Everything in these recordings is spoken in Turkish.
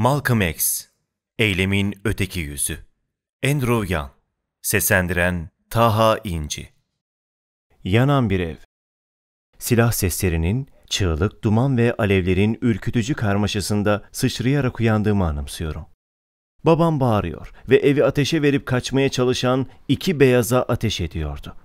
Malcolm X, Eylemin Öteki Yüzü, Andrew Yan, Seslendiren Taha İnci. Yanan bir ev. Silah seslerinin, çığlık, duman ve alevlerin ürkütücü karmaşasında sıçrayarak uyandığımı anımsıyorum. Babam bağırıyor ve evi ateşe verip kaçmaya çalışan iki beyaza ateş ediyordu.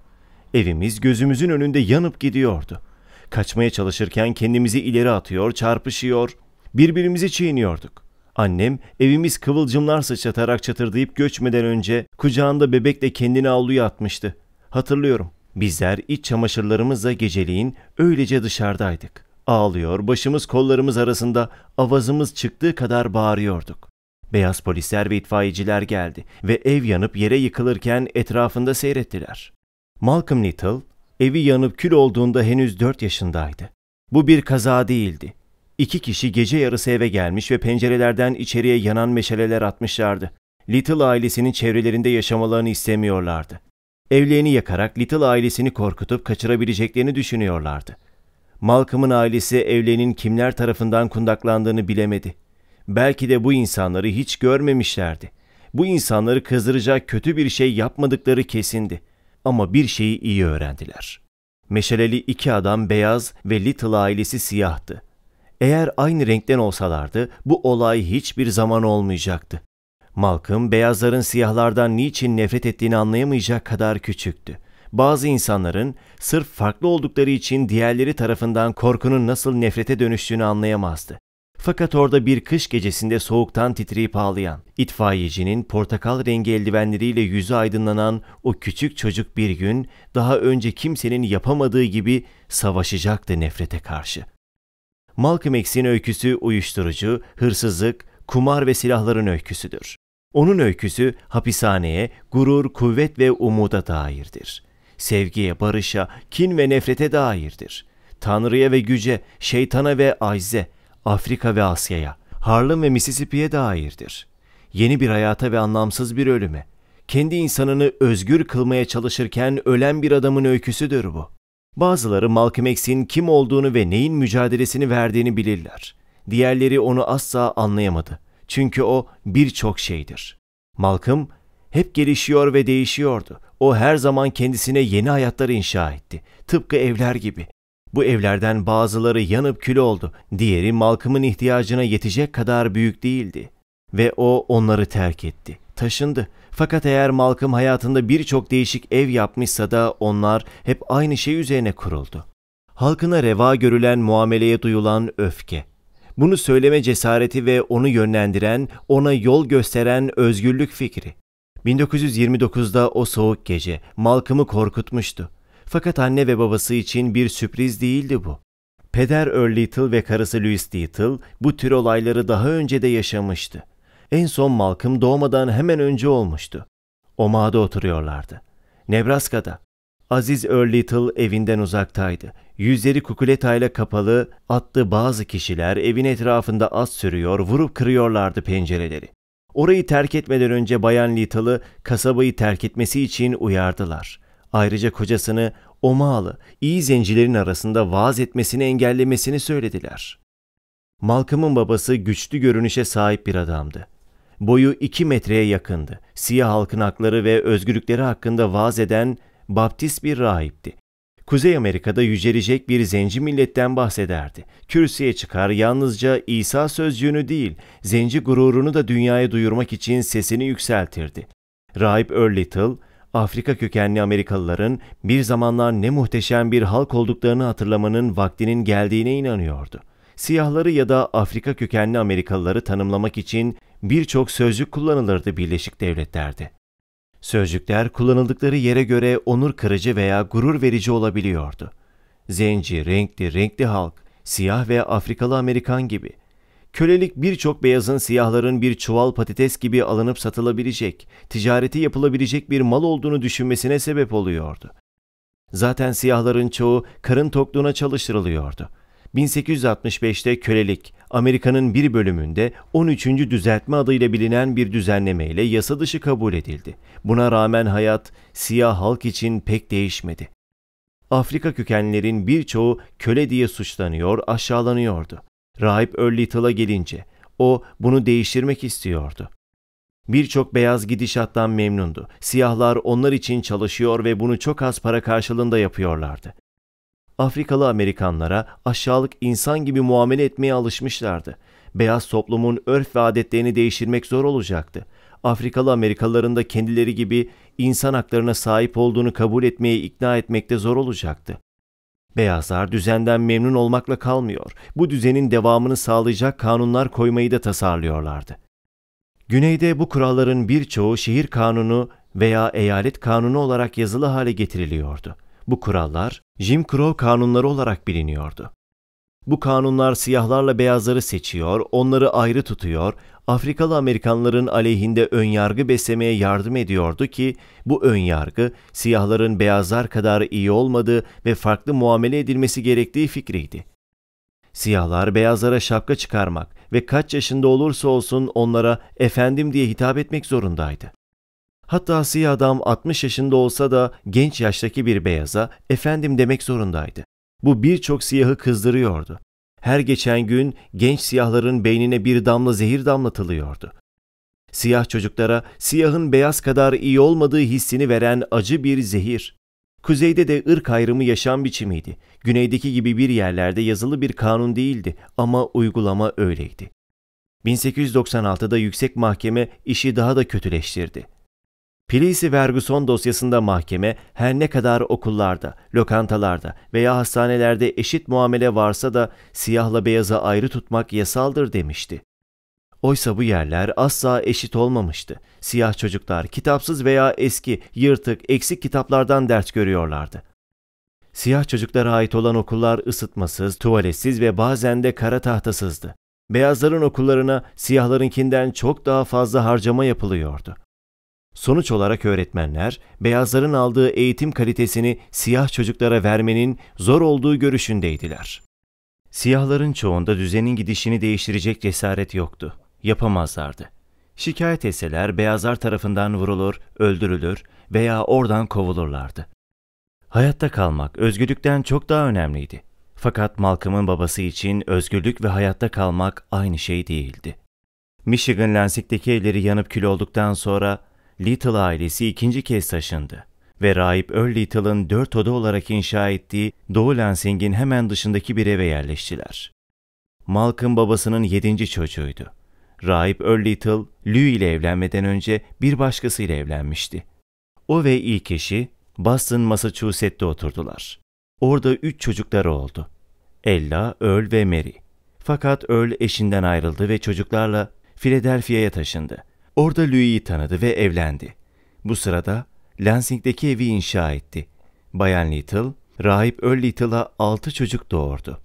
Evimiz gözümüzün önünde yanıp gidiyordu. Kaçmaya çalışırken kendimizi ileri atıyor, çarpışıyor, birbirimizi çiğniyorduk. Annem evimiz kıvılcımlar sıçratarak çatırdayıp göçmeden önce kucağında bebekle kendini avluya atmıştı. Hatırlıyorum. Bizler iç çamaşırlarımızla geceliğin öylece dışarıdaydık. Ağlıyor, başımız kollarımız arasında avazımız çıktığı kadar bağırıyorduk. Beyaz polisler ve itfaiyeciler geldi ve ev yanıp yere yıkılırken etrafında seyrettiler. Malcolm Little, evi yanıp kül olduğunda henüz 4 yaşındaydı. Bu bir kaza değildi. İki kişi gece yarısı eve gelmiş ve pencerelerden içeriye yanan meşaleler atmışlardı. Little ailesinin çevrelerinde yaşamalarını istemiyorlardı. Evlerini yakarak Little ailesini korkutup kaçırabileceklerini düşünüyorlardı. Malcolm'ın ailesi evlerinin kimler tarafından kundaklandığını bilemedi. Belki de bu insanları hiç görmemişlerdi. Bu insanları kızdıracak kötü bir şey yapmadıkları kesindi. Ama bir şeyi iyi öğrendiler. Meşaleli iki adam beyaz ve Little ailesi siyahtı. Eğer aynı renkten olsalardı bu olay hiçbir zaman olmayacaktı. Malcolm beyazların siyahlardan niçin nefret ettiğini anlayamayacak kadar küçüktü. Bazı insanların sırf farklı oldukları için diğerleri tarafından korkunun nasıl nefrete dönüştüğünü anlayamazdı. Fakat orada bir kış gecesinde soğuktan titreyip ağlayan, itfaiyecinin portakal rengi eldivenleriyle yüzü aydınlanan o küçük çocuk bir gün daha önce kimsenin yapamadığı gibi savaşacaktı nefrete karşı. Malcolm X'in öyküsü uyuşturucu, hırsızlık, kumar ve silahların öyküsüdür. Onun öyküsü hapishaneye, gurur, kuvvet ve umuda dairdir. Sevgiye, barışa, kin ve nefrete dairdir. Tanrı'ya ve güce, şeytana ve ajze, Afrika ve Asya'ya, Harlem ve Mississippi'ye dairdir. Yeni bir hayata ve anlamsız bir ölüme, kendi insanını özgür kılmaya çalışırken ölen bir adamın öyküsüdür bu. Bazıları Malcolm X'in kim olduğunu ve neyin mücadelesini verdiğini bilirler. Diğerleri onu asla anlayamadı. Çünkü o birçok şeydir. Malcolm hep gelişiyor ve değişiyordu. O her zaman kendisine yeni hayatlar inşa etti. Tıpkı evler gibi. Bu evlerden bazıları yanıp kül oldu. Diğeri Malcolm'ın ihtiyacına yetecek kadar büyük değildi. Ve o onları terk etti. Taşındı fakat eğer Malcolm hayatında birçok değişik ev yapmışsa da onlar hep aynı şey üzerine kuruldu. Halkına reva görülen muameleye duyulan öfke. Bunu söyleme cesareti ve onu yönlendiren, ona yol gösteren özgürlük fikri. 1929'da o soğuk gece Malcolm'ı korkutmuştu. Fakat anne ve babası için bir sürpriz değildi bu. Peder Earl Little ve karısı Louis Little bu tür olayları daha önce de yaşamıştı. En son Malcolm doğmadan hemen önce olmuştu. Omaha'da oturuyorlardı. Nebraska'da. Aziz Earlittle evinden uzaktaydı. Yüzleri kukuletayla kapalı, attı bazı kişiler evin etrafında az sürüyor, vurup kırıyorlardı pencereleri. Orayı terk etmeden önce Bayan Little'ı kasabayı terk etmesi için uyardılar. Ayrıca kocasını Omahalı, iyi zencilerin arasında vaaz etmesini engellemesini söylediler. Malcolm'ın babası güçlü görünüşe sahip bir adamdı boyu iki metreye yakındı. Siyah halkın hakları ve özgürlükleri hakkında vaaz eden Baptist bir rahipti. Kuzey Amerika'da yücelecek bir zenci milletten bahsederdi. Kürsüye çıkar yalnızca İsa sözcüğünü değil, zenci gururunu da dünyaya duyurmak için sesini yükseltirdi. Rahip Earl Afrika kökenli Amerikalıların bir zamanlar ne muhteşem bir halk olduklarını hatırlamanın vaktinin geldiğine inanıyordu. Siyahları ya da Afrika kökenli Amerikalıları tanımlamak için birçok sözcük kullanılırdı Birleşik Devletler'de. Sözcükler kullanıldıkları yere göre onur kırıcı veya gurur verici olabiliyordu. Zenci, renkli, renkli halk, siyah ve Afrikalı Amerikan gibi. Kölelik birçok beyazın siyahların bir çuval patates gibi alınıp satılabilecek, ticareti yapılabilecek bir mal olduğunu düşünmesine sebep oluyordu. Zaten siyahların çoğu karın tokluğuna çalıştırılıyordu.'' 1865'te kölelik Amerika'nın bir bölümünde 13. düzeltme adıyla bilinen bir düzenlemeyle yasa dışı kabul edildi. Buna rağmen hayat siyah halk için pek değişmedi. Afrika kökenlerin birçoğu köle diye suçlanıyor, aşağılanıyordu. Rahip Earl gelince o bunu değiştirmek istiyordu. Birçok beyaz gidişattan memnundu. Siyahlar onlar için çalışıyor ve bunu çok az para karşılığında yapıyorlardı. Afrikalı Amerikanlara aşağılık insan gibi muamele etmeye alışmışlardı. Beyaz toplumun örf ve adetlerini değiştirmek zor olacaktı. Afrikalı Amerikalıların da kendileri gibi insan haklarına sahip olduğunu kabul etmeye ikna etmekte zor olacaktı. Beyazlar düzenden memnun olmakla kalmıyor. Bu düzenin devamını sağlayacak kanunlar koymayı da tasarlıyorlardı. Güneyde bu kuralların birçoğu şehir kanunu veya eyalet kanunu olarak yazılı hale getiriliyordu. Bu kurallar Jim Crow kanunları olarak biliniyordu. Bu kanunlar siyahlarla beyazları seçiyor, onları ayrı tutuyor, Afrikalı Amerikanların aleyhinde önyargı beslemeye yardım ediyordu ki bu önyargı siyahların beyazlar kadar iyi olmadığı ve farklı muamele edilmesi gerektiği fikriydi. Siyahlar beyazlara şapka çıkarmak ve kaç yaşında olursa olsun onlara efendim diye hitap etmek zorundaydı. Hatta siyah adam 60 yaşında olsa da genç yaştaki bir beyaza efendim demek zorundaydı. Bu birçok siyahı kızdırıyordu. Her geçen gün genç siyahların beynine bir damla zehir damlatılıyordu. Siyah çocuklara siyahın beyaz kadar iyi olmadığı hissini veren acı bir zehir. Kuzeyde de ırk ayrımı yaşam biçimiydi. Güneydeki gibi bir yerlerde yazılı bir kanun değildi ama uygulama öyleydi. 1896'da yüksek mahkeme işi daha da kötüleştirdi. Plisi Verguson dosyasında mahkeme her ne kadar okullarda, lokantalarda veya hastanelerde eşit muamele varsa da siyahla beyaza ayrı tutmak yasaldır demişti. Oysa bu yerler asla eşit olmamıştı. Siyah çocuklar kitapsız veya eski, yırtık, eksik kitaplardan dert görüyorlardı. Siyah çocuklara ait olan okullar ısıtmasız, tuvaletsiz ve bazen de kara tahtasızdı. Beyazların okullarına siyahlarınkinden çok daha fazla harcama yapılıyordu. Sonuç olarak öğretmenler, beyazların aldığı eğitim kalitesini siyah çocuklara vermenin zor olduğu görüşündeydiler. Siyahların çoğunda düzenin gidişini değiştirecek cesaret yoktu. Yapamazlardı. Şikayet etseler beyazlar tarafından vurulur, öldürülür veya oradan kovulurlardı. Hayatta kalmak özgürlükten çok daha önemliydi. Fakat Malcolm'ın babası için özgürlük ve hayatta kalmak aynı şey değildi. Michigan Lansing'deki evleri yanıp kül olduktan sonra Little ailesi ikinci kez taşındı ve rahip Earl Little'ın dört oda olarak inşa ettiği Doğu Lansing'in hemen dışındaki bir eve yerleştiler. Malcolm babasının yedinci çocuğuydu. Rahip Earl Little, Lou ile evlenmeden önce bir başkasıyla evlenmişti. O ve ilk eşi Boston, Massachusetts'te oturdular. Orada üç çocukları oldu. Ella, Earl ve Mary. Fakat Earl eşinden ayrıldı ve çocuklarla Philadelphia'ya taşındı. Orada Louis'i tanıdı ve evlendi. Bu sırada Lansing'deki evi inşa etti. Bayan Little, rahip Earl Little'a altı çocuk doğurdu.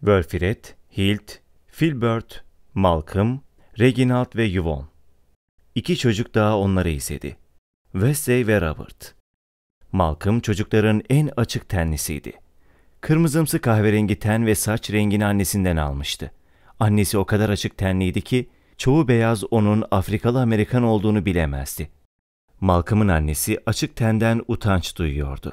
Wilfred, Hilt, Filbert, Malcolm, Reginald ve Yvonne. İki çocuk daha onları izledi. Wesley ve Robert. Malcolm çocukların en açık tenlisiydi. Kırmızımsı kahverengi ten ve saç rengini annesinden almıştı. Annesi o kadar açık tenliydi ki çoğu beyaz onun Afrikalı Amerikan olduğunu bilemezdi. Malcolm'ın annesi açık tenden utanç duyuyordu.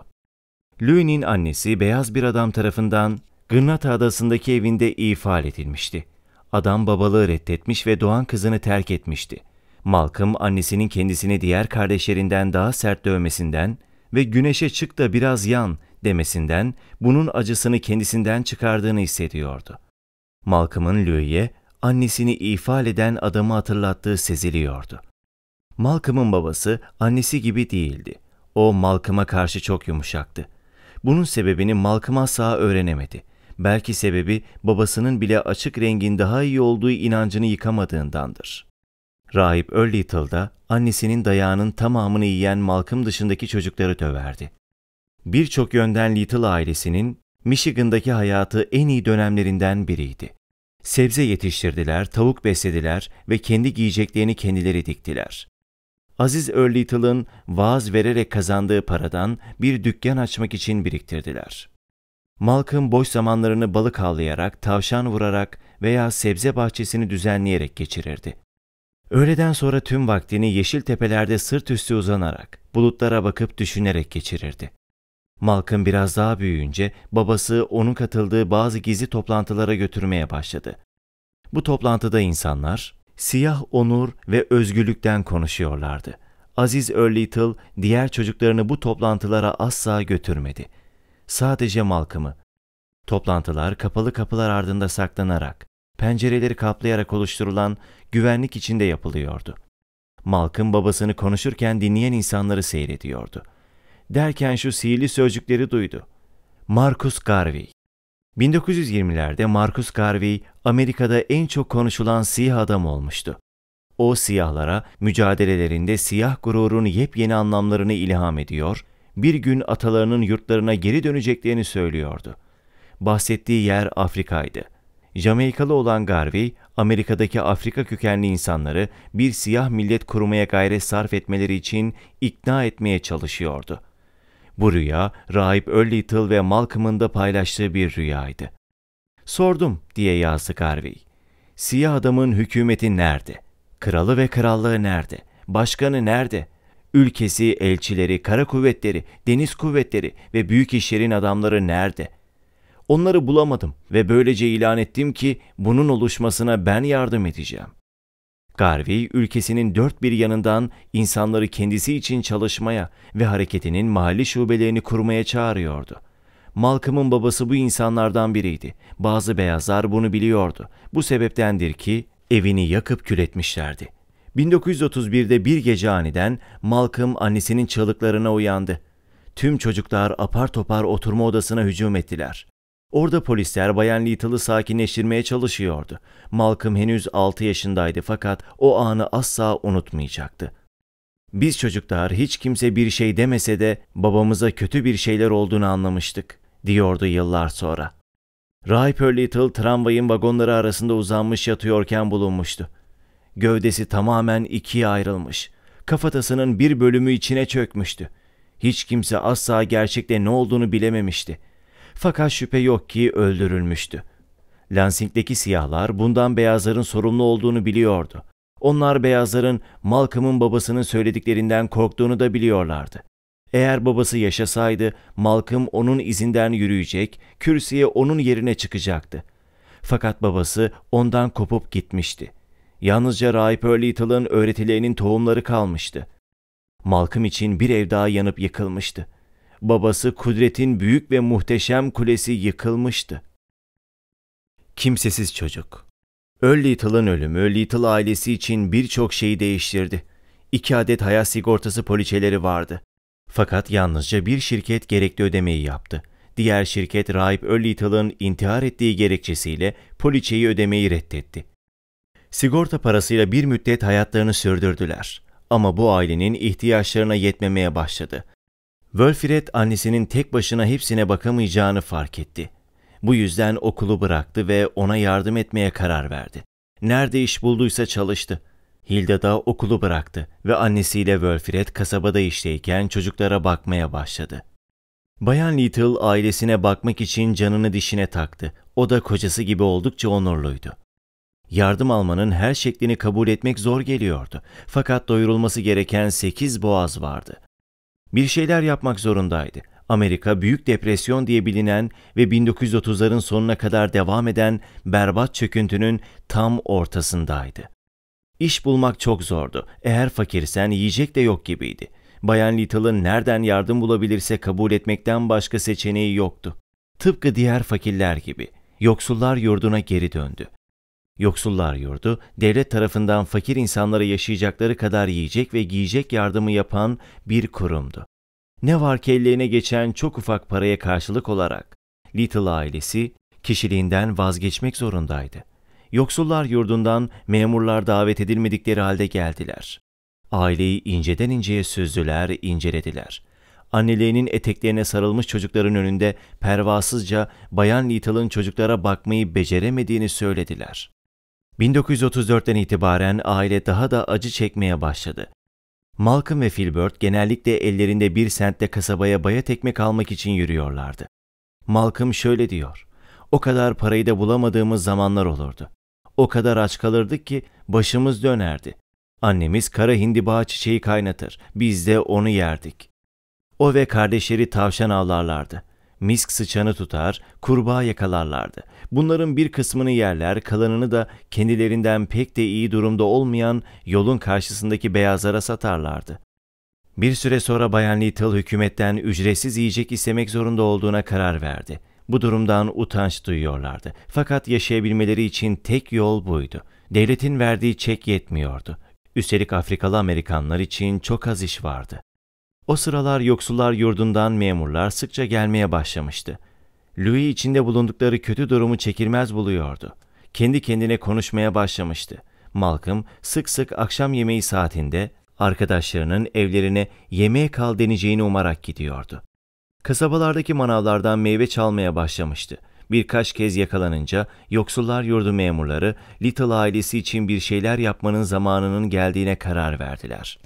Louie'nin annesi beyaz bir adam tarafından Gırnata Adası'ndaki evinde ifade edilmişti. Adam babalığı reddetmiş ve doğan kızını terk etmişti. Malcolm annesinin kendisini diğer kardeşlerinden daha sert dövmesinden ve güneşe çık da biraz yan demesinden bunun acısını kendisinden çıkardığını hissediyordu. Malcolm'ın Louie'ye annesini ifade eden adamı hatırlattığı seziliyordu. Malcolm'ın babası annesi gibi değildi. O Malcolm'a karşı çok yumuşaktı. Bunun sebebini Malcolm asla öğrenemedi. Belki sebebi babasının bile açık rengin daha iyi olduğu inancını yıkamadığındandır. Rahip Earlittle'da annesinin dayağının tamamını yiyen Malcolm dışındaki çocukları döverdi. Birçok yönden Little ailesinin Michigan'daki hayatı en iyi dönemlerinden biriydi. Sebze yetiştirdiler, tavuk beslediler ve kendi giyeceklerini kendileri diktiler. Aziz Earlytle'ın vaaz vererek kazandığı paradan bir dükkan açmak için biriktirdiler. Malkın boş zamanlarını balık avlayarak, tavşan vurarak veya sebze bahçesini düzenleyerek geçirirdi. Öğleden sonra tüm vaktini yeşil tepelerde sırt üstü uzanarak, bulutlara bakıp düşünerek geçirirdi. Malkın biraz daha büyüyünce babası onun katıldığı bazı gizli toplantılara götürmeye başladı. Bu toplantıda insanlar siyah onur ve özgürlükten konuşuyorlardı. Aziz Erlittle diğer çocuklarını bu toplantılara asla götürmedi. Sadece Malkımı. Toplantılar kapalı kapılar ardında saklanarak, pencereleri kaplayarak oluşturulan güvenlik içinde yapılıyordu. Malcolm babasını konuşurken dinleyen insanları seyrediyordu derken şu sihirli sözcükleri duydu. Marcus Garvey 1920'lerde Marcus Garvey Amerika'da en çok konuşulan siyah adam olmuştu. O siyahlara mücadelelerinde siyah gururun yepyeni anlamlarını ilham ediyor, bir gün atalarının yurtlarına geri döneceklerini söylüyordu. Bahsettiği yer Afrika'ydı. Jamaikalı olan Garvey, Amerika'daki Afrika kökenli insanları bir siyah millet kurmaya gayret sarf etmeleri için ikna etmeye çalışıyordu. Bu rüya, Raip Earlittle ve Malcolm'ın da paylaştığı bir rüyaydı. Sordum diye yazdı Garvey. Siyah adamın hükümeti nerede? Kralı ve krallığı nerede? Başkanı nerede? Ülkesi, elçileri, kara kuvvetleri, deniz kuvvetleri ve büyük işlerin adamları nerede? Onları bulamadım ve böylece ilan ettim ki bunun oluşmasına ben yardım edeceğim. Garvey ülkesinin dört bir yanından insanları kendisi için çalışmaya ve hareketinin mahalli şubelerini kurmaya çağırıyordu. Malcolm'un babası bu insanlardan biriydi. Bazı beyazlar bunu biliyordu. Bu sebeptendir ki evini yakıp kül etmişlerdi. 1931'de bir gece aniden Malcolm annesinin çalıklarına uyandı. Tüm çocuklar apar topar oturma odasına hücum ettiler. Orada polisler Bayan Little'ı sakinleştirmeye çalışıyordu. Malcolm henüz 6 yaşındaydı fakat o anı asla unutmayacaktı. Biz çocuklar hiç kimse bir şey demese de babamıza kötü bir şeyler olduğunu anlamıştık, diyordu yıllar sonra. Raper Little tramvayın vagonları arasında uzanmış yatıyorken bulunmuştu. Gövdesi tamamen ikiye ayrılmış. Kafatasının bir bölümü içine çökmüştü. Hiç kimse asla gerçekte ne olduğunu bilememişti.'' Fakat şüphe yok ki öldürülmüştü. Lansing'deki siyahlar bundan beyazların sorumlu olduğunu biliyordu. Onlar beyazların Malcolm'un babasının söylediklerinden korktuğunu da biliyorlardı. Eğer babası yaşasaydı Malcolm onun izinden yürüyecek, kürsüye onun yerine çıkacaktı. Fakat babası ondan kopup gitmişti. Yalnızca Rahip Earlytle'ın öğretilerinin tohumları kalmıştı. Malcolm için bir ev daha yanıp yıkılmıştı.'' babası Kudret'in büyük ve muhteşem kulesi yıkılmıştı. Kimsesiz çocuk. Earl Little'ın ölümü Little ailesi için birçok şeyi değiştirdi. İki adet hayat sigortası poliçeleri vardı. Fakat yalnızca bir şirket gerekli ödemeyi yaptı. Diğer şirket Raip Earl intihar ettiği gerekçesiyle poliçeyi ödemeyi reddetti. Sigorta parasıyla bir müddet hayatlarını sürdürdüler. Ama bu ailenin ihtiyaçlarına yetmemeye başladı Wölfred annesinin tek başına hepsine bakamayacağını fark etti. Bu yüzden okulu bıraktı ve ona yardım etmeye karar verdi. Nerede iş bulduysa çalıştı. Hilda da okulu bıraktı ve annesiyle Wölfred kasabada işteyken çocuklara bakmaya başladı. Bayan Little ailesine bakmak için canını dişine taktı. O da kocası gibi oldukça onurluydu. Yardım almanın her şeklini kabul etmek zor geliyordu. Fakat doyurulması gereken sekiz boğaz vardı. Bir şeyler yapmak zorundaydı. Amerika Büyük Depresyon diye bilinen ve 1930'ların sonuna kadar devam eden berbat çöküntünün tam ortasındaydı. İş bulmak çok zordu. Eğer fakirsen yiyecek de yok gibiydi. Bayan Little'ın nereden yardım bulabilirse kabul etmekten başka seçeneği yoktu. Tıpkı diğer fakirler gibi yoksullar yurduna geri döndü. Yoksullar yurdu, devlet tarafından fakir insanlara yaşayacakları kadar yiyecek ve giyecek yardımı yapan bir kurumdu. Ne var ki ellerine geçen çok ufak paraya karşılık olarak Little ailesi kişiliğinden vazgeçmek zorundaydı. Yoksullar yurdundan memurlar davet edilmedikleri halde geldiler. Aileyi inceden inceye süzdüler, incelediler. Annelerinin eteklerine sarılmış çocukların önünde pervasızca Bayan Little'ın çocuklara bakmayı beceremediğini söylediler. 1934'ten itibaren aile daha da acı çekmeye başladı. Malcolm ve Filbert genellikle ellerinde bir sentle kasabaya bayat ekmek almak için yürüyorlardı. Malcolm şöyle diyor. O kadar parayı da bulamadığımız zamanlar olurdu. O kadar aç kalırdık ki başımız dönerdi. Annemiz kara hindiba çiçeği kaynatır. Biz de onu yerdik. O ve kardeşleri tavşan avlarlardı. Misk sıçanı tutar, kurbağa yakalarlardı. Bunların bir kısmını yerler, kalanını da kendilerinden pek de iyi durumda olmayan yolun karşısındaki beyazlara satarlardı. Bir süre sonra Bayan Little hükümetten ücretsiz yiyecek istemek zorunda olduğuna karar verdi. Bu durumdan utanç duyuyorlardı. Fakat yaşayabilmeleri için tek yol buydu. Devletin verdiği çek yetmiyordu. Üstelik Afrikalı Amerikanlar için çok az iş vardı. O sıralar yoksullar yurdundan memurlar sıkça gelmeye başlamıştı. Louis içinde bulundukları kötü durumu çekilmez buluyordu. Kendi kendine konuşmaya başlamıştı. Malcolm sık sık akşam yemeği saatinde arkadaşlarının evlerine yemeğe kal deneceğini umarak gidiyordu. Kasabalardaki manavlardan meyve çalmaya başlamıştı. Birkaç kez yakalanınca yoksullar yurdu memurları Little ailesi için bir şeyler yapmanın zamanının geldiğine karar verdiler.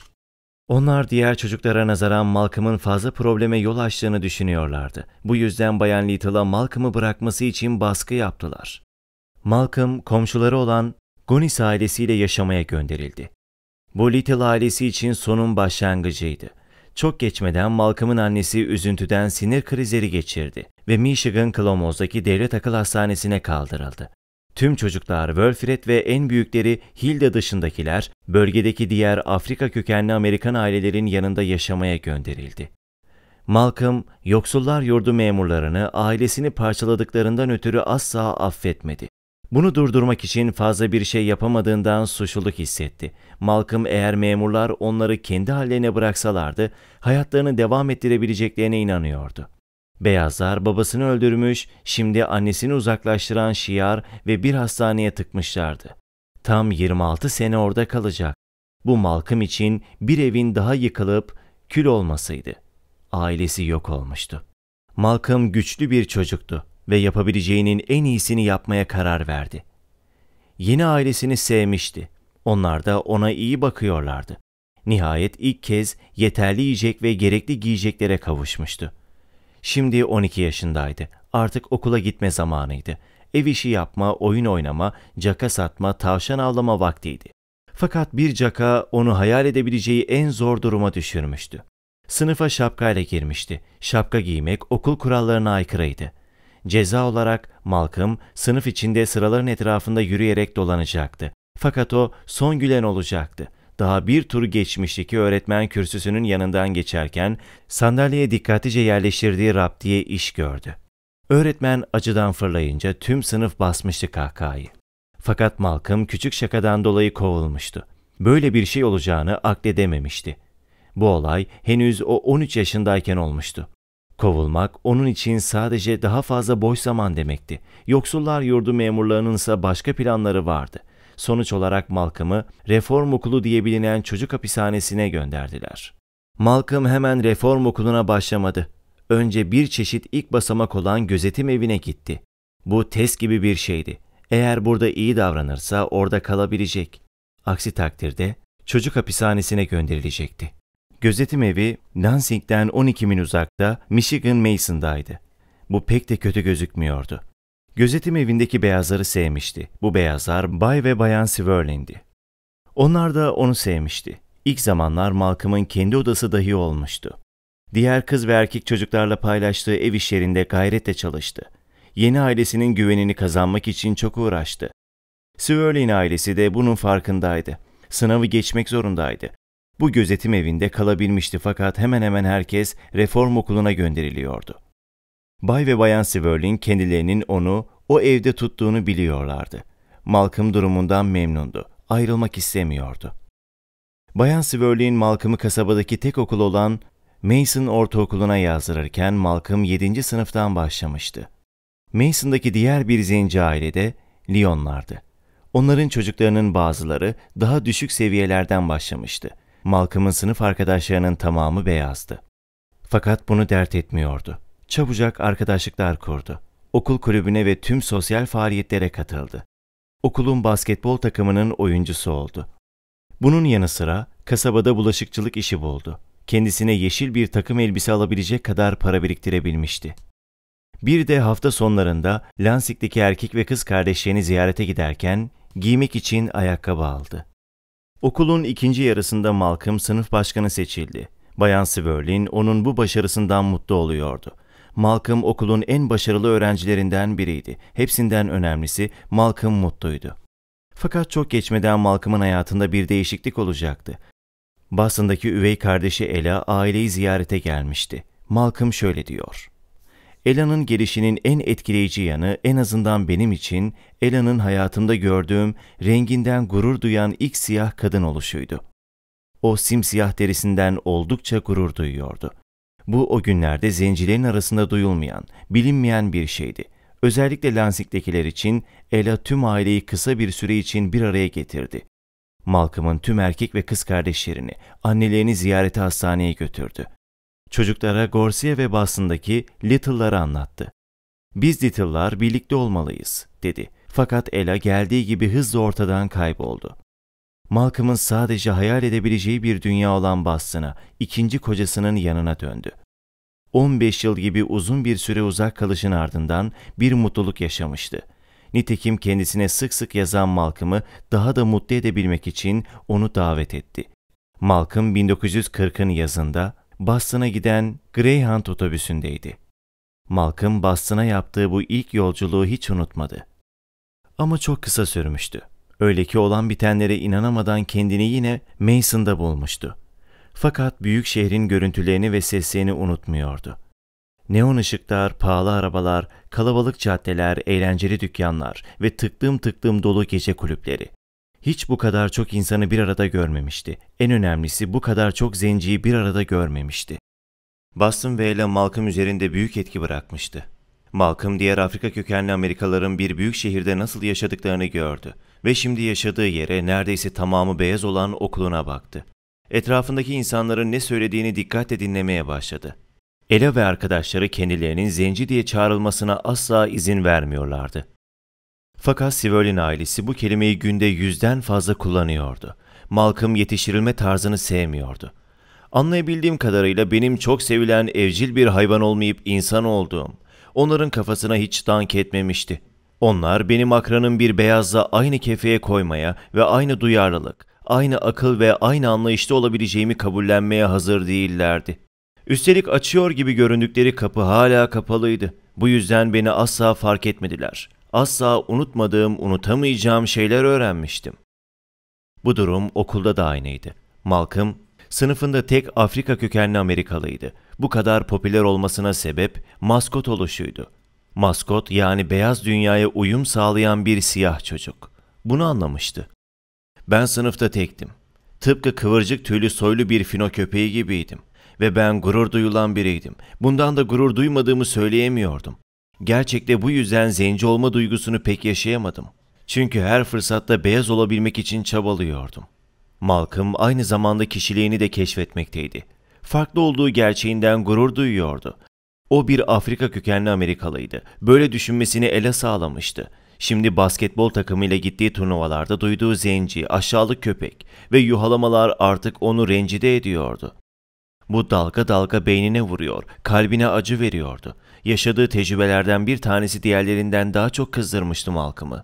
Onlar diğer çocuklara nazaran Malcolm'ın fazla probleme yol açtığını düşünüyorlardı. Bu yüzden Bayan Little'a Malcolm'ı bırakması için baskı yaptılar. Malcolm, komşuları olan Gonis ailesiyle yaşamaya gönderildi. Bu Little ailesi için sonun başlangıcıydı. Çok geçmeden Malcolm'ın annesi üzüntüden sinir krizleri geçirdi ve Michigan Clomoz'daki devlet akıl hastanesine kaldırıldı. Tüm çocuklar Wolfred ve en büyükleri Hilda dışındakiler bölgedeki diğer Afrika kökenli Amerikan ailelerin yanında yaşamaya gönderildi. Malcolm, yoksullar yurdu memurlarını ailesini parçaladıklarından ötürü asla affetmedi. Bunu durdurmak için fazla bir şey yapamadığından suçluluk hissetti. Malcolm eğer memurlar onları kendi hallerine bıraksalardı, hayatlarını devam ettirebileceklerine inanıyordu. Beyazlar babasını öldürmüş, şimdi annesini uzaklaştıran şiar ve bir hastaneye tıkmışlardı. Tam 26 sene orada kalacak. Bu Malkım için bir evin daha yıkılıp kül olmasıydı. Ailesi yok olmuştu. Malkım güçlü bir çocuktu ve yapabileceğinin en iyisini yapmaya karar verdi. Yeni ailesini sevmişti. Onlar da ona iyi bakıyorlardı. Nihayet ilk kez yeterli yiyecek ve gerekli giyeceklere kavuşmuştu. Şimdi 12 yaşındaydı. Artık okula gitme zamanıydı. Ev işi yapma, oyun oynama, caka satma, tavşan avlama vaktiydi. Fakat bir caka onu hayal edebileceği en zor duruma düşürmüştü. Sınıfa şapkayla girmişti. Şapka giymek okul kurallarına aykırıydı. Ceza olarak Malcolm sınıf içinde sıraların etrafında yürüyerek dolanacaktı. Fakat o son gülen olacaktı daha bir tur geçmişteki öğretmen kürsüsünün yanından geçerken sandalyeye dikkatlice yerleştirdiği raptiye iş gördü. Öğretmen acıdan fırlayınca tüm sınıf basmıştı kahkahayı. Fakat Malcolm küçük şakadan dolayı kovulmuştu. Böyle bir şey olacağını akledememişti. Bu olay henüz o 13 yaşındayken olmuştu. Kovulmak onun için sadece daha fazla boş zaman demekti. Yoksullar yurdu memurlarının ise başka planları vardı.'' Sonuç olarak Malcolm'ı reform okulu diye bilinen çocuk hapishanesine gönderdiler. Malcolm hemen reform okuluna başlamadı. Önce bir çeşit ilk basamak olan gözetim evine gitti. Bu test gibi bir şeydi. Eğer burada iyi davranırsa orada kalabilecek. Aksi takdirde çocuk hapishanesine gönderilecekti. Gözetim evi Lansing'den 12 min uzakta Michigan Mason'daydı. Bu pek de kötü gözükmüyordu. Gözetim evindeki beyazları sevmişti. Bu beyazlar Bay ve Bayan Swirling'di. Onlar da onu sevmişti. İlk zamanlar Malcolm'ın kendi odası dahi olmuştu. Diğer kız ve erkek çocuklarla paylaştığı ev işlerinde gayretle çalıştı. Yeni ailesinin güvenini kazanmak için çok uğraştı. Swirling ailesi de bunun farkındaydı. Sınavı geçmek zorundaydı. Bu gözetim evinde kalabilmişti fakat hemen hemen herkes reform okuluna gönderiliyordu. Bay ve Bayan Swerling kendilerinin onu o evde tuttuğunu biliyorlardı. Malcolm durumundan memnundu. Ayrılmak istemiyordu. Bayan Swerling Malcolm'ı kasabadaki tek okul olan Mason Ortaokulu'na yazdırırken Malcolm 7. sınıftan başlamıştı. Mason'daki diğer bir zenci de Lyonlardı. Onların çocuklarının bazıları daha düşük seviyelerden başlamıştı. Malcolm'ın sınıf arkadaşlarının tamamı beyazdı. Fakat bunu dert etmiyordu. Çabucak arkadaşlıklar kurdu. Okul kulübüne ve tüm sosyal faaliyetlere katıldı. Okulun basketbol takımının oyuncusu oldu. Bunun yanı sıra kasabada bulaşıkçılık işi buldu. Kendisine yeşil bir takım elbise alabilecek kadar para biriktirebilmişti. Bir de hafta sonlarında Lansik'teki erkek ve kız kardeşlerini ziyarete giderken giymek için ayakkabı aldı. Okulun ikinci yarısında Malcolm sınıf başkanı seçildi. Bayan Swerlin onun bu başarısından mutlu oluyordu. Malcolm okulun en başarılı öğrencilerinden biriydi. Hepsinden önemlisi Malcolm mutluydu. Fakat çok geçmeden Malcolm'ın hayatında bir değişiklik olacaktı. Boston'daki üvey kardeşi Ela aileyi ziyarete gelmişti. Malcolm şöyle diyor. Ela'nın gelişinin en etkileyici yanı en azından benim için Ela'nın hayatımda gördüğüm renginden gurur duyan ilk siyah kadın oluşuydu. O simsiyah derisinden oldukça gurur duyuyordu. Bu o günlerde zencilerin arasında duyulmayan, bilinmeyen bir şeydi. Özellikle Lansik'tekiler için Ela tüm aileyi kısa bir süre için bir araya getirdi. Malcolm'ın tüm erkek ve kız kardeşlerini, annelerini ziyarete hastaneye götürdü. Çocuklara Gorsia ve basındaki Little'ları anlattı. Biz Little'lar birlikte olmalıyız, dedi. Fakat Ela geldiği gibi hızla ortadan kayboldu. Malcolm'ın sadece hayal edebileceği bir dünya olan Boston'a, ikinci kocasının yanına döndü. 15 yıl gibi uzun bir süre uzak kalışın ardından bir mutluluk yaşamıştı. Nitekim kendisine sık sık yazan Malcolm'ı daha da mutlu edebilmek için onu davet etti. Malcolm 1940'ın yazında Boston'a giden Greyhound otobüsündeydi. Malcolm Boston'a yaptığı bu ilk yolculuğu hiç unutmadı. Ama çok kısa sürmüştü. Öyle ki olan bitenlere inanamadan kendini yine Mason'da bulmuştu. Fakat büyük şehrin görüntülerini ve seslerini unutmuyordu. Neon ışıklar, pahalı arabalar, kalabalık caddeler, eğlenceli dükkanlar ve tıklım tıklım dolu gece kulüpleri. Hiç bu kadar çok insanı bir arada görmemişti. En önemlisi bu kadar çok zenciyi bir arada görmemişti. Boston ve ile Malcolm üzerinde büyük etki bırakmıştı. Malcolm diğer Afrika kökenli Amerikalıların bir büyük şehirde nasıl yaşadıklarını gördü ve şimdi yaşadığı yere neredeyse tamamı beyaz olan okuluna baktı. Etrafındaki insanların ne söylediğini dikkatle dinlemeye başladı. Ela ve arkadaşları kendilerinin zenci diye çağrılmasına asla izin vermiyorlardı. Fakat Sivolin ailesi bu kelimeyi günde yüzden fazla kullanıyordu. Malcolm yetiştirilme tarzını sevmiyordu. Anlayabildiğim kadarıyla benim çok sevilen evcil bir hayvan olmayıp insan olduğum, onların kafasına hiç dank etmemişti.'' Onlar benim akranın bir beyazla aynı kefeye koymaya ve aynı duyarlılık, aynı akıl ve aynı anlayışta olabileceğimi kabullenmeye hazır değillerdi. Üstelik açıyor gibi göründükleri kapı hala kapalıydı. Bu yüzden beni asla fark etmediler. Asla unutmadığım, unutamayacağım şeyler öğrenmiştim. Bu durum okulda da aynıydı. Malcolm sınıfında tek Afrika kökenli Amerikalıydı. Bu kadar popüler olmasına sebep maskot oluşuydu. Maskot yani beyaz dünyaya uyum sağlayan bir siyah çocuk. Bunu anlamıştı. Ben sınıfta tektim. Tıpkı kıvırcık tüylü soylu bir fino köpeği gibiydim. Ve ben gurur duyulan biriydim. Bundan da gurur duymadığımı söyleyemiyordum. Gerçekte bu yüzden zenci olma duygusunu pek yaşayamadım. Çünkü her fırsatta beyaz olabilmek için çabalıyordum. Malcolm aynı zamanda kişiliğini de keşfetmekteydi. Farklı olduğu gerçeğinden gurur duyuyordu o bir Afrika kökenli Amerikalıydı. Böyle düşünmesini ele sağlamıştı. Şimdi basketbol takımıyla gittiği turnuvalarda duyduğu zenci, aşağılık köpek ve yuhalamalar artık onu rencide ediyordu. Bu dalga dalga beynine vuruyor, kalbine acı veriyordu. Yaşadığı tecrübelerden bir tanesi diğerlerinden daha çok kızdırmıştı Malcolm'ı.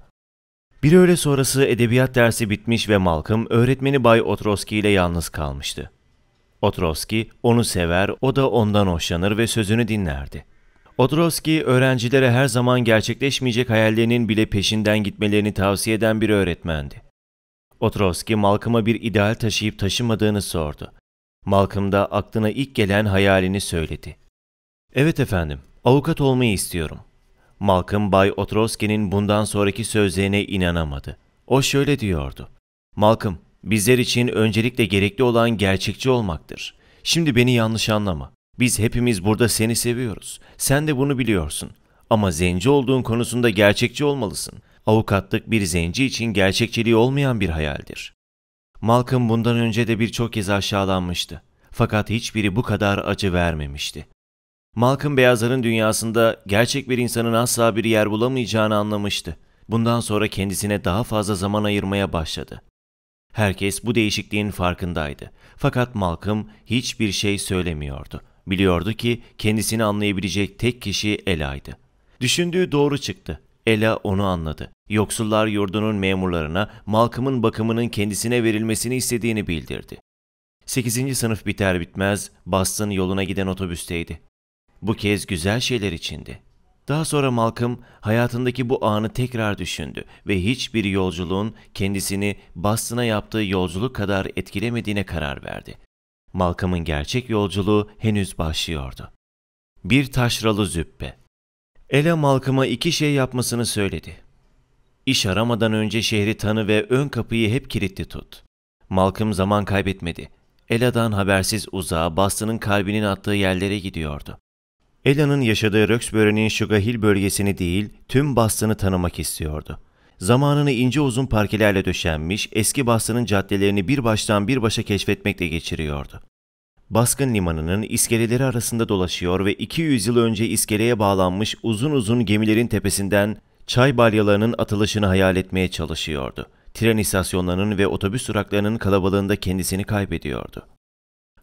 Bir öğle sonrası edebiyat dersi bitmiş ve Malcolm öğretmeni Bay Otroski ile yalnız kalmıştı. Otroski onu sever, o da ondan hoşlanır ve sözünü dinlerdi. Otroski öğrencilere her zaman gerçekleşmeyecek hayallerinin bile peşinden gitmelerini tavsiye eden bir öğretmendi. Otroski Malcolm'a bir ideal taşıyıp taşımadığını sordu. Malcolm da aklına ilk gelen hayalini söyledi. Evet efendim, avukat olmayı istiyorum. Malcolm Bay Otroski'nin bundan sonraki sözlerine inanamadı. O şöyle diyordu. Malcolm, Bizler için öncelikle gerekli olan gerçekçi olmaktır. Şimdi beni yanlış anlama. Biz hepimiz burada seni seviyoruz. Sen de bunu biliyorsun. Ama zenci olduğun konusunda gerçekçi olmalısın. Avukatlık bir zenci için gerçekçiliği olmayan bir hayaldir. Malcolm bundan önce de birçok kez aşağılanmıştı. Fakat hiçbiri bu kadar acı vermemişti. Malcolm beyazların dünyasında gerçek bir insanın asla bir yer bulamayacağını anlamıştı. Bundan sonra kendisine daha fazla zaman ayırmaya başladı. Herkes bu değişikliğin farkındaydı. Fakat Malcolm hiçbir şey söylemiyordu. Biliyordu ki kendisini anlayabilecek tek kişi Ela'ydı. Düşündüğü doğru çıktı. Ela onu anladı. Yoksullar yurdunun memurlarına Malcolm'ın bakımının kendisine verilmesini istediğini bildirdi. 8. sınıf biter bitmez Boston yoluna giden otobüsteydi. Bu kez güzel şeyler içindi. Daha sonra Malcolm hayatındaki bu anı tekrar düşündü ve hiçbir yolculuğun kendisini Boston'a yaptığı yolculuk kadar etkilemediğine karar verdi. Malcolm'ın gerçek yolculuğu henüz başlıyordu. Bir taşralı züppe. Ela Malcolm'a iki şey yapmasını söyledi. İş aramadan önce şehri tanı ve ön kapıyı hep kilitli tut. Malcolm zaman kaybetmedi. Ela'dan habersiz uzağa Boston'ın kalbinin attığı yerlere gidiyordu. Ela'nın yaşadığı Roxbury'nin Sugar bölgesini değil, tüm Boston'ı tanımak istiyordu. Zamanını ince uzun parkelerle döşenmiş, eski Boston'ın caddelerini bir baştan bir başa keşfetmekle geçiriyordu. Baskın limanının iskeleleri arasında dolaşıyor ve 200 yıl önce iskeleye bağlanmış uzun uzun gemilerin tepesinden çay balyalarının atılışını hayal etmeye çalışıyordu. Tren istasyonlarının ve otobüs duraklarının kalabalığında kendisini kaybediyordu.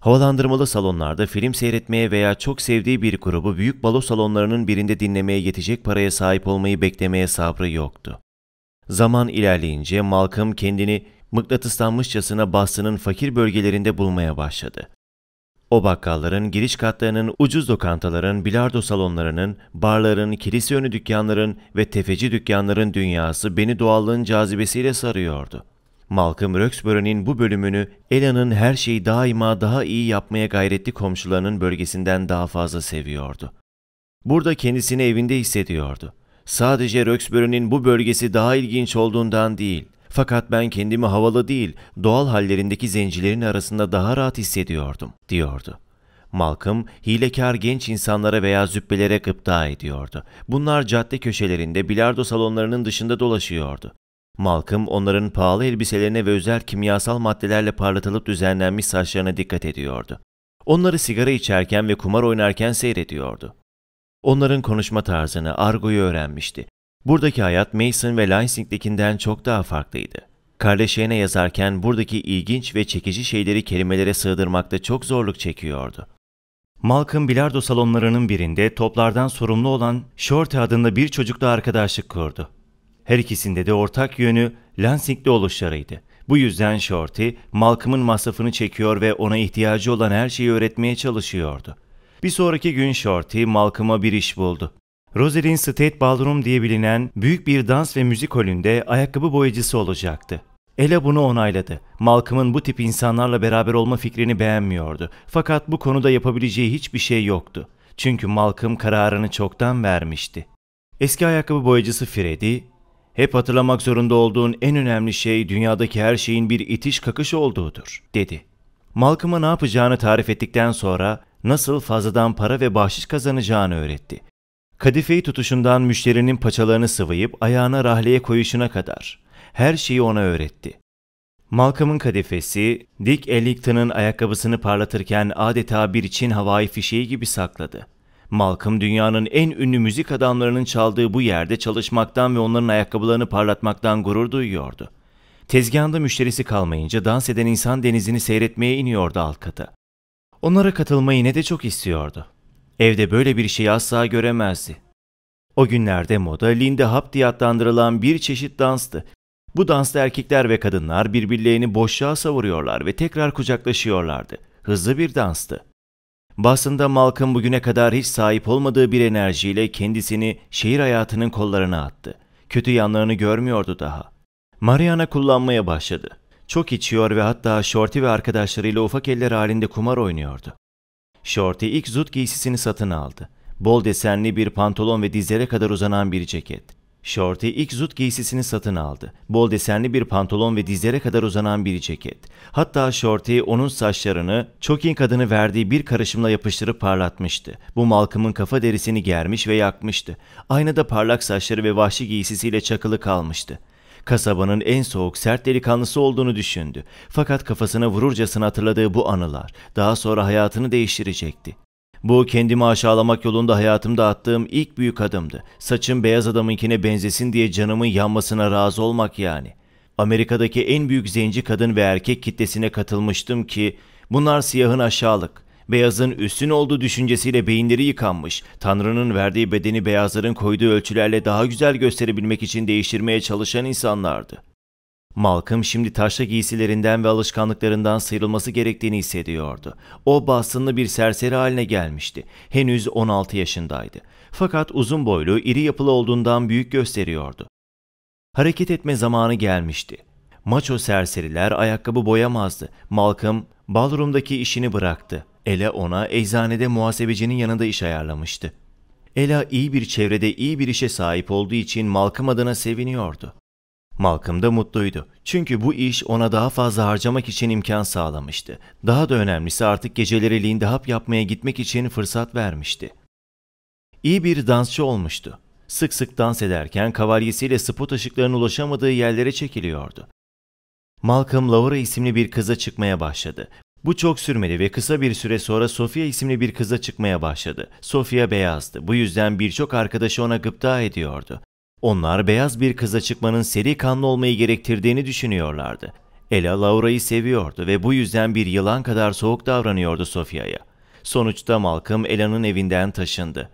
Havalandırmalı salonlarda film seyretmeye veya çok sevdiği bir grubu büyük balo salonlarının birinde dinlemeye yetecek paraya sahip olmayı beklemeye sabrı yoktu. Zaman ilerleyince Malcolm kendini mıknatıslanmışçasına Boston'ın fakir bölgelerinde bulmaya başladı. O bakkalların, giriş katlarının, ucuz lokantaların, bilardo salonlarının, barların, kilise önü dükkanların ve tefeci dükkanların dünyası beni doğallığın cazibesiyle sarıyordu. Malcolm Roxborough'nin bu bölümünü Ela'nın her şeyi daima daha iyi yapmaya gayretli komşularının bölgesinden daha fazla seviyordu. Burada kendisini evinde hissediyordu. Sadece Roxborough'nin bu bölgesi daha ilginç olduğundan değil, fakat ben kendimi havalı değil, doğal hallerindeki zencilerin arasında daha rahat hissediyordum, diyordu. Malcolm, hilekar genç insanlara veya züppelere gıpta ediyordu. Bunlar cadde köşelerinde, bilardo salonlarının dışında dolaşıyordu. Malcolm onların pahalı elbiselerine ve özel kimyasal maddelerle parlatılıp düzenlenmiş saçlarına dikkat ediyordu. Onları sigara içerken ve kumar oynarken seyrediyordu. Onların konuşma tarzını, argoyu öğrenmişti. Buradaki hayat Mason ve Lansing'dekinden çok daha farklıydı. Kardeşine yazarken buradaki ilginç ve çekici şeyleri kelimelere sığdırmakta çok zorluk çekiyordu. Malcolm bilardo salonlarının birinde toplardan sorumlu olan Shorty adında bir çocukla arkadaşlık kurdu. Her ikisinde de ortak yönü Lansing'de oluşlarıydı. Bu yüzden Shorty, Malcolm'ın masrafını çekiyor ve ona ihtiyacı olan her şeyi öğretmeye çalışıyordu. Bir sonraki gün Shorty, Malcolm'a bir iş buldu. Rosalind State Ballroom diye bilinen büyük bir dans ve müzik holünde ayakkabı boyacısı olacaktı. Ela bunu onayladı. Malcolm'ın bu tip insanlarla beraber olma fikrini beğenmiyordu. Fakat bu konuda yapabileceği hiçbir şey yoktu. Çünkü Malcolm kararını çoktan vermişti. Eski ayakkabı boyacısı Freddy, hep hatırlamak zorunda olduğun en önemli şey dünyadaki her şeyin bir itiş kakış olduğudur, dedi. Malcolm'a ne yapacağını tarif ettikten sonra nasıl fazladan para ve bahşiş kazanacağını öğretti. Kadifeyi tutuşundan müşterinin paçalarını sıvayıp ayağına rahleye koyuşuna kadar her şeyi ona öğretti. Malcolm'ın kadifesi, Dick Ellington'ın ayakkabısını parlatırken adeta bir Çin havai fişeği gibi sakladı. Malcolm dünyanın en ünlü müzik adamlarının çaldığı bu yerde çalışmaktan ve onların ayakkabılarını parlatmaktan gurur duyuyordu. Tezgahında müşterisi kalmayınca dans eden insan denizini seyretmeye iniyordu alt kata. Onlara katılmayı ne de çok istiyordu. Evde böyle bir şeyi asla göremezdi. O günlerde moda Lindy Hop diye adlandırılan bir çeşit danstı. Bu dansta erkekler ve kadınlar birbirlerini boşluğa savuruyorlar ve tekrar kucaklaşıyorlardı. Hızlı bir danstı. Basında malkın bugüne kadar hiç sahip olmadığı bir enerjiyle kendisini şehir hayatının kollarına attı. Kötü yanlarını görmüyordu daha. Mariana kullanmaya başladı. Çok içiyor ve hatta Shorty ve arkadaşlarıyla ufak eller halinde kumar oynuyordu. Shorty ilk zut giysisini satın aldı. Bol desenli bir pantolon ve dizlere kadar uzanan bir ceket. Shorty ilk zut giysisini satın aldı. Bol desenli bir pantolon ve dizlere kadar uzanan bir ceket. Hatta Shorty onun saçlarını Choking kadını verdiği bir karışımla yapıştırıp parlatmıştı. Bu Malcolm'ın kafa derisini germiş ve yakmıştı. Aynada parlak saçları ve vahşi giysisiyle çakılı kalmıştı. Kasabanın en soğuk, sert delikanlısı olduğunu düşündü. Fakat kafasına vururcasına hatırladığı bu anılar daha sonra hayatını değiştirecekti. Bu kendimi aşağılamak yolunda hayatımda attığım ilk büyük adımdı. Saçım beyaz adamınkine benzesin diye canımın yanmasına razı olmak yani. Amerika'daki en büyük zenci kadın ve erkek kitlesine katılmıştım ki bunlar siyahın aşağılık, beyazın üstün olduğu düşüncesiyle beyinleri yıkanmış, Tanrı'nın verdiği bedeni beyazların koyduğu ölçülerle daha güzel gösterebilmek için değiştirmeye çalışan insanlardı. Malcolm şimdi taşra giysilerinden ve alışkanlıklarından sıyrılması gerektiğini hissediyordu. O bassınlı bir serseri haline gelmişti. Henüz 16 yaşındaydı. Fakat uzun boylu, iri yapılı olduğundan büyük gösteriyordu. Hareket etme zamanı gelmişti. Maço serseriler ayakkabı boyamazdı. Malcolm, balrumdaki işini bıraktı. Ela ona eczanede muhasebecinin yanında iş ayarlamıştı. Ela iyi bir çevrede iyi bir işe sahip olduğu için Malcolm adına seviniyordu. Malcolm da mutluydu. Çünkü bu iş ona daha fazla harcamak için imkan sağlamıştı. Daha da önemlisi artık geceleri lindahap yapmaya gitmek için fırsat vermişti. İyi bir dansçı olmuştu. Sık sık dans ederken kavalyesiyle spot ışıklarına ulaşamadığı yerlere çekiliyordu. Malcolm Laura isimli bir kıza çıkmaya başladı. Bu çok sürmedi ve kısa bir süre sonra Sofia isimli bir kıza çıkmaya başladı. Sofia beyazdı. Bu yüzden birçok arkadaşı ona gıpta ediyordu. Onlar beyaz bir kıza çıkmanın seri kanlı olmayı gerektirdiğini düşünüyorlardı. Ela Laura'yı seviyordu ve bu yüzden bir yılan kadar soğuk davranıyordu Sofia'ya. Sonuçta Malcolm Ela'nın evinden taşındı.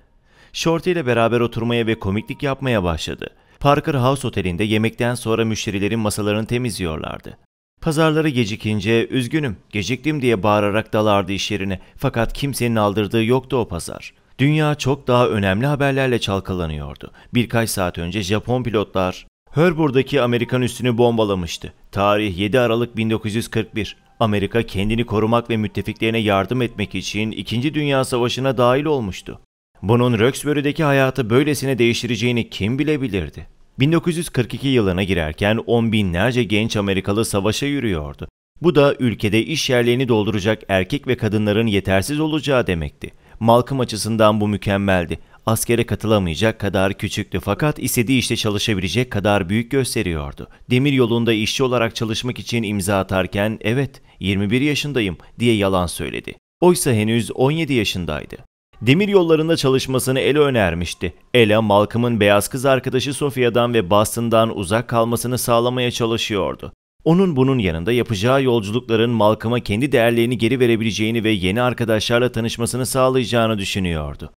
Shorty ile beraber oturmaya ve komiklik yapmaya başladı. Parker House Oteli'nde yemekten sonra müşterilerin masalarını temizliyorlardı. Pazarları gecikince üzgünüm, geciktim diye bağırarak dalardı iş yerine fakat kimsenin aldırdığı yoktu o pazar. Dünya çok daha önemli haberlerle çalkalanıyordu. Birkaç saat önce Japon pilotlar Hörbur'daki Amerikan üssünü bombalamıştı. Tarih 7 Aralık 1941. Amerika kendini korumak ve müttefiklerine yardım etmek için 2. Dünya Savaşı'na dahil olmuştu. Bunun Röksbörü'deki hayatı böylesine değiştireceğini kim bilebilirdi? 1942 yılına girerken on binlerce genç Amerikalı savaşa yürüyordu. Bu da ülkede iş yerlerini dolduracak erkek ve kadınların yetersiz olacağı demekti. Malcolm açısından bu mükemmeldi. Askere katılamayacak kadar küçüktü fakat istediği işte çalışabilecek kadar büyük gösteriyordu. Demir yolunda işçi olarak çalışmak için imza atarken evet 21 yaşındayım diye yalan söyledi. Oysa henüz 17 yaşındaydı. Demir yollarında çalışmasını Ela önermişti. Ela, Malcolm'ın beyaz kız arkadaşı Sofia'dan ve Boston'dan uzak kalmasını sağlamaya çalışıyordu. Onun bunun yanında yapacağı yolculukların Malcolm'a kendi değerlerini geri verebileceğini ve yeni arkadaşlarla tanışmasını sağlayacağını düşünüyordu.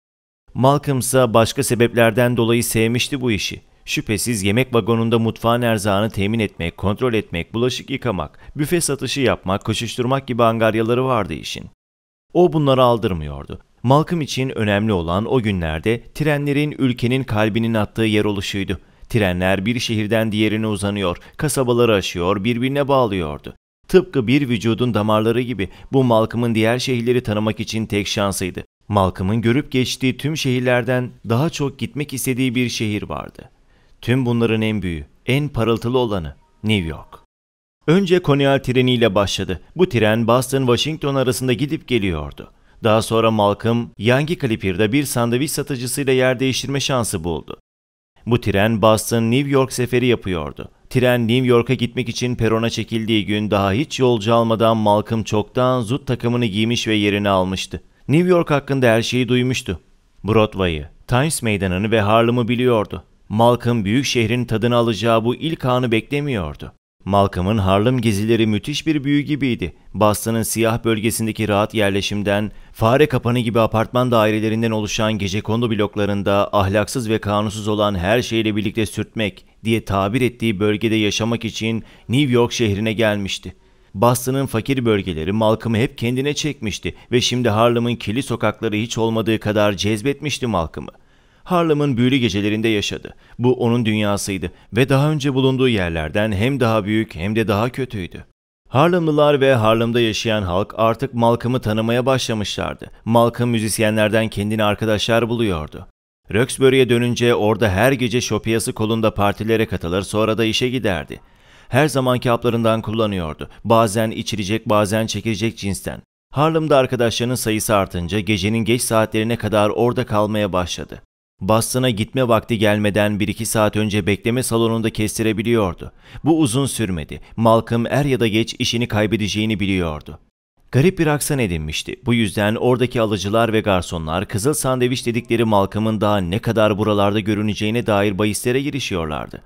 Malcolm ise başka sebeplerden dolayı sevmişti bu işi. Şüphesiz yemek vagonunda mutfağın erzağını temin etmek, kontrol etmek, bulaşık yıkamak, büfe satışı yapmak, koşuşturmak gibi angaryaları vardı işin. O bunları aldırmıyordu. Malcolm için önemli olan o günlerde trenlerin ülkenin kalbinin attığı yer oluşuydu. Trenler bir şehirden diğerine uzanıyor, kasabaları aşıyor, birbirine bağlıyordu. Tıpkı bir vücudun damarları gibi bu Malcolm'ın diğer şehirleri tanımak için tek şansıydı. Malcolm'ın görüp geçtiği tüm şehirlerden daha çok gitmek istediği bir şehir vardı. Tüm bunların en büyüğü, en parıltılı olanı New York. Önce Conneaut treniyle başladı. Bu tren Boston-Washington arasında gidip geliyordu. Daha sonra Malcolm, Yankee Clipper'da bir sandviç satıcısıyla yer değiştirme şansı buldu. Bu tren Boston-New York seferi yapıyordu. Tren New York'a gitmek için perona çekildiği gün daha hiç yolcu almadan Malcolm çoktan zut takımını giymiş ve yerini almıştı. New York hakkında her şeyi duymuştu. Broadway'ı, Times Meydanı'nı ve Harlem'ı biliyordu. Malcolm büyük şehrin tadını alacağı bu ilk anı beklemiyordu. Malcolm'ın Harlem gezileri müthiş bir büyü gibiydi. Boston'ın siyah bölgesindeki rahat yerleşimden, fare kapanı gibi apartman dairelerinden oluşan gece kondu bloklarında ahlaksız ve kanunsuz olan her şeyle birlikte sürtmek diye tabir ettiği bölgede yaşamak için New York şehrine gelmişti. Boston'ın fakir bölgeleri Malcolm'ı hep kendine çekmişti ve şimdi Harlem'ın kili sokakları hiç olmadığı kadar cezbetmişti Malcolm'ı. Harlem'ın büyülü gecelerinde yaşadı. Bu onun dünyasıydı ve daha önce bulunduğu yerlerden hem daha büyük hem de daha kötüydü. Harlemlılar ve Harlem'da yaşayan halk artık Malcolm'ı tanımaya başlamışlardı. Malcolm müzisyenlerden kendine arkadaşlar buluyordu. Roxbury'e dönünce orada her gece şopiyası kolunda partilere katılır sonra da işe giderdi. Her zamanki haplarından kullanıyordu. Bazen içilecek bazen çekilecek cinsten. Harlem'da arkadaşlarının sayısı artınca gecenin geç saatlerine kadar orada kalmaya başladı. Boston'a gitme vakti gelmeden bir iki saat önce bekleme salonunda kestirebiliyordu. Bu uzun sürmedi. Malcolm er ya da geç işini kaybedeceğini biliyordu. Garip bir aksan edinmişti. Bu yüzden oradaki alıcılar ve garsonlar kızıl sandviç dedikleri Malcolm'ın daha ne kadar buralarda görüneceğine dair bahislere girişiyorlardı.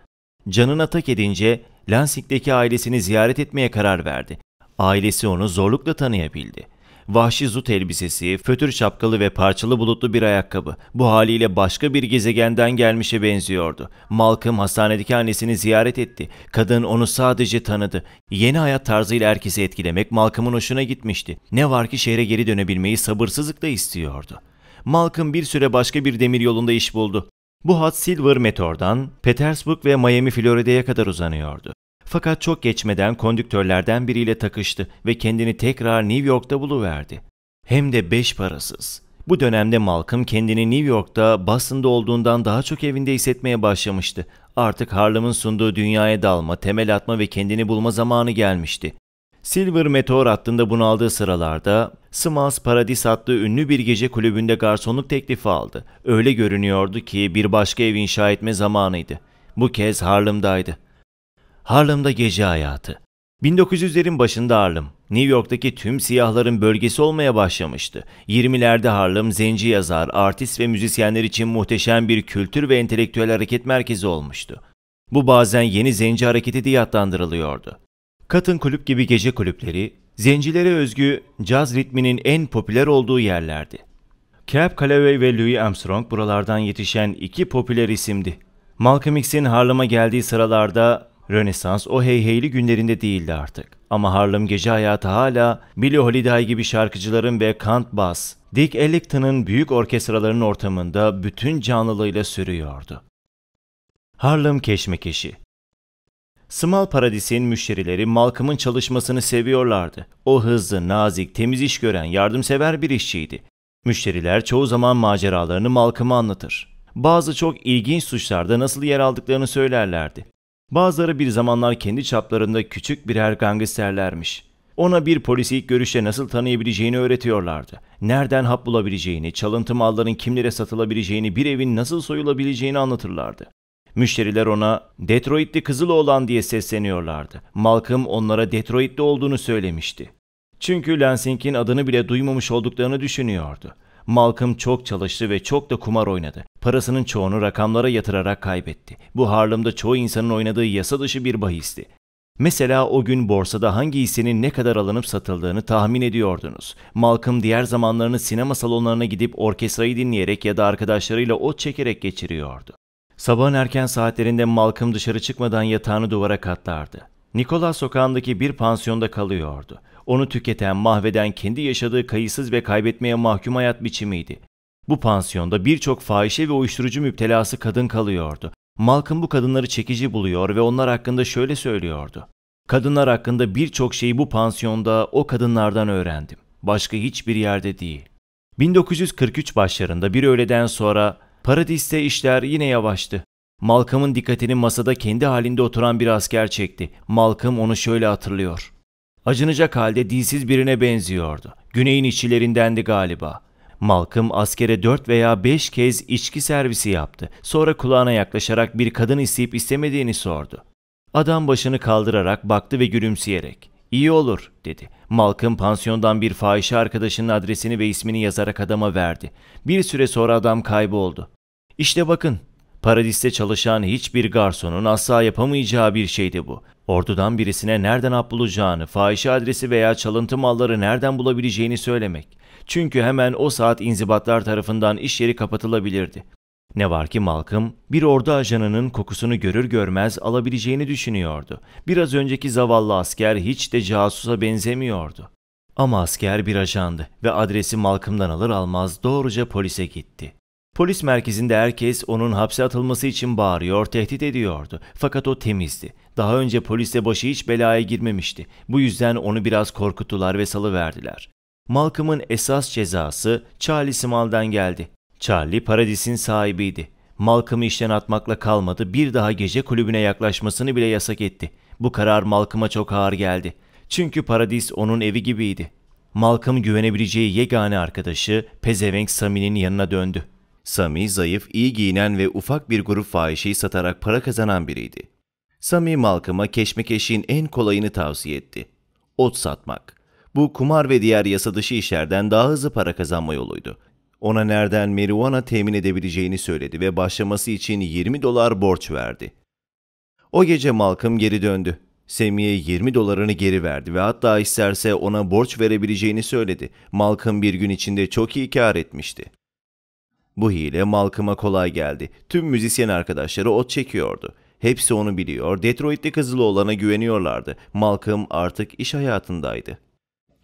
Canına tak edince Lansing'deki ailesini ziyaret etmeye karar verdi. Ailesi onu zorlukla tanıyabildi vahşi zut elbisesi, fötür şapkalı ve parçalı bulutlu bir ayakkabı. Bu haliyle başka bir gezegenden gelmişe benziyordu. Malcolm hastanedeki annesini ziyaret etti. Kadın onu sadece tanıdı. Yeni hayat tarzıyla herkesi etkilemek Malcolm'ın hoşuna gitmişti. Ne var ki şehre geri dönebilmeyi sabırsızlıkla istiyordu. Malcolm bir süre başka bir demir yolunda iş buldu. Bu hat Silver Meteor'dan Petersburg ve Miami Florida'ya kadar uzanıyordu. Fakat çok geçmeden kondüktörlerden biriyle takıştı ve kendini tekrar New York'ta buluverdi. Hem de beş parasız. Bu dönemde Malcolm kendini New York'ta Boston'da olduğundan daha çok evinde hissetmeye başlamıştı. Artık Harlem'ın sunduğu dünyaya dalma, temel atma ve kendini bulma zamanı gelmişti. Silver Meteor hattında bunaldığı sıralarda Smalls Paradis adlı ünlü bir gece kulübünde garsonluk teklifi aldı. Öyle görünüyordu ki bir başka ev inşa etme zamanıydı. Bu kez Harlem'daydı. Harlem'da gece hayatı. 1900'lerin başında Harlem, New York'taki tüm siyahların bölgesi olmaya başlamıştı. 20'lerde Harlem, zenci yazar, artist ve müzisyenler için muhteşem bir kültür ve entelektüel hareket merkezi olmuştu. Bu bazen yeni zenci hareketi diye adlandırılıyordu. Katın kulüp gibi gece kulüpleri, zencilere özgü caz ritminin en popüler olduğu yerlerdi. Cab Calloway ve Louis Armstrong buralardan yetişen iki popüler isimdi. Malcolm X'in Harlem'a geldiği sıralarda Rönesans o heyheyli günlerinde değildi artık. Ama Harlem gece hayatı hala Billie Holiday gibi şarkıcıların ve Kant Bass, Dick Ellington'ın büyük orkestraların ortamında bütün canlılığıyla sürüyordu. Harlem Keşmekeşi Small Paradis'in müşterileri Malcolm'ın çalışmasını seviyorlardı. O hızlı, nazik, temiz iş gören, yardımsever bir işçiydi. Müşteriler çoğu zaman maceralarını Malcolm'a anlatır. Bazı çok ilginç suçlarda nasıl yer aldıklarını söylerlerdi. Bazıları bir zamanlar kendi çaplarında küçük birer gangsterlermiş. Ona bir polisi ilk görüşte nasıl tanıyabileceğini öğretiyorlardı. Nereden hap bulabileceğini, çalıntı malların kimlere satılabileceğini, bir evin nasıl soyulabileceğini anlatırlardı. Müşteriler ona Detroitli kızıl olan diye sesleniyorlardı. Malcolm onlara Detroitli olduğunu söylemişti. Çünkü Lansing'in adını bile duymamış olduklarını düşünüyordu. Malcolm çok çalıştı ve çok da kumar oynadı. Parasının çoğunu rakamlara yatırarak kaybetti. Bu Harlem'da çoğu insanın oynadığı yasa dışı bir bahisti. Mesela o gün borsada hangi hissenin ne kadar alınıp satıldığını tahmin ediyordunuz. Malcolm diğer zamanlarını sinema salonlarına gidip orkestrayı dinleyerek ya da arkadaşlarıyla ot çekerek geçiriyordu. Sabahın erken saatlerinde Malcolm dışarı çıkmadan yatağını duvara katlardı. Nikola sokağındaki bir pansiyonda kalıyordu onu tüketen, mahveden, kendi yaşadığı kayıtsız ve kaybetmeye mahkum hayat biçimiydi. Bu pansiyonda birçok fahişe ve uyuşturucu müptelası kadın kalıyordu. Malcolm bu kadınları çekici buluyor ve onlar hakkında şöyle söylüyordu. Kadınlar hakkında birçok şeyi bu pansiyonda o kadınlardan öğrendim. Başka hiçbir yerde değil. 1943 başlarında bir öğleden sonra Paradis'te işler yine yavaştı. Malcolm'ın dikkatini masada kendi halinde oturan bir asker çekti. Malcolm onu şöyle hatırlıyor. Acınacak halde dilsiz birine benziyordu. Güney'in işçilerindendi galiba. Malcolm askere dört veya beş kez içki servisi yaptı. Sonra kulağına yaklaşarak bir kadın isteyip istemediğini sordu. Adam başını kaldırarak baktı ve gülümseyerek İyi olur dedi. Malcolm pansiyondan bir fahişe arkadaşının adresini ve ismini yazarak adama verdi. Bir süre sonra adam kayboldu. İşte bakın. Paradiste çalışan hiçbir garsonun asla yapamayacağı bir şeydi bu. Ordudan birisine nereden hap bulacağını, fahişe adresi veya çalıntı malları nereden bulabileceğini söylemek. Çünkü hemen o saat inzibatlar tarafından iş yeri kapatılabilirdi. Ne var ki Malcolm bir ordu ajanının kokusunu görür görmez alabileceğini düşünüyordu. Biraz önceki zavallı asker hiç de casusa benzemiyordu. Ama asker bir ajandı ve adresi Malcolm'dan alır almaz doğruca polise gitti. Polis merkezinde herkes onun hapse atılması için bağırıyor, tehdit ediyordu. Fakat o temizdi. Daha önce polisle başı hiç belaya girmemişti. Bu yüzden onu biraz korkuttular ve salıverdiler. Malcolm'ın esas cezası Charlie Small'dan geldi. Charlie Paradis'in sahibiydi. Malcolm'ı işten atmakla kalmadı, bir daha gece kulübüne yaklaşmasını bile yasak etti. Bu karar Malcolm'a çok ağır geldi. Çünkü Paradis onun evi gibiydi. Malcolm güvenebileceği yegane arkadaşı pezevenk Sami'nin yanına döndü. Sami zayıf, iyi giyinen ve ufak bir grup fahişeyi satarak para kazanan biriydi. Sami Malcolm'a keşmekeşin en kolayını tavsiye etti. Ot satmak. Bu kumar ve diğer yasa dışı işlerden daha hızlı para kazanma yoluydu. Ona nereden marihuana temin edebileceğini söyledi ve başlaması için 20 dolar borç verdi. O gece Malcolm geri döndü. Sami'ye 20 dolarını geri verdi ve hatta isterse ona borç verebileceğini söyledi. Malcolm bir gün içinde çok iyi kar etmişti. Bu hile Malcolm'a kolay geldi. Tüm müzisyen arkadaşları ot çekiyordu. Hepsi onu biliyor, Detroit'li kızılı olana güveniyorlardı. Malcolm artık iş hayatındaydı.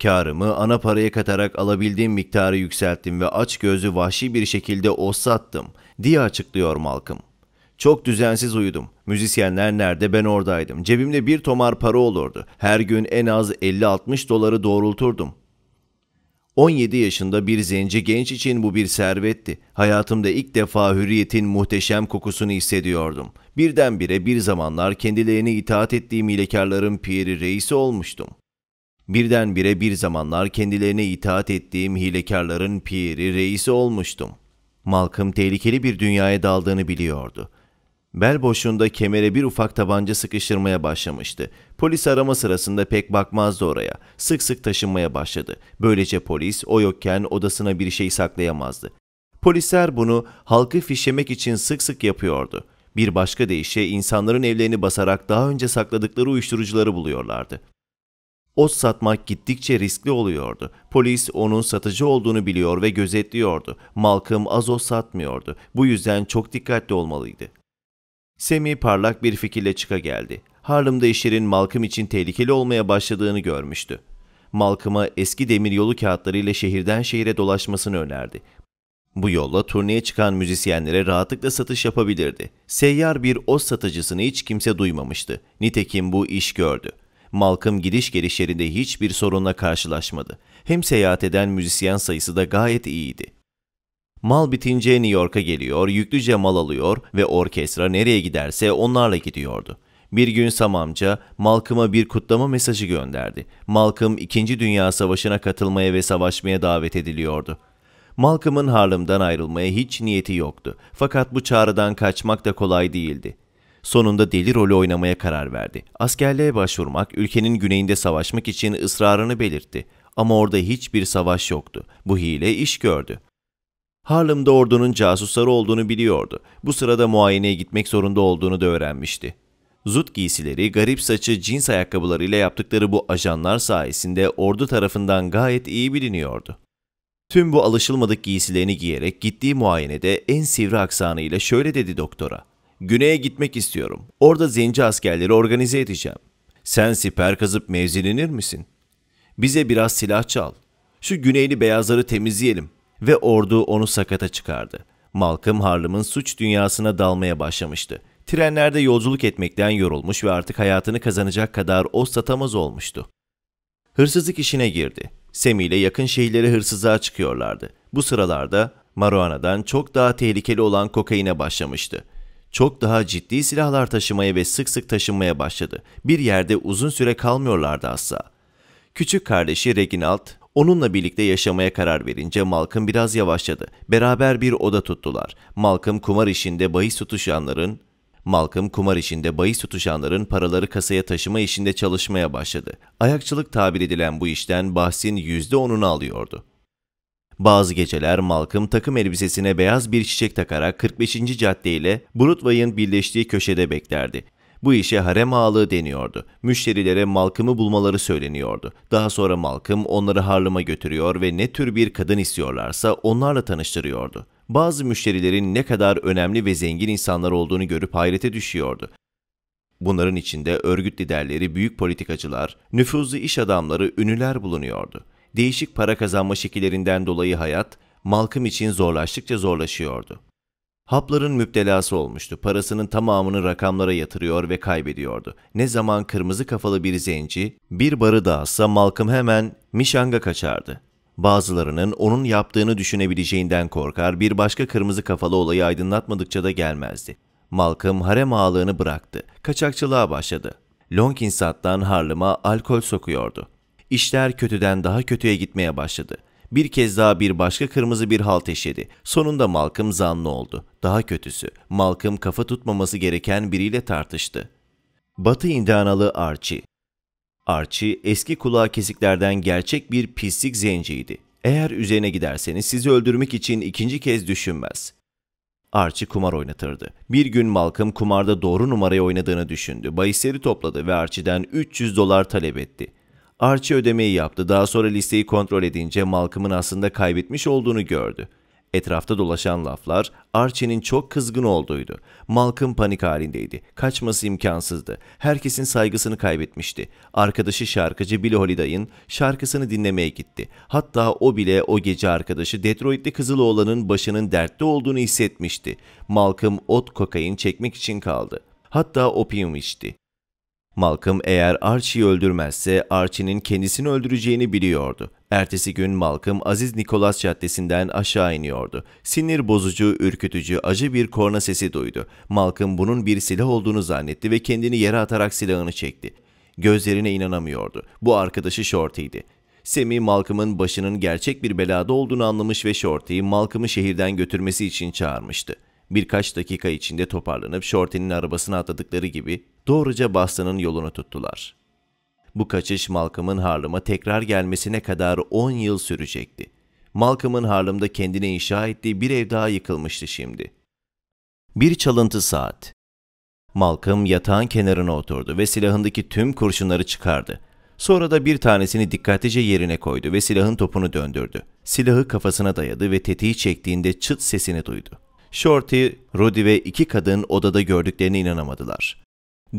Karımı ana paraya katarak alabildiğim miktarı yükselttim ve aç gözü vahşi bir şekilde o sattım diye açıklıyor Malcolm. Çok düzensiz uyudum. Müzisyenler nerede ben oradaydım. Cebimde bir tomar para olurdu. Her gün en az 50-60 doları doğrulturdum. 17 yaşında bir zenci genç için bu bir servetti. Hayatımda ilk defa hürriyetin muhteşem kokusunu hissediyordum. Birdenbire bir zamanlar kendilerine itaat ettiğim hilekarların piri reisi olmuştum. Birdenbire bir zamanlar kendilerine itaat ettiğim hilekarların piri reisi olmuştum. Malcolm tehlikeli bir dünyaya daldığını biliyordu. Bel boşunda kemere bir ufak tabanca sıkıştırmaya başlamıştı. Polis arama sırasında pek bakmazdı oraya. Sık sık taşınmaya başladı. Böylece polis o yokken odasına bir şey saklayamazdı. Polisler bunu halkı fişlemek için sık sık yapıyordu. Bir başka deyişle insanların evlerini basarak daha önce sakladıkları uyuşturucuları buluyorlardı. Ot satmak gittikçe riskli oluyordu. Polis onun satıcı olduğunu biliyor ve gözetliyordu. Malcolm az ot satmıyordu. Bu yüzden çok dikkatli olmalıydı. Semi parlak bir fikirle çıka geldi. Harlem'da işlerin Malcolm için tehlikeli olmaya başladığını görmüştü. Malcolm'a eski demiryolu kağıtlarıyla şehirden şehire dolaşmasını önerdi. Bu yolla turneye çıkan müzisyenlere rahatlıkla satış yapabilirdi. Seyyar bir o satıcısını hiç kimse duymamıştı. Nitekim bu iş gördü. Malcolm gidiş gelişlerinde hiçbir sorunla karşılaşmadı. Hem seyahat eden müzisyen sayısı da gayet iyiydi. Mal bitince New York'a geliyor, yüklüce mal alıyor ve orkestra nereye giderse onlarla gidiyordu. Bir gün Sam amca Malcolm'a bir kutlama mesajı gönderdi. Malcolm 2. Dünya Savaşı'na katılmaya ve savaşmaya davet ediliyordu. Malcolm'ın Harlem'dan ayrılmaya hiç niyeti yoktu. Fakat bu çağrıdan kaçmak da kolay değildi. Sonunda deli rolü oynamaya karar verdi. Askerliğe başvurmak, ülkenin güneyinde savaşmak için ısrarını belirtti. Ama orada hiçbir savaş yoktu. Bu hile iş gördü. Harlem'da ordunun casusları olduğunu biliyordu. Bu sırada muayeneye gitmek zorunda olduğunu da öğrenmişti. Zut giysileri, garip saçı, cins ayakkabılarıyla yaptıkları bu ajanlar sayesinde ordu tarafından gayet iyi biliniyordu. Tüm bu alışılmadık giysilerini giyerek gittiği muayenede en sivri aksanıyla şöyle dedi doktora. Güney'e gitmek istiyorum. Orada zenci askerleri organize edeceğim. Sen siper kazıp mevzilenir misin? Bize biraz silah çal. Şu güneyli beyazları temizleyelim ve ordu onu sakata çıkardı. Malcolm Harlem'ın suç dünyasına dalmaya başlamıştı. Trenlerde yolculuk etmekten yorulmuş ve artık hayatını kazanacak kadar o satamaz olmuştu. Hırsızlık işine girdi. Semi ile yakın şehirlere hırsızlığa çıkıyorlardı. Bu sıralarda marihuanadan çok daha tehlikeli olan kokaine başlamıştı. Çok daha ciddi silahlar taşımaya ve sık sık taşınmaya başladı. Bir yerde uzun süre kalmıyorlardı asla. Küçük kardeşi Reginald Onunla birlikte yaşamaya karar verince Malcolm biraz yavaşladı. Beraber bir oda tuttular. Malcolm kumar işinde bahis tutuşanların Malcolm kumar işinde bahis tutuşanların paraları kasaya taşıma işinde çalışmaya başladı. Ayakçılık tabir edilen bu işten bahsin %10'unu alıyordu. Bazı geceler Malcolm takım elbisesine beyaz bir çiçek takarak 45. cadde ile Broadway'ın birleştiği köşede beklerdi. Bu işe harem ağalığı deniyordu. Müşterilere Malkım'ı bulmaları söyleniyordu. Daha sonra Malkım onları Harlem'a götürüyor ve ne tür bir kadın istiyorlarsa onlarla tanıştırıyordu. Bazı müşterilerin ne kadar önemli ve zengin insanlar olduğunu görüp hayrete düşüyordu. Bunların içinde örgüt liderleri, büyük politikacılar, nüfuzlu iş adamları, ünlüler bulunuyordu. Değişik para kazanma şekillerinden dolayı hayat, Malkım için zorlaştıkça zorlaşıyordu. Hapların müptelası olmuştu. Parasının tamamını rakamlara yatırıyor ve kaybediyordu. Ne zaman kırmızı kafalı bir zenci bir barı dağıtsa Malcolm hemen Mişang'a kaçardı. Bazılarının onun yaptığını düşünebileceğinden korkar, bir başka kırmızı kafalı olayı aydınlatmadıkça da gelmezdi. Malcolm harem ağalığını bıraktı. Kaçakçılığa başladı. Lonkinsat'tan Harlem'a alkol sokuyordu. İşler kötüden daha kötüye gitmeye başladı. Bir kez daha bir başka kırmızı bir halt eşedi. Sonunda Malcolm zanlı oldu. Daha kötüsü, Malcolm kafa tutmaması gereken biriyle tartıştı. Batı Indianalı Archie Archie eski kulağı kesiklerden gerçek bir pislik zenciydi. Eğer üzerine giderseniz sizi öldürmek için ikinci kez düşünmez. Archie kumar oynatırdı. Bir gün Malcolm kumarda doğru numarayı oynadığını düşündü. Bahisleri topladı ve Archie'den 300 dolar talep etti. Archie ödemeyi yaptı. Daha sonra listeyi kontrol edince Malcolm'ın aslında kaybetmiş olduğunu gördü. Etrafta dolaşan laflar Archie'nin çok kızgın olduğuydu. Malcolm panik halindeydi. Kaçması imkansızdı. Herkesin saygısını kaybetmişti. Arkadaşı şarkıcı Billy Holiday'ın şarkısını dinlemeye gitti. Hatta o bile o gece arkadaşı Detroitli Kızıloğlan'ın başının dertte olduğunu hissetmişti. Malcolm ot kokain çekmek için kaldı. Hatta opium içti. Malcolm eğer Archie'yi öldürmezse Archie'nin kendisini öldüreceğini biliyordu. Ertesi gün Malcolm Aziz Nikolas Caddesi'nden aşağı iniyordu. Sinir bozucu, ürkütücü, acı bir korna sesi duydu. Malcolm bunun bir silah olduğunu zannetti ve kendini yere atarak silahını çekti. Gözlerine inanamıyordu. Bu arkadaşı Shorty'ydi. Semi Malcolm'ın başının gerçek bir belada olduğunu anlamış ve Shorty'yi Malcolm'ı şehirden götürmesi için çağırmıştı. Birkaç dakika içinde toparlanıp Shorty'nin arabasına atladıkları gibi doğruca Boston'ın yolunu tuttular. Bu kaçış Malcolm'ın Harlem'a tekrar gelmesine kadar 10 yıl sürecekti. Malcolm'ın Harlem'da kendine inşa ettiği bir ev daha yıkılmıştı şimdi. Bir çalıntı saat. Malcolm yatağın kenarına oturdu ve silahındaki tüm kurşunları çıkardı. Sonra da bir tanesini dikkatlice yerine koydu ve silahın topunu döndürdü. Silahı kafasına dayadı ve tetiği çektiğinde çıt sesini duydu. Shorty, Rudy ve iki kadın odada gördüklerine inanamadılar.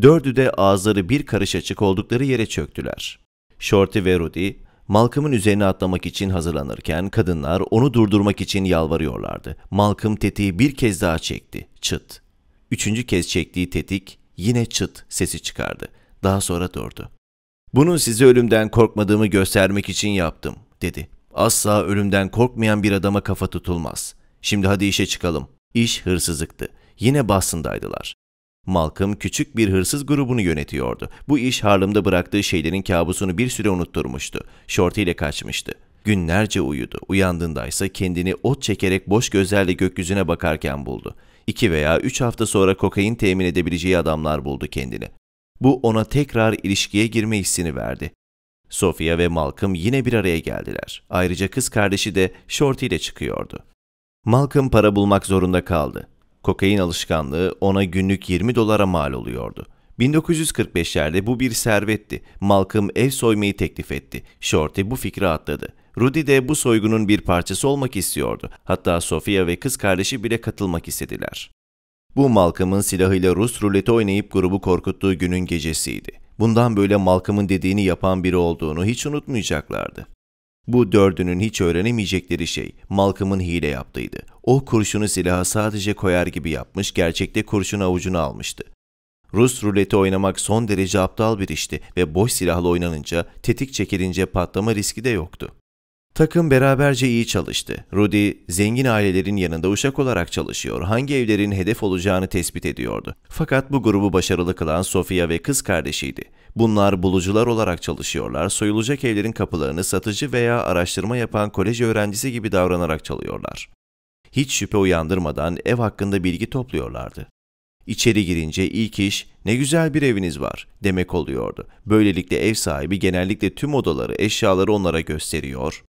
Dördü de ağızları bir karış açık oldukları yere çöktüler. Shorty ve Rudy, Malcolm'ın üzerine atlamak için hazırlanırken kadınlar onu durdurmak için yalvarıyorlardı. Malcolm tetiği bir kez daha çekti. Çıt. Üçüncü kez çektiği tetik yine çıt sesi çıkardı. Daha sonra durdu. "Bunun size ölümden korkmadığımı göstermek için yaptım, dedi. Asla ölümden korkmayan bir adama kafa tutulmaz. Şimdi hadi işe çıkalım. İş hırsızlıktı. Yine Boston'daydılar. Malcolm küçük bir hırsız grubunu yönetiyordu. Bu iş Harlem'da bıraktığı şeylerin kabusunu bir süre unutturmuştu. Şortu ile kaçmıştı. Günlerce uyudu. Uyandığında ise kendini ot çekerek boş gözlerle gökyüzüne bakarken buldu. İki veya üç hafta sonra kokain temin edebileceği adamlar buldu kendini. Bu ona tekrar ilişkiye girme hissini verdi. Sofia ve Malcolm yine bir araya geldiler. Ayrıca kız kardeşi de Shorty ile çıkıyordu. Malcolm para bulmak zorunda kaldı. Kokain alışkanlığı ona günlük 20 dolara mal oluyordu. 1945'lerde bu bir servetti. Malcolm ev soymayı teklif etti. Shorty bu fikre atladı. Rudy de bu soygunun bir parçası olmak istiyordu. Hatta Sofia ve kız kardeşi bile katılmak istediler. Bu Malcolm'ın silahıyla Rus ruleti oynayıp grubu korkuttuğu günün gecesiydi. Bundan böyle Malcolm'ın dediğini yapan biri olduğunu hiç unutmayacaklardı. Bu dördünün hiç öğrenemeyecekleri şey Malcolm'ın hile yaptığıydı. O kurşunu silaha sadece koyar gibi yapmış, gerçekte kurşun avucuna almıştı. Rus ruleti oynamak son derece aptal bir işti ve boş silahla oynanınca, tetik çekilince patlama riski de yoktu. Takım beraberce iyi çalıştı. Rudy, zengin ailelerin yanında uşak olarak çalışıyor, hangi evlerin hedef olacağını tespit ediyordu. Fakat bu grubu başarılı kılan Sofia ve kız kardeşiydi. Bunlar bulucular olarak çalışıyorlar, soyulacak evlerin kapılarını satıcı veya araştırma yapan kolej öğrencisi gibi davranarak çalıyorlar. Hiç şüphe uyandırmadan ev hakkında bilgi topluyorlardı. İçeri girince ilk iş ne güzel bir eviniz var demek oluyordu. Böylelikle ev sahibi genellikle tüm odaları, eşyaları onlara gösteriyor,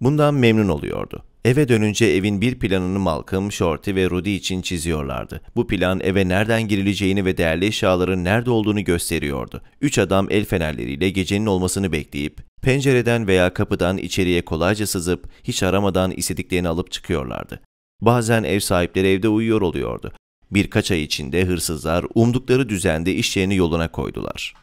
Bundan memnun oluyordu. Eve dönünce evin bir planını Malcolm, Shorty ve Rudy için çiziyorlardı. Bu plan eve nereden girileceğini ve değerli eşyaların nerede olduğunu gösteriyordu. Üç adam el fenerleriyle gecenin olmasını bekleyip, pencereden veya kapıdan içeriye kolayca sızıp hiç aramadan istediklerini alıp çıkıyorlardı. Bazen ev sahipleri evde uyuyor oluyordu. Birkaç ay içinde hırsızlar umdukları düzende işlerini yoluna koydular.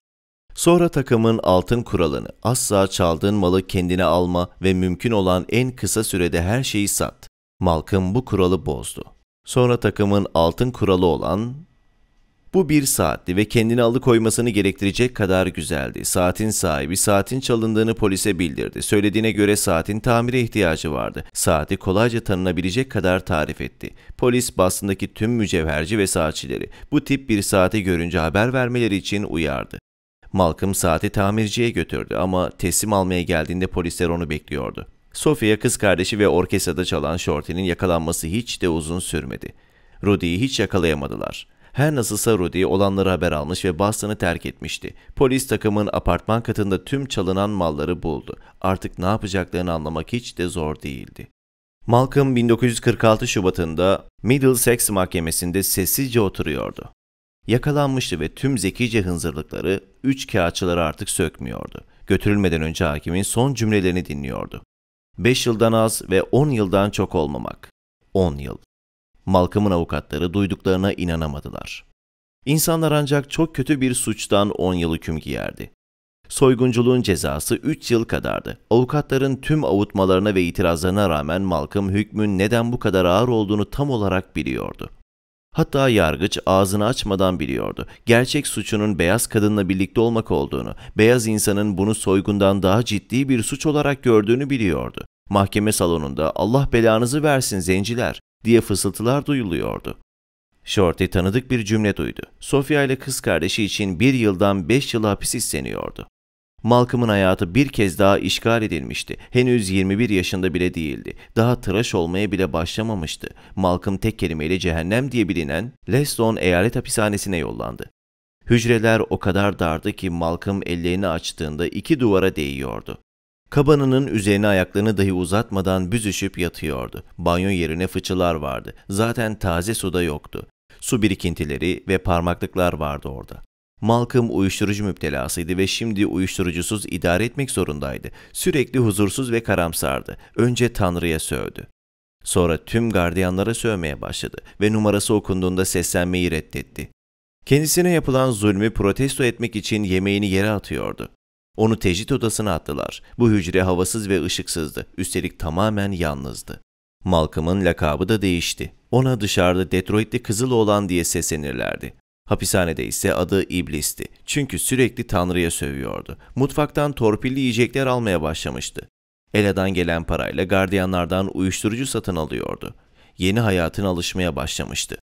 Sonra takımın altın kuralını, asla çaldığın malı kendine alma ve mümkün olan en kısa sürede her şeyi sat. Malcolm bu kuralı bozdu. Sonra takımın altın kuralı olan bu bir saatti ve kendini alıkoymasını gerektirecek kadar güzeldi. Saatin sahibi saatin çalındığını polise bildirdi. Söylediğine göre saatin tamire ihtiyacı vardı. Saati kolayca tanınabilecek kadar tarif etti. Polis Boston'daki tüm mücevherci ve saatçileri bu tip bir saati görünce haber vermeleri için uyardı. Malcolm saati tamirciye götürdü ama teslim almaya geldiğinde polisler onu bekliyordu. Sofia kız kardeşi ve orkestrada çalan Shorty'nin yakalanması hiç de uzun sürmedi. Rudy'yi hiç yakalayamadılar. Her nasılsa Rudy olanları haber almış ve Boston'ı terk etmişti. Polis takımın apartman katında tüm çalınan malları buldu. Artık ne yapacaklarını anlamak hiç de zor değildi. Malcolm 1946 Şubat'ında Middlesex mahkemesinde sessizce oturuyordu. Yakalanmıştı ve tüm zekice hınzırlıkları üç kağıtçıları artık sökmüyordu. Götürülmeden önce hakimin son cümlelerini dinliyordu. Beş yıldan az ve on yıldan çok olmamak. On yıl. Malcolm'ın avukatları duyduklarına inanamadılar. İnsanlar ancak çok kötü bir suçtan on yıl hüküm giyerdi. Soygunculuğun cezası 3 yıl kadardı. Avukatların tüm avutmalarına ve itirazlarına rağmen Malcolm hükmün neden bu kadar ağır olduğunu tam olarak biliyordu. Hatta yargıç ağzını açmadan biliyordu. Gerçek suçunun beyaz kadınla birlikte olmak olduğunu, beyaz insanın bunu soygundan daha ciddi bir suç olarak gördüğünü biliyordu. Mahkeme salonunda Allah belanızı versin zenciler diye fısıltılar duyuluyordu. Shorty tanıdık bir cümle duydu. Sofia ile kız kardeşi için bir yıldan beş yıl hapis isteniyordu. Malcolm'ın hayatı bir kez daha işgal edilmişti. Henüz 21 yaşında bile değildi. Daha tıraş olmaya bile başlamamıştı. Malcolm tek kelimeyle cehennem diye bilinen Leston eyalet hapishanesine yollandı. Hücreler o kadar dardı ki Malcolm ellerini açtığında iki duvara değiyordu. Kabanının üzerine ayaklarını dahi uzatmadan büzüşüp yatıyordu. Banyo yerine fıçılar vardı. Zaten taze suda yoktu. Su birikintileri ve parmaklıklar vardı orada. Malcolm uyuşturucu müptelasıydı ve şimdi uyuşturucusuz idare etmek zorundaydı. Sürekli huzursuz ve karamsardı. Önce Tanrı'ya sövdü. Sonra tüm gardiyanlara sövmeye başladı ve numarası okunduğunda seslenmeyi reddetti. Kendisine yapılan zulmü protesto etmek için yemeğini yere atıyordu. Onu tecrit odasına attılar. Bu hücre havasız ve ışıksızdı. Üstelik tamamen yalnızdı. Malcolm'ın lakabı da değişti. Ona dışarıda Detroit'li kızıl olan diye seslenirlerdi. Hapishanede ise adı İblis'ti. Çünkü sürekli Tanrı'ya sövüyordu. Mutfaktan torpilli yiyecekler almaya başlamıştı. Ela'dan gelen parayla gardiyanlardan uyuşturucu satın alıyordu. Yeni hayatına alışmaya başlamıştı.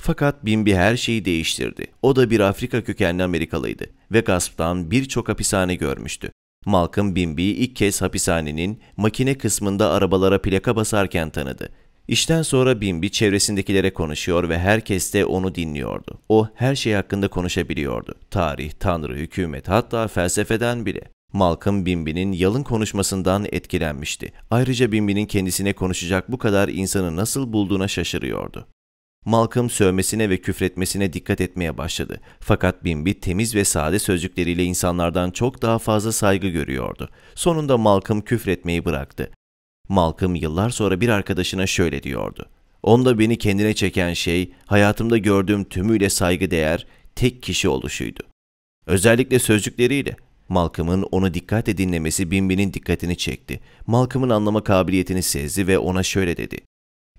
Fakat Bimbi her şeyi değiştirdi. O da bir Afrika kökenli Amerikalıydı ve gasptan birçok hapishane görmüştü. Malcolm Bimbi'yi ilk kez hapishanenin makine kısmında arabalara plaka basarken tanıdı. İşten sonra Bimbi çevresindekilere konuşuyor ve herkes de onu dinliyordu. O her şey hakkında konuşabiliyordu. Tarih, tanrı, hükümet hatta felsefeden bile. Malcolm Bimbi'nin yalın konuşmasından etkilenmişti. Ayrıca Bimbi'nin kendisine konuşacak bu kadar insanı nasıl bulduğuna şaşırıyordu. Malcolm sövmesine ve küfretmesine dikkat etmeye başladı. Fakat Bimbi temiz ve sade sözcükleriyle insanlardan çok daha fazla saygı görüyordu. Sonunda Malcolm küfretmeyi bıraktı. Malcolm yıllar sonra bir arkadaşına şöyle diyordu. Onda beni kendine çeken şey hayatımda gördüğüm tümüyle saygıdeğer tek kişi oluşuydu. Özellikle sözcükleriyle. Malcolm'ın onu dikkatle dinlemesi Bimbi'nin dikkatini çekti. Malcolm'ın anlama kabiliyetini sezdi ve ona şöyle dedi.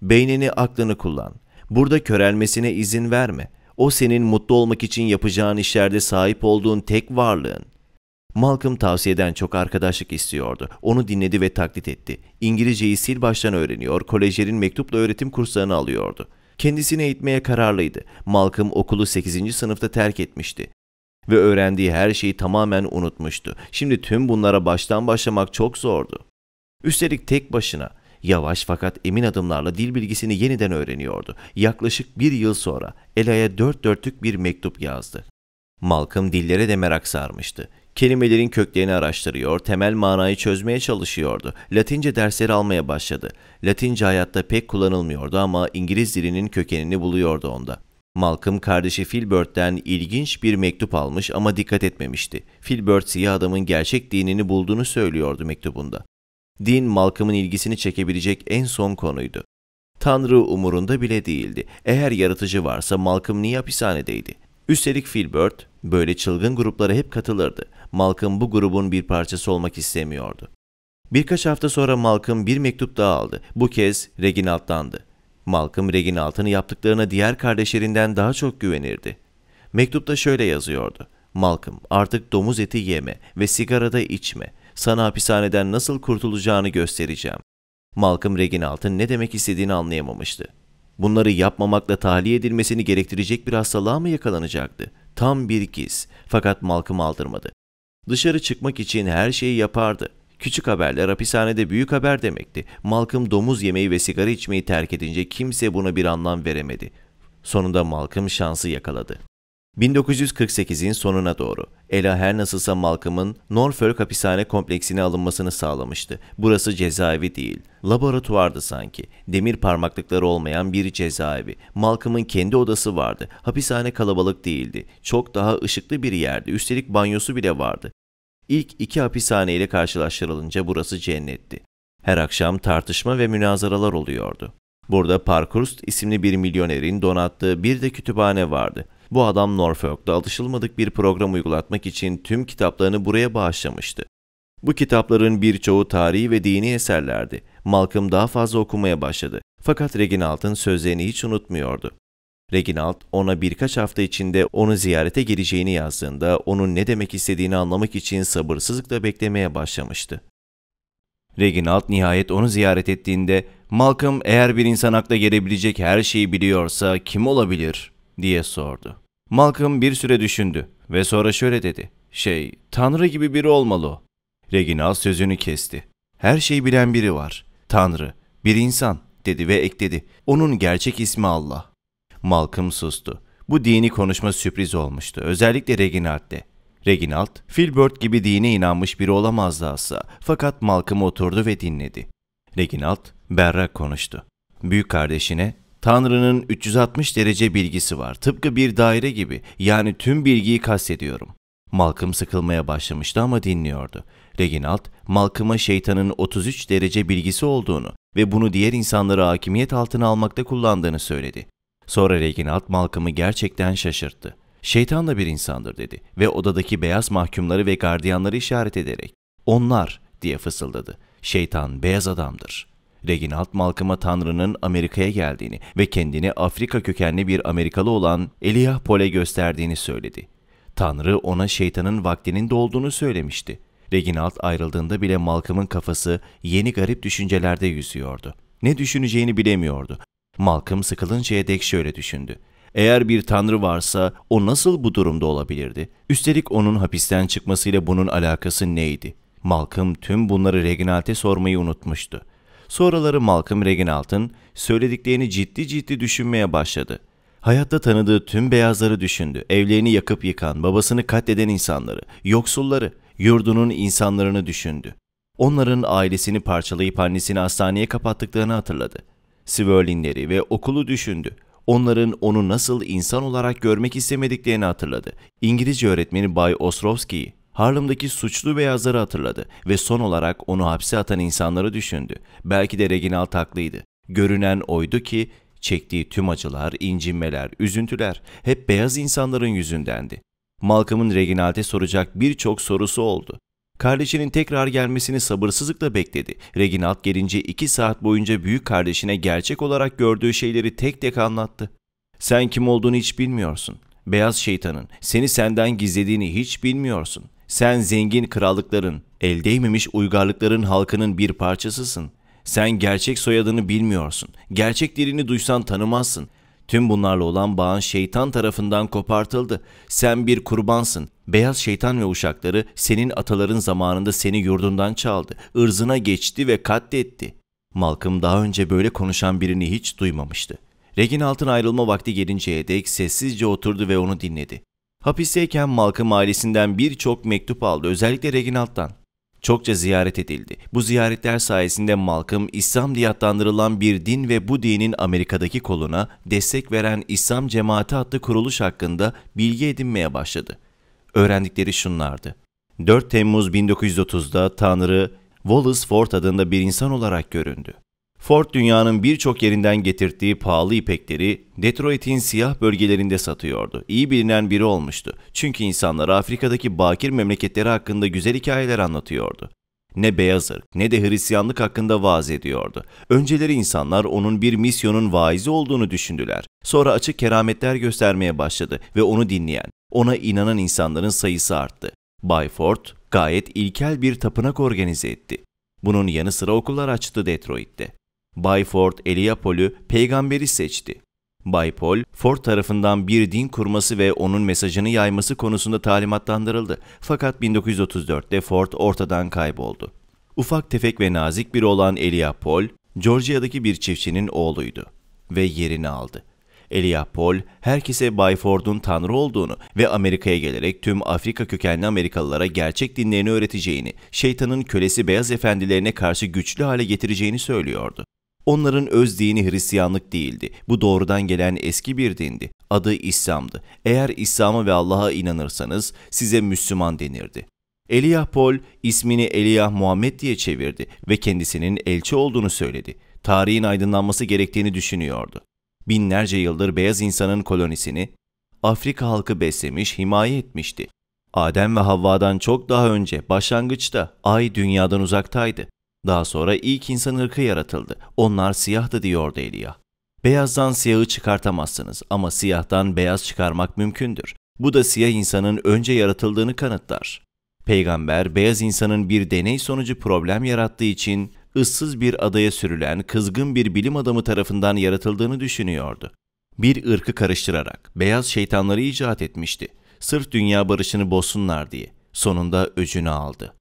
Beynini aklını kullan. Burada körelmesine izin verme. O senin mutlu olmak için yapacağın işlerde sahip olduğun tek varlığın. Malcolm tavsiyeden çok arkadaşlık istiyordu. Onu dinledi ve taklit etti. İngilizceyi sil baştan öğreniyor, kolejlerin mektupla öğretim kurslarını alıyordu. Kendisini eğitmeye kararlıydı. Malcolm okulu 8. sınıfta terk etmişti ve öğrendiği her şeyi tamamen unutmuştu. Şimdi tüm bunlara baştan başlamak çok zordu. Üstelik tek başına, yavaş fakat emin adımlarla dil bilgisini yeniden öğreniyordu. Yaklaşık bir yıl sonra Ela'ya dört dörtlük bir mektup yazdı. Malcolm dillere de merak sarmıştı. Kelimelerin köklerini araştırıyor, temel manayı çözmeye çalışıyordu. Latince dersleri almaya başladı. Latince hayatta pek kullanılmıyordu ama İngiliz dilinin kökenini buluyordu onda. Malcolm kardeşi Filbert'ten ilginç bir mektup almış ama dikkat etmemişti. Filbert siyah adamın gerçek dinini bulduğunu söylüyordu mektubunda. Din Malcolm'un ilgisini çekebilecek en son konuydu. Tanrı umurunda bile değildi. Eğer yaratıcı varsa Malcolm niye hapishanedeydi? Üstelik Filbert, Böyle çılgın gruplara hep katılırdı. Malcolm bu grubun bir parçası olmak istemiyordu. Birkaç hafta sonra Malcolm bir mektup daha aldı. Bu kez Reginald'dandı. Malcolm Reginald'ın yaptıklarına diğer kardeşlerinden daha çok güvenirdi. Mektupta şöyle yazıyordu. Malcolm artık domuz eti yeme ve sigara da içme. Sana hapishaneden nasıl kurtulacağını göstereceğim. Malcolm Reginald'ın ne demek istediğini anlayamamıştı. Bunları yapmamakla tahliye edilmesini gerektirecek bir hastalığa mı yakalanacaktı? Tam bir giz, Fakat Malcolm aldırmadı. Dışarı çıkmak için her şeyi yapardı. Küçük haberler hapishanede büyük haber demekti. Malcolm domuz yemeği ve sigara içmeyi terk edince kimse buna bir anlam veremedi. Sonunda Malcolm şansı yakaladı. 1948'in sonuna doğru Ela her nasılsa Malcolm'ın Norfolk hapishane kompleksine alınmasını sağlamıştı. Burası cezaevi değil, laboratuvardı sanki. Demir parmaklıkları olmayan bir cezaevi. Malcolm'ın kendi odası vardı. Hapishane kalabalık değildi. Çok daha ışıklı bir yerdi. Üstelik banyosu bile vardı. İlk iki hapishane ile karşılaştırılınca burası cennetti. Her akşam tartışma ve münazaralar oluyordu. Burada Parkhurst isimli bir milyonerin donattığı bir de kütüphane vardı. Bu adam Norfolk'ta alışılmadık bir program uygulatmak için tüm kitaplarını buraya bağışlamıştı. Bu kitapların birçoğu tarihi ve dini eserlerdi. Malcolm daha fazla okumaya başladı. Fakat Reginald'ın sözlerini hiç unutmuyordu. Reginald ona birkaç hafta içinde onu ziyarete geleceğini yazdığında onun ne demek istediğini anlamak için sabırsızlıkla beklemeye başlamıştı. Reginald nihayet onu ziyaret ettiğinde Malcolm eğer bir insan akla gelebilecek her şeyi biliyorsa kim olabilir diye sordu. Malcolm bir süre düşündü ve sonra şöyle dedi. Şey, Tanrı gibi biri olmalı o. Reginald sözünü kesti. Her şeyi bilen biri var. Tanrı, bir insan dedi ve ekledi. Onun gerçek ismi Allah. Malcolm sustu. Bu dini konuşma sürpriz olmuştu. Özellikle Reginald'de. Reginald, Filbert gibi dine inanmış biri olamazdı asla. Fakat Malcolm oturdu ve dinledi. Reginald berrak konuştu. Büyük kardeşine Tanrı'nın 360 derece bilgisi var. Tıpkı bir daire gibi. Yani tüm bilgiyi kastediyorum. Malcolm sıkılmaya başlamıştı ama dinliyordu. Reginald, Malcolm'a şeytanın 33 derece bilgisi olduğunu ve bunu diğer insanları hakimiyet altına almakta kullandığını söyledi. Sonra Reginald Malcolm'ı gerçekten şaşırttı. Şeytan da bir insandır dedi ve odadaki beyaz mahkumları ve gardiyanları işaret ederek onlar diye fısıldadı. Şeytan beyaz adamdır.'' Reginald Malcolm'a Tanrı'nın Amerika'ya geldiğini ve kendini Afrika kökenli bir Amerikalı olan Elijah Pole gösterdiğini söyledi. Tanrı ona şeytanın vaktinin dolduğunu söylemişti. Reginald ayrıldığında bile Malcolm'ın kafası yeni garip düşüncelerde yüzüyordu. Ne düşüneceğini bilemiyordu. Malcolm sıkılıncaya dek şöyle düşündü. Eğer bir tanrı varsa o nasıl bu durumda olabilirdi? Üstelik onun hapisten çıkmasıyla bunun alakası neydi? Malcolm tüm bunları Reginald'e sormayı unutmuştu. Sonraları Malcolm Reginald'ın söylediklerini ciddi ciddi düşünmeye başladı. Hayatta tanıdığı tüm beyazları düşündü. Evlerini yakıp yıkan, babasını katleden insanları, yoksulları, yurdunun insanlarını düşündü. Onların ailesini parçalayıp annesini hastaneye kapattıklarını hatırladı. Swirlingleri ve okulu düşündü. Onların onu nasıl insan olarak görmek istemediklerini hatırladı. İngilizce öğretmeni Bay Ostrowski'yi, Harlem'daki suçlu beyazları hatırladı ve son olarak onu hapse atan insanları düşündü. Belki de Reginald haklıydı. Görünen oydu ki çektiği tüm acılar, incinmeler, üzüntüler hep beyaz insanların yüzündendi. Malcolm'ın Reginald'e soracak birçok sorusu oldu. Kardeşinin tekrar gelmesini sabırsızlıkla bekledi. Reginald gelince iki saat boyunca büyük kardeşine gerçek olarak gördüğü şeyleri tek tek anlattı. Sen kim olduğunu hiç bilmiyorsun. Beyaz şeytanın seni senden gizlediğini hiç bilmiyorsun. Sen zengin krallıkların, el değmemiş uygarlıkların halkının bir parçasısın. Sen gerçek soyadını bilmiyorsun. Gerçek dilini duysan tanımazsın. Tüm bunlarla olan bağın şeytan tarafından kopartıldı. Sen bir kurbansın. Beyaz şeytan ve uşakları senin ataların zamanında seni yurdundan çaldı. ırzına geçti ve katletti. Malcolm daha önce böyle konuşan birini hiç duymamıştı. Regin ayrılma vakti gelinceye dek sessizce oturdu ve onu dinledi. Hapisteyken Malcolm ailesinden birçok mektup aldı özellikle Reginald'dan. Çokça ziyaret edildi. Bu ziyaretler sayesinde Malcolm İslam diye bir din ve bu dinin Amerika'daki koluna destek veren İslam Cemaati adlı kuruluş hakkında bilgi edinmeye başladı. Öğrendikleri şunlardı. 4 Temmuz 1930'da Tanrı Wallace Ford adında bir insan olarak göründü. Ford dünyanın birçok yerinden getirdiği pahalı ipekleri Detroit'in siyah bölgelerinde satıyordu. İyi bilinen biri olmuştu. Çünkü insanlara Afrika'daki bakir memleketleri hakkında güzel hikayeler anlatıyordu. Ne beyaz ırk ne de Hristiyanlık hakkında vaaz ediyordu. Önceleri insanlar onun bir misyonun vaizi olduğunu düşündüler. Sonra açık kerametler göstermeye başladı ve onu dinleyen, ona inanan insanların sayısı arttı. Bay Ford gayet ilkel bir tapınak organize etti. Bunun yanı sıra okullar açtı Detroit'te. Bay Ford Eliapol'ü peygamberi seçti. Bay Paul, Ford tarafından bir din kurması ve onun mesajını yayması konusunda talimatlandırıldı. Fakat 1934'te Ford ortadan kayboldu. Ufak tefek ve nazik biri olan Elia Paul, Georgia'daki bir çiftçinin oğluydu ve yerini aldı. Elia Paul, herkese Bay Ford'un tanrı olduğunu ve Amerika'ya gelerek tüm Afrika kökenli Amerikalılara gerçek dinlerini öğreteceğini, şeytanın kölesi beyaz efendilerine karşı güçlü hale getireceğini söylüyordu. Onların öz dini Hristiyanlık değildi. Bu doğrudan gelen eski bir dindi. Adı İslam'dı. Eğer İslam'a ve Allah'a inanırsanız size Müslüman denirdi. Eliyah Pol ismini Eliyah Muhammed diye çevirdi ve kendisinin elçi olduğunu söyledi. Tarihin aydınlanması gerektiğini düşünüyordu. Binlerce yıldır beyaz insanın kolonisini Afrika halkı beslemiş, himaye etmişti. Adem ve Havva'dan çok daha önce, başlangıçta ay dünyadan uzaktaydı. Daha sonra ilk insan ırkı yaratıldı. Onlar siyahtı diyor Elia. Beyazdan siyahı çıkartamazsınız ama siyahtan beyaz çıkarmak mümkündür. Bu da siyah insanın önce yaratıldığını kanıtlar. Peygamber, beyaz insanın bir deney sonucu problem yarattığı için ıssız bir adaya sürülen kızgın bir bilim adamı tarafından yaratıldığını düşünüyordu. Bir ırkı karıştırarak beyaz şeytanları icat etmişti. Sırf dünya barışını bozsunlar diye. Sonunda öcünü aldı.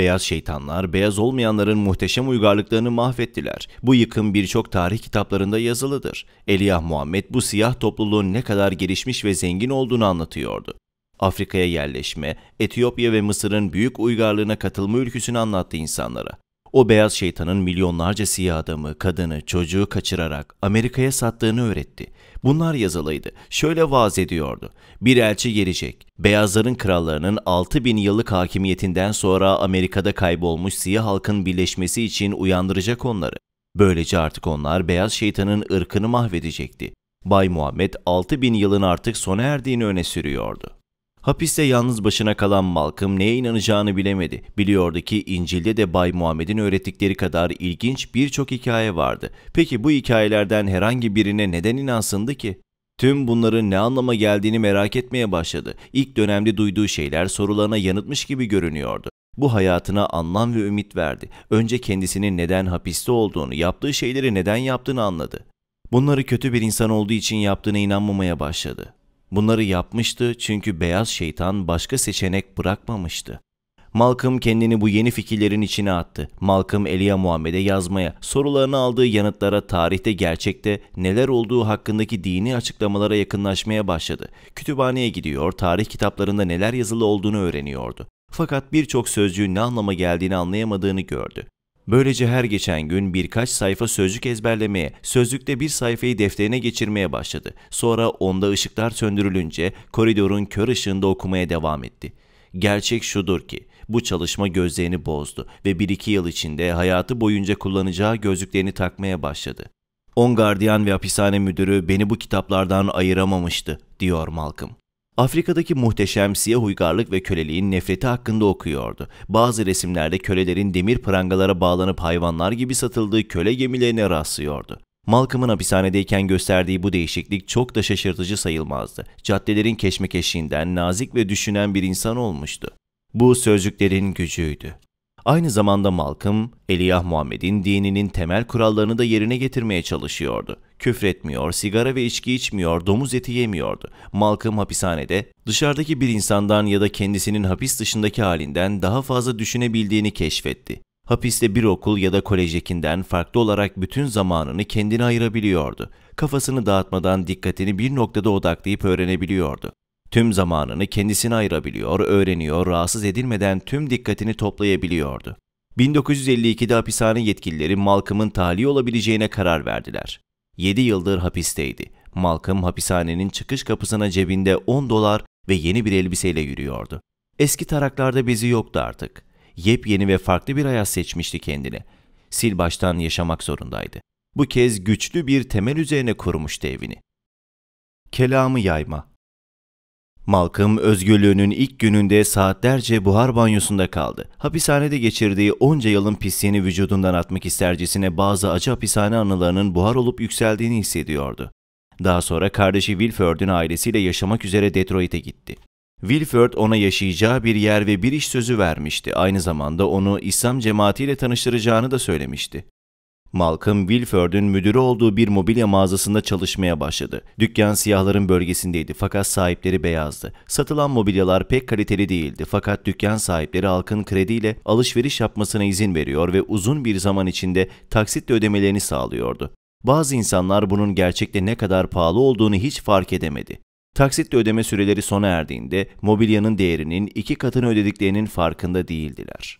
Beyaz şeytanlar, beyaz olmayanların muhteşem uygarlıklarını mahvettiler. Bu yıkım birçok tarih kitaplarında yazılıdır. Eliyah Muhammed bu siyah topluluğun ne kadar gelişmiş ve zengin olduğunu anlatıyordu. Afrika'ya yerleşme, Etiyopya ve Mısır'ın büyük uygarlığına katılma ülküsünü anlattı insanlara. O beyaz şeytanın milyonlarca siyah adamı, kadını, çocuğu kaçırarak Amerika'ya sattığını öğretti. Bunlar yazılıydı. Şöyle vaaz ediyordu. Bir elçi gelecek. Beyazların krallarının 6000 yıllık hakimiyetinden sonra Amerika'da kaybolmuş siyah halkın birleşmesi için uyandıracak onları. Böylece artık onlar beyaz şeytanın ırkını mahvedecekti. Bay Muhammed 6000 yılın artık sona erdiğini öne sürüyordu. Hapiste yalnız başına kalan Malcolm neye inanacağını bilemedi. Biliyordu ki İncil'de de Bay Muhammed'in öğrettikleri kadar ilginç birçok hikaye vardı. Peki bu hikayelerden herhangi birine neden inansındı ki? Tüm bunların ne anlama geldiğini merak etmeye başladı. İlk dönemde duyduğu şeyler sorularına yanıtmış gibi görünüyordu. Bu hayatına anlam ve ümit verdi. Önce kendisinin neden hapiste olduğunu, yaptığı şeyleri neden yaptığını anladı. Bunları kötü bir insan olduğu için yaptığına inanmamaya başladı. Bunları yapmıştı çünkü beyaz şeytan başka seçenek bırakmamıştı. Malcolm kendini bu yeni fikirlerin içine attı. Malcolm Elia Muhammed'e yazmaya, sorularını aldığı yanıtlara tarihte gerçekte neler olduğu hakkındaki dini açıklamalara yakınlaşmaya başladı. Kütüphaneye gidiyor, tarih kitaplarında neler yazılı olduğunu öğreniyordu. Fakat birçok sözcüğün ne anlama geldiğini anlayamadığını gördü. Böylece her geçen gün birkaç sayfa sözcük ezberlemeye, sözlükte bir sayfayı defterine geçirmeye başladı. Sonra onda ışıklar söndürülünce koridorun kör ışığında okumaya devam etti. Gerçek şudur ki bu çalışma gözlerini bozdu ve bir iki yıl içinde hayatı boyunca kullanacağı gözlüklerini takmaya başladı. On gardiyan ve hapishane müdürü beni bu kitaplardan ayıramamıştı, diyor Malcolm. Afrika'daki muhteşem siyah uygarlık ve köleliğin nefreti hakkında okuyordu. Bazı resimlerde kölelerin demir prangalara bağlanıp hayvanlar gibi satıldığı köle gemilerine rastlıyordu. Malcolm'ın hapishanedeyken gösterdiği bu değişiklik çok da şaşırtıcı sayılmazdı. Caddelerin keşmekeşiğinden nazik ve düşünen bir insan olmuştu. Bu sözcüklerin gücüydü. Aynı zamanda Malcolm, Eliyah Muhammed'in dininin temel kurallarını da yerine getirmeye çalışıyordu küfretmiyor, sigara ve içki içmiyor, domuz eti yemiyordu. Malcolm hapishanede dışarıdaki bir insandan ya da kendisinin hapis dışındaki halinden daha fazla düşünebildiğini keşfetti. Hapiste bir okul ya da kolejdekinden farklı olarak bütün zamanını kendine ayırabiliyordu. Kafasını dağıtmadan dikkatini bir noktada odaklayıp öğrenebiliyordu. Tüm zamanını kendisine ayırabiliyor, öğreniyor, rahatsız edilmeden tüm dikkatini toplayabiliyordu. 1952'de hapishane yetkilileri Malcolm'ın tahliye olabileceğine karar verdiler. 7 yıldır hapisteydi. Malcolm hapishanenin çıkış kapısına cebinde 10 dolar ve yeni bir elbiseyle yürüyordu. Eski taraklarda bezi yoktu artık. Yepyeni ve farklı bir hayat seçmişti kendine. Sil baştan yaşamak zorundaydı. Bu kez güçlü bir temel üzerine kurmuştu evini. Kelamı yayma Malcolm özgürlüğünün ilk gününde saatlerce buhar banyosunda kaldı. Hapishanede geçirdiği onca yılın pisliğini vücudundan atmak istercesine bazı acı hapishane anılarının buhar olup yükseldiğini hissediyordu. Daha sonra kardeşi Wilford'un ailesiyle yaşamak üzere Detroit'e gitti. Wilford ona yaşayacağı bir yer ve bir iş sözü vermişti. Aynı zamanda onu İslam cemaatiyle tanıştıracağını da söylemişti. Malcolm, Wilford'un müdürü olduğu bir mobilya mağazasında çalışmaya başladı. Dükkan siyahların bölgesindeydi fakat sahipleri beyazdı. Satılan mobilyalar pek kaliteli değildi fakat dükkan sahipleri halkın krediyle alışveriş yapmasına izin veriyor ve uzun bir zaman içinde taksitle ödemelerini sağlıyordu. Bazı insanlar bunun gerçekte ne kadar pahalı olduğunu hiç fark edemedi. Taksitle ödeme süreleri sona erdiğinde mobilyanın değerinin iki katını ödediklerinin farkında değildiler.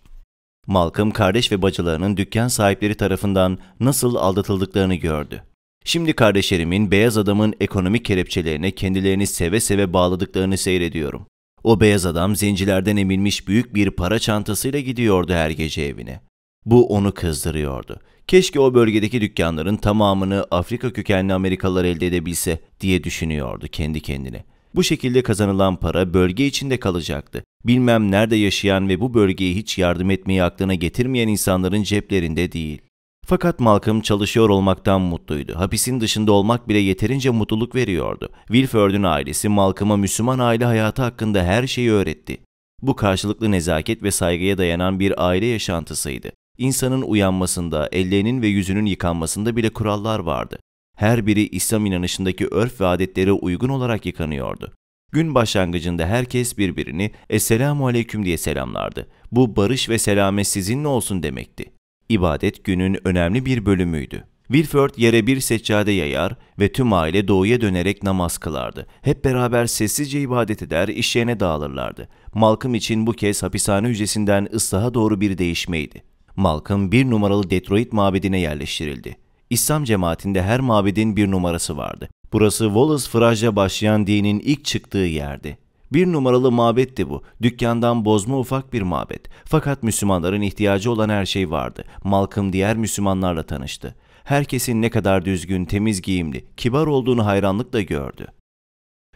Malcolm kardeş ve bacılarının dükkan sahipleri tarafından nasıl aldatıldıklarını gördü. Şimdi kardeşlerimin beyaz adamın ekonomik kelepçelerine kendilerini seve seve bağladıklarını seyrediyorum. O beyaz adam zincirlerden emilmiş büyük bir para çantasıyla gidiyordu her gece evine. Bu onu kızdırıyordu. Keşke o bölgedeki dükkanların tamamını Afrika kökenli Amerikalılar elde edebilse diye düşünüyordu kendi kendine. Bu şekilde kazanılan para bölge içinde kalacaktı. Bilmem nerede yaşayan ve bu bölgeye hiç yardım etmeyi aklına getirmeyen insanların ceplerinde değil. Fakat Malcolm çalışıyor olmaktan mutluydu. Hapisin dışında olmak bile yeterince mutluluk veriyordu. Wilford'un ailesi Malcolm'a Müslüman aile hayatı hakkında her şeyi öğretti. Bu karşılıklı nezaket ve saygıya dayanan bir aile yaşantısıydı. İnsanın uyanmasında, ellerinin ve yüzünün yıkanmasında bile kurallar vardı her biri İslam inanışındaki örf ve adetlere uygun olarak yıkanıyordu. Gün başlangıcında herkes birbirini Esselamu Aleyküm diye selamlardı. Bu barış ve selamet sizinle olsun demekti. İbadet günün önemli bir bölümüydü. Wilford yere bir seccade yayar ve tüm aile doğuya dönerek namaz kılardı. Hep beraber sessizce ibadet eder, işlerine dağılırlardı. Malcolm için bu kez hapishane hücresinden ıslaha doğru bir değişmeydi. Malcolm bir numaralı Detroit mabedine yerleştirildi. İslam cemaatinde her mabedin bir numarası vardı. Burası Wallace Fıraja başlayan dinin ilk çıktığı yerdi. Bir numaralı mabetti bu. Dükkandan bozma ufak bir mabet. Fakat Müslümanların ihtiyacı olan her şey vardı. Malcolm diğer Müslümanlarla tanıştı. Herkesin ne kadar düzgün, temiz giyimli, kibar olduğunu hayranlıkla gördü.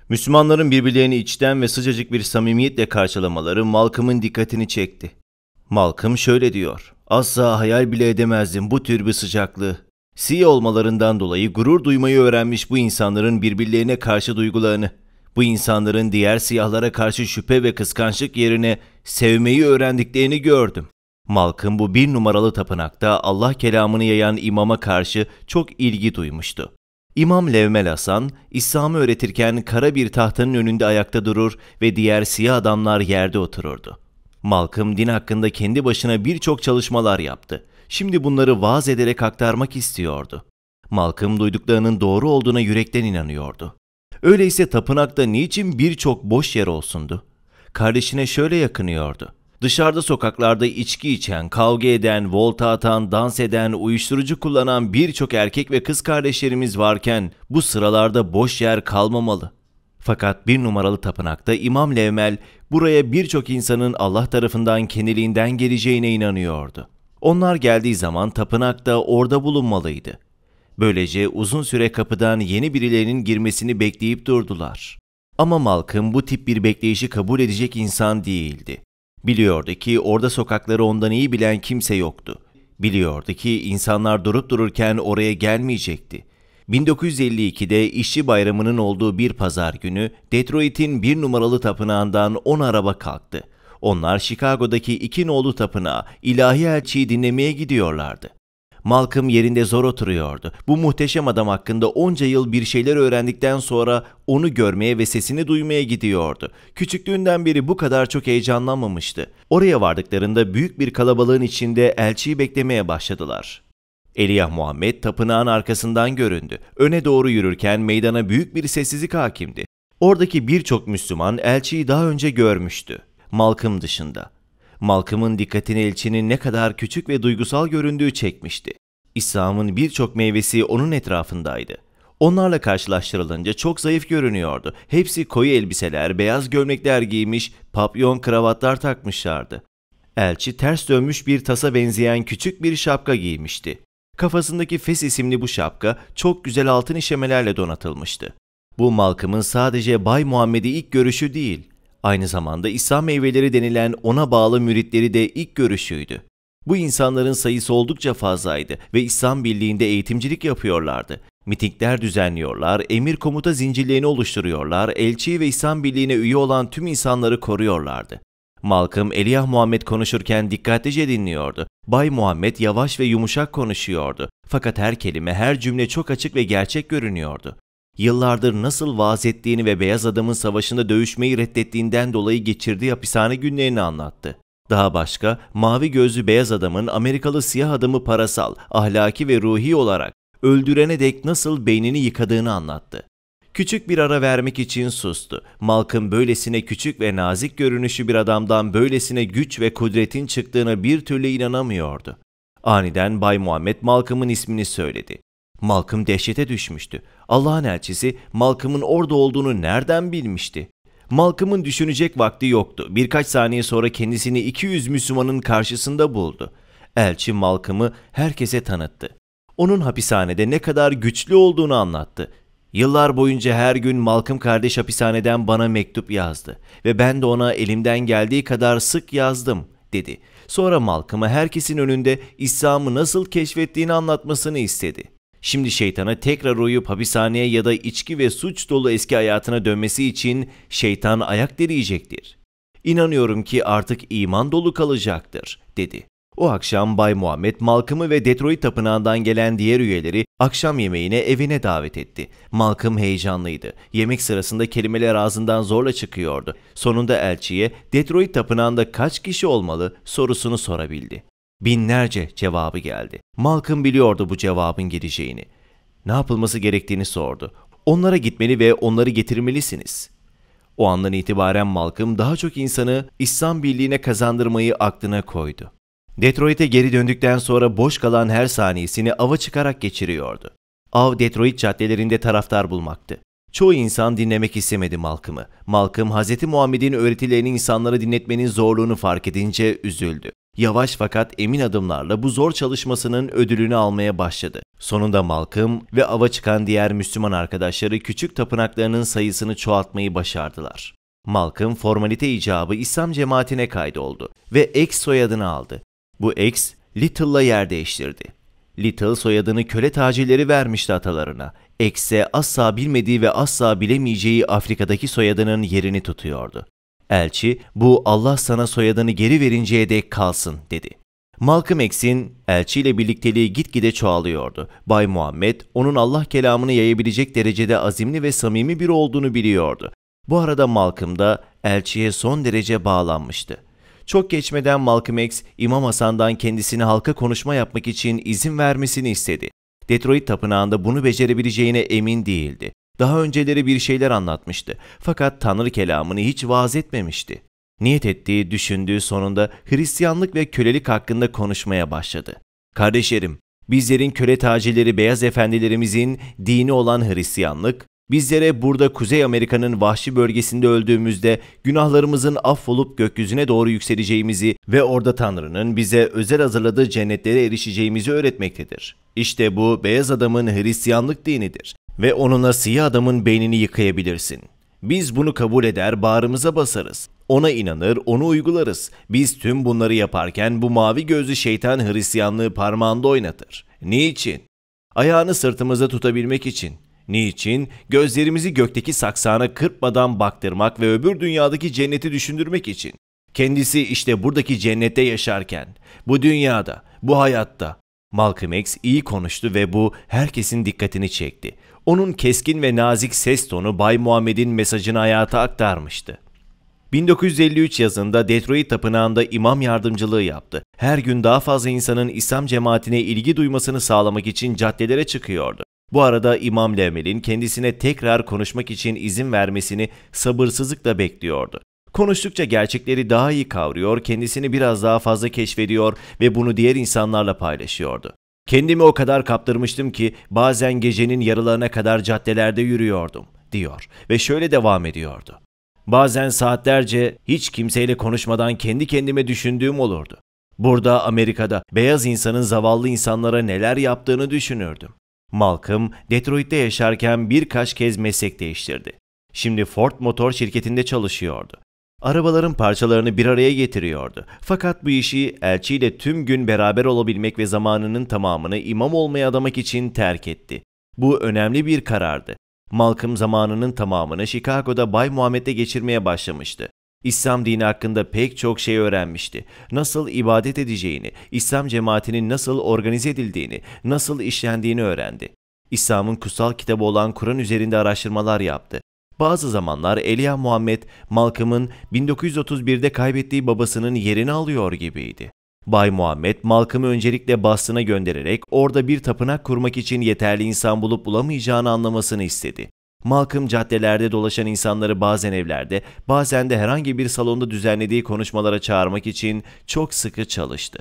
Müslümanların birbirlerini içten ve sıcacık bir samimiyetle karşılamaları Malcolm'ın dikkatini çekti. Malcolm şöyle diyor. Asla hayal bile edemezdim bu tür bir sıcaklığı. CEO olmalarından dolayı gurur duymayı öğrenmiş bu insanların birbirlerine karşı duygularını, bu insanların diğer siyahlara karşı şüphe ve kıskançlık yerine sevmeyi öğrendiklerini gördüm. Malkın bu bir numaralı tapınakta Allah kelamını yayan imama karşı çok ilgi duymuştu. İmam Levmel Hasan, İslam'ı öğretirken kara bir tahtanın önünde ayakta durur ve diğer siyah adamlar yerde otururdu. Malcolm din hakkında kendi başına birçok çalışmalar yaptı şimdi bunları vaaz ederek aktarmak istiyordu. Malcolm duyduklarının doğru olduğuna yürekten inanıyordu. Öyleyse tapınakta niçin birçok boş yer olsundu? Kardeşine şöyle yakınıyordu. Dışarıda sokaklarda içki içen, kavga eden, volta atan, dans eden, uyuşturucu kullanan birçok erkek ve kız kardeşlerimiz varken bu sıralarda boş yer kalmamalı. Fakat bir numaralı tapınakta İmam Levmel buraya birçok insanın Allah tarafından kendiliğinden geleceğine inanıyordu. Onlar geldiği zaman tapınak da orada bulunmalıydı. Böylece uzun süre kapıdan yeni birilerinin girmesini bekleyip durdular. Ama Malcolm bu tip bir bekleyişi kabul edecek insan değildi. Biliyordu ki orada sokakları ondan iyi bilen kimse yoktu. Biliyordu ki insanlar durup dururken oraya gelmeyecekti. 1952'de işçi bayramının olduğu bir pazar günü Detroit'in bir numaralı tapınağından 10 araba kalktı onlar Chicago'daki iki nolu tapınağa ilahi elçiyi dinlemeye gidiyorlardı. Malcolm yerinde zor oturuyordu. Bu muhteşem adam hakkında onca yıl bir şeyler öğrendikten sonra onu görmeye ve sesini duymaya gidiyordu. Küçüklüğünden beri bu kadar çok heyecanlanmamıştı. Oraya vardıklarında büyük bir kalabalığın içinde elçiyi beklemeye başladılar. Eliyah Muhammed tapınağın arkasından göründü. Öne doğru yürürken meydana büyük bir sessizlik hakimdi. Oradaki birçok Müslüman elçiyi daha önce görmüştü. Malcolm dışında. Malcolm'ın dikkatini elçinin ne kadar küçük ve duygusal göründüğü çekmişti. İslam'ın birçok meyvesi onun etrafındaydı. Onlarla karşılaştırılınca çok zayıf görünüyordu. Hepsi koyu elbiseler, beyaz gömlekler giymiş, papyon kravatlar takmışlardı. Elçi ters dönmüş bir tasa benzeyen küçük bir şapka giymişti. Kafasındaki Fes isimli bu şapka çok güzel altın işemelerle donatılmıştı. Bu Malcolm'ın sadece Bay Muhammed'i ilk görüşü değil, Aynı zamanda İsa meyveleri denilen ona bağlı müritleri de ilk görüşüydü. Bu insanların sayısı oldukça fazlaydı ve İslam Birliği'nde eğitimcilik yapıyorlardı. Mitingler düzenliyorlar, emir komuta zincirlerini oluşturuyorlar, elçi ve İslam Birliği'ne üye olan tüm insanları koruyorlardı. Malcolm, Eliyah Muhammed konuşurken dikkatlice dinliyordu. Bay Muhammed yavaş ve yumuşak konuşuyordu. Fakat her kelime, her cümle çok açık ve gerçek görünüyordu. Yıllardır nasıl vaaz ettiğini ve beyaz adamın savaşında dövüşmeyi reddettiğinden dolayı geçirdiği hapishane günlerini anlattı. Daha başka, mavi gözlü beyaz adamın Amerikalı siyah adamı parasal, ahlaki ve ruhi olarak öldürene dek nasıl beynini yıkadığını anlattı. Küçük bir ara vermek için sustu. Malkın böylesine küçük ve nazik görünüşü bir adamdan böylesine güç ve kudretin çıktığına bir türlü inanamıyordu. Aniden Bay Muhammed Malkımın ismini söyledi. Malkım dehşete düşmüştü. Allah'ın elçisi Malkım'ın orada olduğunu nereden bilmişti? Malkım'ın düşünecek vakti yoktu. Birkaç saniye sonra kendisini 200 Müslümanın karşısında buldu. Elçi Malkım'ı herkese tanıttı. Onun hapishanede ne kadar güçlü olduğunu anlattı. Yıllar boyunca her gün Malkım kardeş hapishaneden bana mektup yazdı ve ben de ona elimden geldiği kadar sık yazdım dedi. Sonra Malkım'a herkesin önünde İslam'ı nasıl keşfettiğini anlatmasını istedi. Şimdi şeytana tekrar uyup hapishaneye ya da içki ve suç dolu eski hayatına dönmesi için şeytan ayak deriyecektir. İnanıyorum ki artık iman dolu kalacaktır, dedi. O akşam Bay Muhammed Malcolm'ı ve Detroit tapınağından gelen diğer üyeleri akşam yemeğine evine davet etti. Malcolm heyecanlıydı. Yemek sırasında kelimeler ağzından zorla çıkıyordu. Sonunda elçiye Detroit tapınağında kaç kişi olmalı sorusunu sorabildi. Binlerce cevabı geldi. Malcolm biliyordu bu cevabın geleceğini. Ne yapılması gerektiğini sordu. Onlara gitmeli ve onları getirmelisiniz. O andan itibaren Malcolm daha çok insanı İslam Birliği'ne kazandırmayı aklına koydu. Detroit'e geri döndükten sonra boş kalan her saniyesini ava çıkarak geçiriyordu. Av Detroit caddelerinde taraftar bulmaktı. Çoğu insan dinlemek istemedi Malcolm'ı. Malcolm, Hz. Muhammed'in öğretilerini insanlara dinletmenin zorluğunu fark edince üzüldü. Yavaş fakat emin adımlarla bu zor çalışmasının ödülünü almaya başladı. Sonunda Malcolm ve ava çıkan diğer Müslüman arkadaşları küçük tapınaklarının sayısını çoğaltmayı başardılar. Malcolm formalite icabı İslam cemaatine kaydoldu ve X soyadını aldı. Bu X, Little'la yer değiştirdi. Little soyadını köle tacirleri vermişti atalarına. X'e asla bilmediği ve asla bilemeyeceği Afrika'daki soyadının yerini tutuyordu. Elçi bu Allah sana soyadını geri verinceye dek kalsın dedi. Malcolm X'in elçiyle birlikteliği gitgide çoğalıyordu. Bay Muhammed onun Allah kelamını yayabilecek derecede azimli ve samimi biri olduğunu biliyordu. Bu arada Malcolm da elçiye son derece bağlanmıştı. Çok geçmeden Malcolm X, İmam Hasan'dan kendisini halka konuşma yapmak için izin vermesini istedi. Detroit tapınağında bunu becerebileceğine emin değildi. Daha önceleri bir şeyler anlatmıştı fakat Tanrı kelamını hiç vaaz etmemişti. Niyet ettiği, düşündüğü sonunda Hristiyanlık ve kölelik hakkında konuşmaya başladı. Kardeşlerim, bizlerin köle tacirleri beyaz efendilerimizin dini olan Hristiyanlık, bizlere burada Kuzey Amerika'nın vahşi bölgesinde öldüğümüzde günahlarımızın affolup gökyüzüne doğru yükseleceğimizi ve orada Tanrı'nın bize özel hazırladığı cennetlere erişeceğimizi öğretmektedir. İşte bu beyaz adamın Hristiyanlık dinidir. Ve onunla siyah adamın beynini yıkayabilirsin. Biz bunu kabul eder, bağrımıza basarız. Ona inanır, onu uygularız. Biz tüm bunları yaparken bu mavi gözlü şeytan Hristiyanlığı parmağında oynatır. Niçin? Ayağını sırtımızda tutabilmek için. Niçin? Gözlerimizi gökteki saksağına kırpmadan baktırmak ve öbür dünyadaki cenneti düşündürmek için. Kendisi işte buradaki cennette yaşarken, bu dünyada, bu hayatta. Malcolm X iyi konuştu ve bu herkesin dikkatini çekti. Onun keskin ve nazik ses tonu Bay Muhammed'in mesajını hayata aktarmıştı. 1953 yazında Detroit tapınağında imam yardımcılığı yaptı. Her gün daha fazla insanın İslam cemaatine ilgi duymasını sağlamak için caddelere çıkıyordu. Bu arada İmam Lemel'in kendisine tekrar konuşmak için izin vermesini sabırsızlıkla bekliyordu. Konuştukça gerçekleri daha iyi kavruyor, kendisini biraz daha fazla keşfediyor ve bunu diğer insanlarla paylaşıyordu. Kendimi o kadar kaptırmıştım ki bazen gecenin yarılarına kadar caddelerde yürüyordum, diyor ve şöyle devam ediyordu. Bazen saatlerce hiç kimseyle konuşmadan kendi kendime düşündüğüm olurdu. Burada Amerika'da beyaz insanın zavallı insanlara neler yaptığını düşünürdüm. Malcolm, Detroit'te yaşarken birkaç kez meslek değiştirdi. Şimdi Ford Motor şirketinde çalışıyordu arabaların parçalarını bir araya getiriyordu. Fakat bu işi elçiyle tüm gün beraber olabilmek ve zamanının tamamını imam olmaya adamak için terk etti. Bu önemli bir karardı. Malcolm zamanının tamamını Chicago'da Bay Muhammed'le geçirmeye başlamıştı. İslam dini hakkında pek çok şey öğrenmişti. Nasıl ibadet edeceğini, İslam cemaatinin nasıl organize edildiğini, nasıl işlendiğini öğrendi. İslam'ın kutsal kitabı olan Kur'an üzerinde araştırmalar yaptı. Bazı zamanlar Elia Muhammed, Malcolm'ın 1931'de kaybettiği babasının yerini alıyor gibiydi. Bay Muhammed, Malcolm'ı öncelikle Boston'a göndererek orada bir tapınak kurmak için yeterli insan bulup bulamayacağını anlamasını istedi. Malcolm caddelerde dolaşan insanları bazen evlerde, bazen de herhangi bir salonda düzenlediği konuşmalara çağırmak için çok sıkı çalıştı.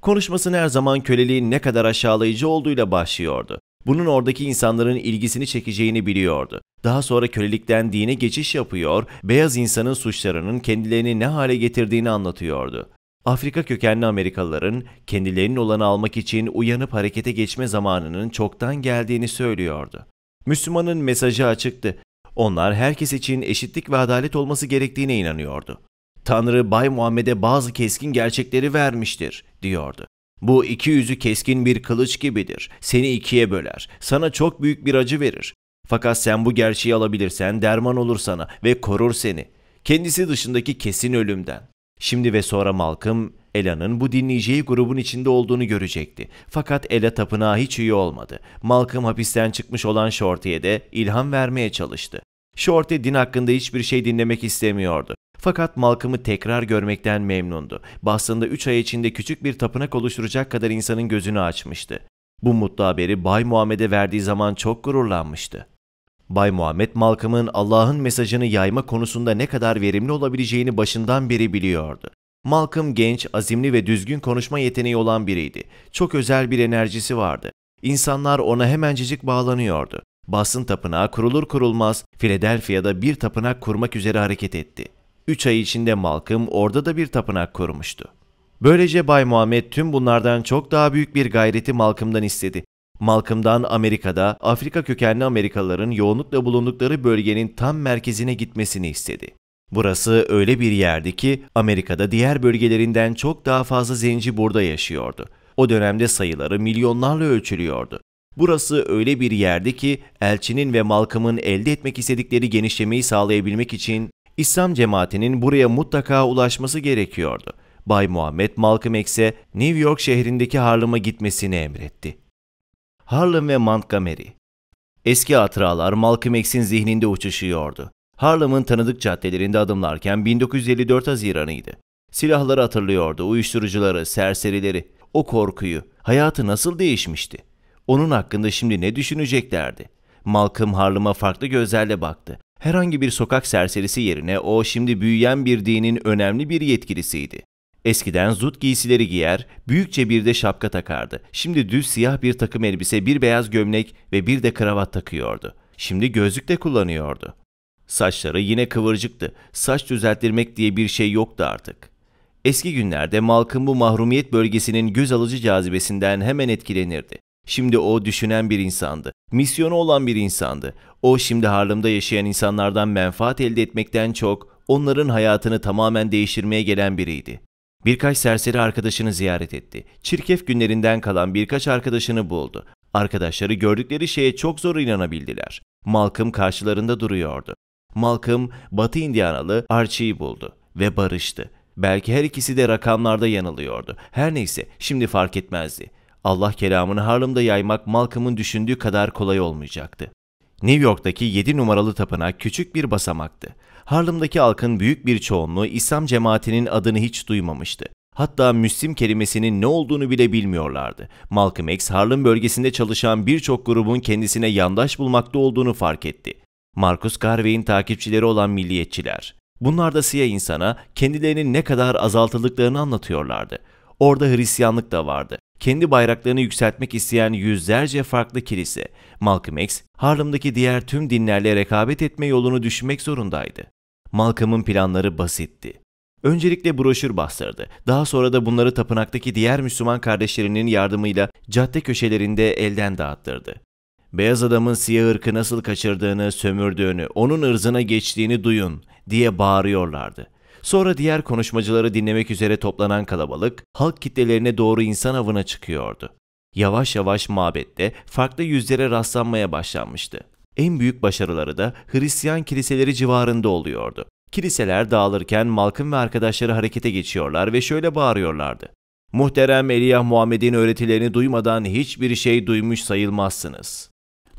Konuşmasını her zaman köleliğin ne kadar aşağılayıcı olduğuyla başlıyordu. Bunun oradaki insanların ilgisini çekeceğini biliyordu daha sonra kölelikten dine geçiş yapıyor, beyaz insanın suçlarının kendilerini ne hale getirdiğini anlatıyordu. Afrika kökenli Amerikalıların kendilerinin olanı almak için uyanıp harekete geçme zamanının çoktan geldiğini söylüyordu. Müslümanın mesajı açıktı. Onlar herkes için eşitlik ve adalet olması gerektiğine inanıyordu. Tanrı Bay Muhammed'e bazı keskin gerçekleri vermiştir, diyordu. Bu iki yüzü keskin bir kılıç gibidir. Seni ikiye böler. Sana çok büyük bir acı verir. Fakat sen bu gerçeği alabilirsen derman olur sana ve korur seni. Kendisi dışındaki kesin ölümden. Şimdi ve sonra Malcolm, Ela'nın bu dinleyeceği grubun içinde olduğunu görecekti. Fakat Ela tapınağa hiç üye olmadı. Malcolm hapisten çıkmış olan Shorty'e de ilham vermeye çalıştı. Shorty din hakkında hiçbir şey dinlemek istemiyordu. Fakat Malcolm'ı tekrar görmekten memnundu. Boston'da 3 ay içinde küçük bir tapınak oluşturacak kadar insanın gözünü açmıştı. Bu mutlu haberi Bay Muhammed'e verdiği zaman çok gururlanmıştı. Bay Muhammed Malcolm'ın Allah'ın mesajını yayma konusunda ne kadar verimli olabileceğini başından beri biliyordu. Malcolm genç, azimli ve düzgün konuşma yeteneği olan biriydi. Çok özel bir enerjisi vardı. İnsanlar ona hemencecik bağlanıyordu. Basın tapınağı kurulur kurulmaz Philadelphia'da bir tapınak kurmak üzere hareket etti. Üç ay içinde Malcolm orada da bir tapınak kurmuştu. Böylece Bay Muhammed tüm bunlardan çok daha büyük bir gayreti Malcolm'dan istedi Malcolm'dan Amerika'da Afrika kökenli Amerikalıların yoğunlukla bulundukları bölgenin tam merkezine gitmesini istedi. Burası öyle bir yerdi ki Amerika'da diğer bölgelerinden çok daha fazla zenci burada yaşıyordu. O dönemde sayıları milyonlarla ölçülüyordu. Burası öyle bir yerdi ki elçinin ve Malcolm'ın elde etmek istedikleri genişlemeyi sağlayabilmek için İslam cemaatinin buraya mutlaka ulaşması gerekiyordu. Bay Muhammed Malcolm X'e New York şehrindeki Harlem'a gitmesini emretti. Harlem ve Montgomery. Eski hatıralar Malcolm X'in zihninde uçuşuyordu. Harlem'ın tanıdık caddelerinde adımlarken 1954 Haziran'ıydı. Silahları hatırlıyordu, uyuşturucuları, serserileri, o korkuyu. Hayatı nasıl değişmişti? Onun hakkında şimdi ne düşüneceklerdi? Malcolm Harlem'a farklı gözlerle baktı. Herhangi bir sokak serserisi yerine o şimdi büyüyen bir dinin önemli bir yetkilisiydi. Eskiden zut giysileri giyer, büyükçe bir de şapka takardı. Şimdi düz siyah bir takım elbise, bir beyaz gömlek ve bir de kravat takıyordu. Şimdi gözlük de kullanıyordu. Saçları yine kıvırcıktı. Saç düzelttirmek diye bir şey yoktu artık. Eski günlerde Malk'ın bu mahrumiyet bölgesinin göz alıcı cazibesinden hemen etkilenirdi. Şimdi o düşünen bir insandı. Misyonu olan bir insandı. O şimdi Harlem'da yaşayan insanlardan menfaat elde etmekten çok onların hayatını tamamen değiştirmeye gelen biriydi. Birkaç serseri arkadaşını ziyaret etti. Çirkef günlerinden kalan birkaç arkadaşını buldu. Arkadaşları gördükleri şeye çok zor inanabildiler. Malcolm karşılarında duruyordu. Malcolm, Batı Indianalı Archie'yi buldu ve barıştı. Belki her ikisi de rakamlarda yanılıyordu. Her neyse, şimdi fark etmezdi. Allah kelamını Harlem'da yaymak Malcolm'un düşündüğü kadar kolay olmayacaktı. New York'taki 7 numaralı tapınak küçük bir basamaktı. Harlem'daki halkın büyük bir çoğunluğu İslam cemaatinin adını hiç duymamıştı. Hatta Müslim kelimesinin ne olduğunu bile bilmiyorlardı. Malcolm X, Harlem bölgesinde çalışan birçok grubun kendisine yandaş bulmakta olduğunu fark etti. Marcus Garvey'in takipçileri olan milliyetçiler. Bunlar da siyah insana kendilerinin ne kadar azaltıldıklarını anlatıyorlardı. Orada Hristiyanlık da vardı. Kendi bayraklarını yükseltmek isteyen yüzlerce farklı kilise. Malcolm X, Harlem'deki diğer tüm dinlerle rekabet etme yolunu düşünmek zorundaydı. Malcolm'un planları basitti. Öncelikle broşür bastırdı. Daha sonra da bunları tapınaktaki diğer Müslüman kardeşlerinin yardımıyla cadde köşelerinde elden dağıttırdı. Beyaz adamın siyah ırkı nasıl kaçırdığını, sömürdüğünü, onun ırzına geçtiğini duyun diye bağırıyorlardı. Sonra diğer konuşmacıları dinlemek üzere toplanan kalabalık halk kitlelerine doğru insan avına çıkıyordu. Yavaş yavaş mabette farklı yüzlere rastlanmaya başlanmıştı. En büyük başarıları da Hristiyan kiliseleri civarında oluyordu. Kiliseler dağılırken Malkın ve arkadaşları harekete geçiyorlar ve şöyle bağırıyorlardı. Muhterem Eliyah Muhammed'in öğretilerini duymadan hiçbir şey duymuş sayılmazsınız.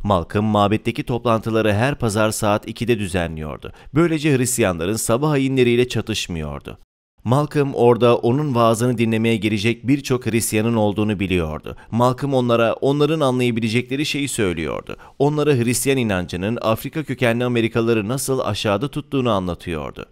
Malkın mabetteki toplantıları her pazar saat 2'de düzenliyordu. Böylece Hristiyanların sabah ayinleriyle çatışmıyordu. Malcolm orada onun vaazını dinlemeye gelecek birçok Hristiyanın olduğunu biliyordu. Malcolm onlara onların anlayabilecekleri şeyi söylüyordu. Onlara Hristiyan inancının Afrika kökenli Amerikalıları nasıl aşağıda tuttuğunu anlatıyordu.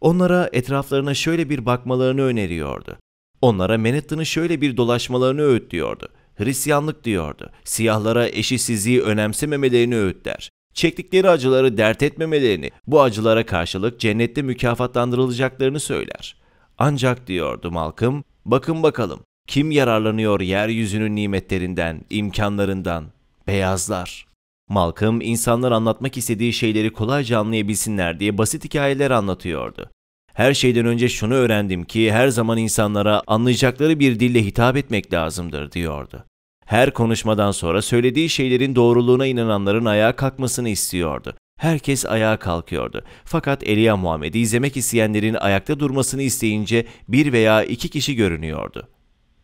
Onlara etraflarına şöyle bir bakmalarını öneriyordu. Onlara Manhattan'ı şöyle bir dolaşmalarını öğütlüyordu. Hristiyanlık diyordu. Siyahlara eşitsizliği önemsememelerini öğütler. Çektikleri acıları dert etmemelerini, bu acılara karşılık cennette mükafatlandırılacaklarını söyler. Ancak diyordu Malcolm, bakın bakalım kim yararlanıyor yeryüzünün nimetlerinden, imkanlarından? Beyazlar. Malcolm insanlar anlatmak istediği şeyleri kolayca anlayabilsinler diye basit hikayeler anlatıyordu. Her şeyden önce şunu öğrendim ki her zaman insanlara anlayacakları bir dille hitap etmek lazımdır diyordu. Her konuşmadan sonra söylediği şeylerin doğruluğuna inananların ayağa kalkmasını istiyordu. Herkes ayağa kalkıyordu. Fakat Elia Muhammed'i izlemek isteyenlerin ayakta durmasını isteyince bir veya iki kişi görünüyordu.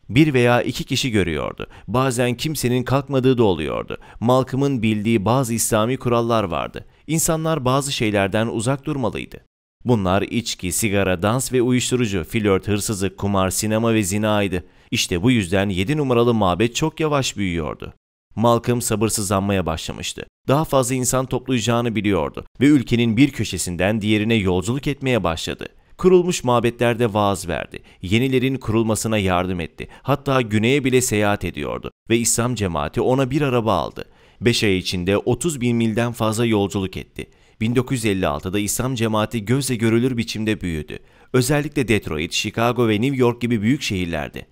Bir veya iki kişi görüyordu. Bazen kimsenin kalkmadığı da oluyordu. Malcolm'ın bildiği bazı İslami kurallar vardı. İnsanlar bazı şeylerden uzak durmalıydı. Bunlar içki, sigara, dans ve uyuşturucu, flört, hırsızlık, kumar, sinema ve zinaydı. İşte bu yüzden 7 numaralı mabet çok yavaş büyüyordu. Malcolm sabırsızlanmaya başlamıştı. Daha fazla insan toplayacağını biliyordu ve ülkenin bir köşesinden diğerine yolculuk etmeye başladı. Kurulmuş mabetlerde vaaz verdi. Yenilerin kurulmasına yardım etti. Hatta güneye bile seyahat ediyordu ve İslam cemaati ona bir araba aldı. 5 ay içinde 30 bin milden fazla yolculuk etti. 1956'da İslam cemaati gözle görülür biçimde büyüdü. Özellikle Detroit, Chicago ve New York gibi büyük şehirlerde.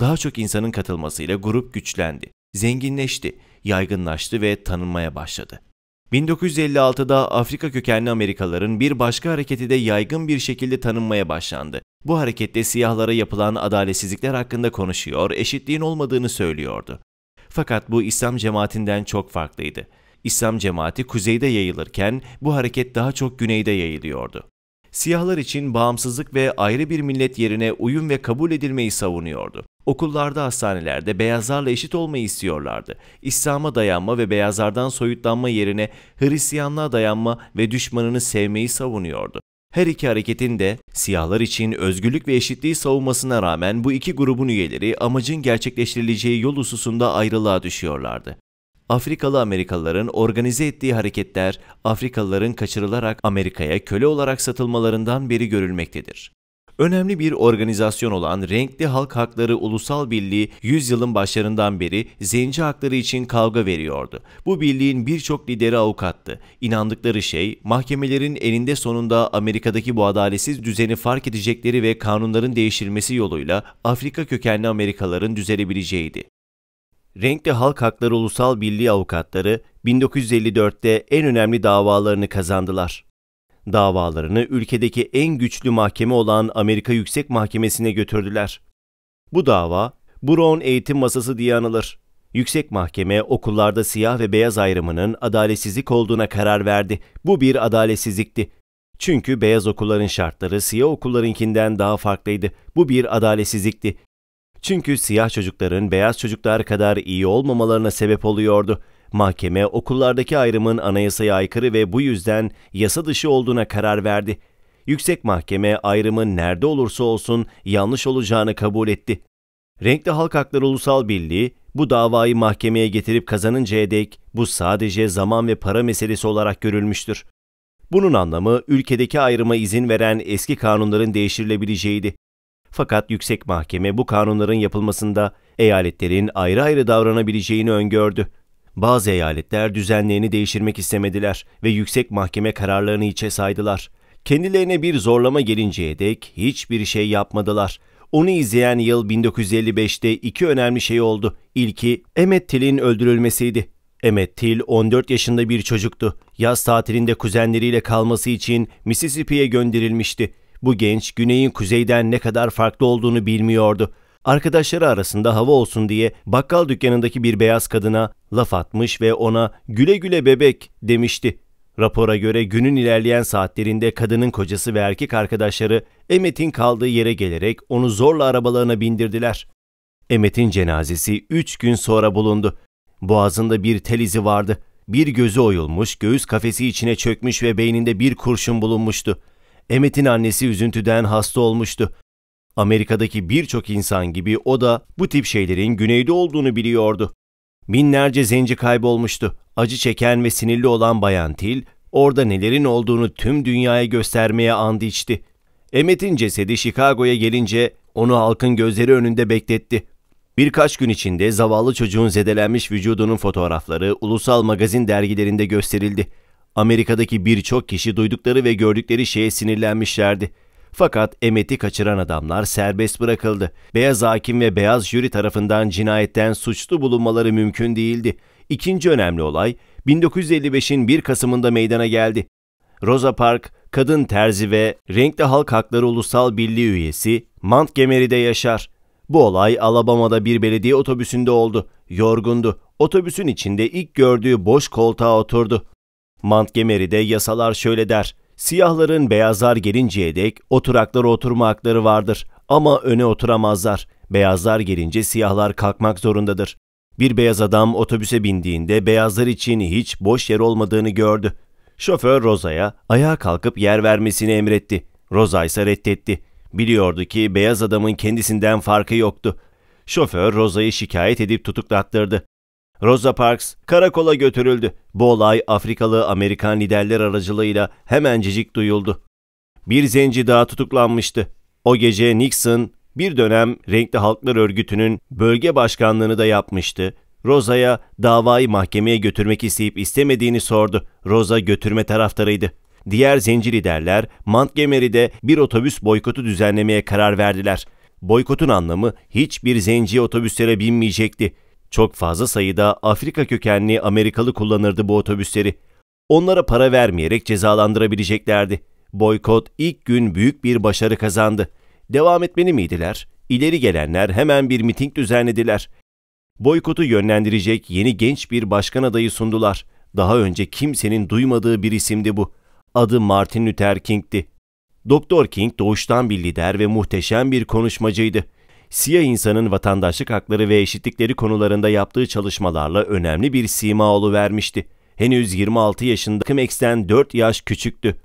Daha çok insanın katılmasıyla grup güçlendi zenginleşti, yaygınlaştı ve tanınmaya başladı. 1956'da Afrika kökenli Amerikalıların bir başka hareketi de yaygın bir şekilde tanınmaya başlandı. Bu harekette siyahlara yapılan adaletsizlikler hakkında konuşuyor, eşitliğin olmadığını söylüyordu. Fakat bu İslam cemaatinden çok farklıydı. İslam cemaati kuzeyde yayılırken bu hareket daha çok güneyde yayılıyordu siyahlar için bağımsızlık ve ayrı bir millet yerine uyum ve kabul edilmeyi savunuyordu. Okullarda, hastanelerde beyazlarla eşit olmayı istiyorlardı. İslam'a dayanma ve beyazlardan soyutlanma yerine Hristiyanlığa dayanma ve düşmanını sevmeyi savunuyordu. Her iki hareketin de siyahlar için özgürlük ve eşitliği savunmasına rağmen bu iki grubun üyeleri amacın gerçekleştirileceği yol hususunda ayrılığa düşüyorlardı. Afrikalı Amerikalıların organize ettiği hareketler Afrikalıların kaçırılarak Amerika'ya köle olarak satılmalarından beri görülmektedir. Önemli bir organizasyon olan Renkli Halk Hakları Ulusal Birliği 100 yılın başlarından beri zenci hakları için kavga veriyordu. Bu birliğin birçok lideri avukattı. İnandıkları şey mahkemelerin elinde sonunda Amerika'daki bu adaletsiz düzeni fark edecekleri ve kanunların değiştirilmesi yoluyla Afrika kökenli Amerikalıların düzelebileceğiydi. Renkli Halk Hakları Ulusal Birliği avukatları 1954'te en önemli davalarını kazandılar. Davalarını ülkedeki en güçlü mahkeme olan Amerika Yüksek Mahkemesi'ne götürdüler. Bu dava Brown Eğitim Masası diye anılır. Yüksek Mahkeme okullarda siyah ve beyaz ayrımının adaletsizlik olduğuna karar verdi. Bu bir adaletsizlikti. Çünkü beyaz okulların şartları siyah okullarınkinden daha farklıydı. Bu bir adaletsizlikti. Çünkü siyah çocukların beyaz çocuklar kadar iyi olmamalarına sebep oluyordu. Mahkeme okullardaki ayrımın anayasaya aykırı ve bu yüzden yasa dışı olduğuna karar verdi. Yüksek Mahkeme ayrımın nerede olursa olsun yanlış olacağını kabul etti. Renkli Halk Hakları Ulusal Birliği bu davayı mahkemeye getirip kazanıncaya dek bu sadece zaman ve para meselesi olarak görülmüştür. Bunun anlamı ülkedeki ayrıma izin veren eski kanunların değiştirilebileceğiydi. Fakat yüksek mahkeme bu kanunların yapılmasında eyaletlerin ayrı ayrı davranabileceğini öngördü. Bazı eyaletler düzenlerini değiştirmek istemediler ve yüksek mahkeme kararlarını hiçe saydılar. Kendilerine bir zorlama gelinceye dek hiçbir şey yapmadılar. Onu izleyen yıl 1955'te iki önemli şey oldu. İlki Emmett Till'in öldürülmesiydi. Emmett Till 14 yaşında bir çocuktu. Yaz tatilinde kuzenleriyle kalması için Mississippi'ye gönderilmişti. Bu genç güneyin kuzeyden ne kadar farklı olduğunu bilmiyordu. Arkadaşları arasında hava olsun diye bakkal dükkanındaki bir beyaz kadına laf atmış ve ona güle güle bebek demişti. Rapora göre günün ilerleyen saatlerinde kadının kocası ve erkek arkadaşları Emet'in kaldığı yere gelerek onu zorla arabalarına bindirdiler. Emet'in cenazesi 3 gün sonra bulundu. Boğazında bir tel izi vardı. Bir gözü oyulmuş, göğüs kafesi içine çökmüş ve beyninde bir kurşun bulunmuştu. Emet'in annesi üzüntüden hasta olmuştu. Amerika'daki birçok insan gibi o da bu tip şeylerin güneyde olduğunu biliyordu. Binlerce zenci kaybolmuştu. Acı çeken ve sinirli olan Bayan Til, orada nelerin olduğunu tüm dünyaya göstermeye and içti. Emet'in cesedi Chicago'ya gelince onu halkın gözleri önünde bekletti. Birkaç gün içinde zavallı çocuğun zedelenmiş vücudunun fotoğrafları ulusal magazin dergilerinde gösterildi. Amerika'daki birçok kişi duydukları ve gördükleri şeye sinirlenmişlerdi. Fakat Emet'i kaçıran adamlar serbest bırakıldı. Beyaz hakim ve beyaz jüri tarafından cinayetten suçlu bulunmaları mümkün değildi. İkinci önemli olay 1955'in 1 Kasım'ında meydana geldi. Rosa Park, kadın terzi ve renkli halk hakları ulusal birliği üyesi Montgomery'de yaşar. Bu olay Alabama'da bir belediye otobüsünde oldu. Yorgundu. Otobüsün içinde ilk gördüğü boş koltuğa oturdu. Montgomery'de yasalar şöyle der. Siyahların beyazlar gelinceye dek oturaklara oturma hakları vardır ama öne oturamazlar. Beyazlar gelince siyahlar kalkmak zorundadır. Bir beyaz adam otobüse bindiğinde beyazlar için hiç boş yer olmadığını gördü. Şoför Rosa'ya ayağa kalkıp yer vermesini emretti. Rosa ise reddetti. Biliyordu ki beyaz adamın kendisinden farkı yoktu. Şoför Rosa'yı şikayet edip tutuklattırdı. Rosa Parks karakola götürüldü. Bu olay Afrikalı Amerikan liderler aracılığıyla hemencecik duyuldu. Bir zenci daha tutuklanmıştı. O gece Nixon bir dönem Renkli Halklar Örgütü'nün bölge başkanlığını da yapmıştı. Rosa'ya davayı mahkemeye götürmek isteyip istemediğini sordu. Rosa götürme taraftarıydı. Diğer zenci liderler Montgomery'de bir otobüs boykotu düzenlemeye karar verdiler. Boykotun anlamı hiçbir zenci otobüslere binmeyecekti. Çok fazla sayıda Afrika kökenli Amerikalı kullanırdı bu otobüsleri. Onlara para vermeyerek cezalandırabileceklerdi. Boykot ilk gün büyük bir başarı kazandı. Devam etmeli miydiler? İleri gelenler hemen bir miting düzenlediler. Boykotu yönlendirecek yeni genç bir başkan adayı sundular. Daha önce kimsenin duymadığı bir isimdi bu. Adı Martin Luther King'ti. Doktor King doğuştan bir lider ve muhteşem bir konuşmacıydı siyah insanın vatandaşlık hakları ve eşitlikleri konularında yaptığı çalışmalarla önemli bir sima vermişti. Henüz 26 yaşında Kim X'ten 4 yaş küçüktü.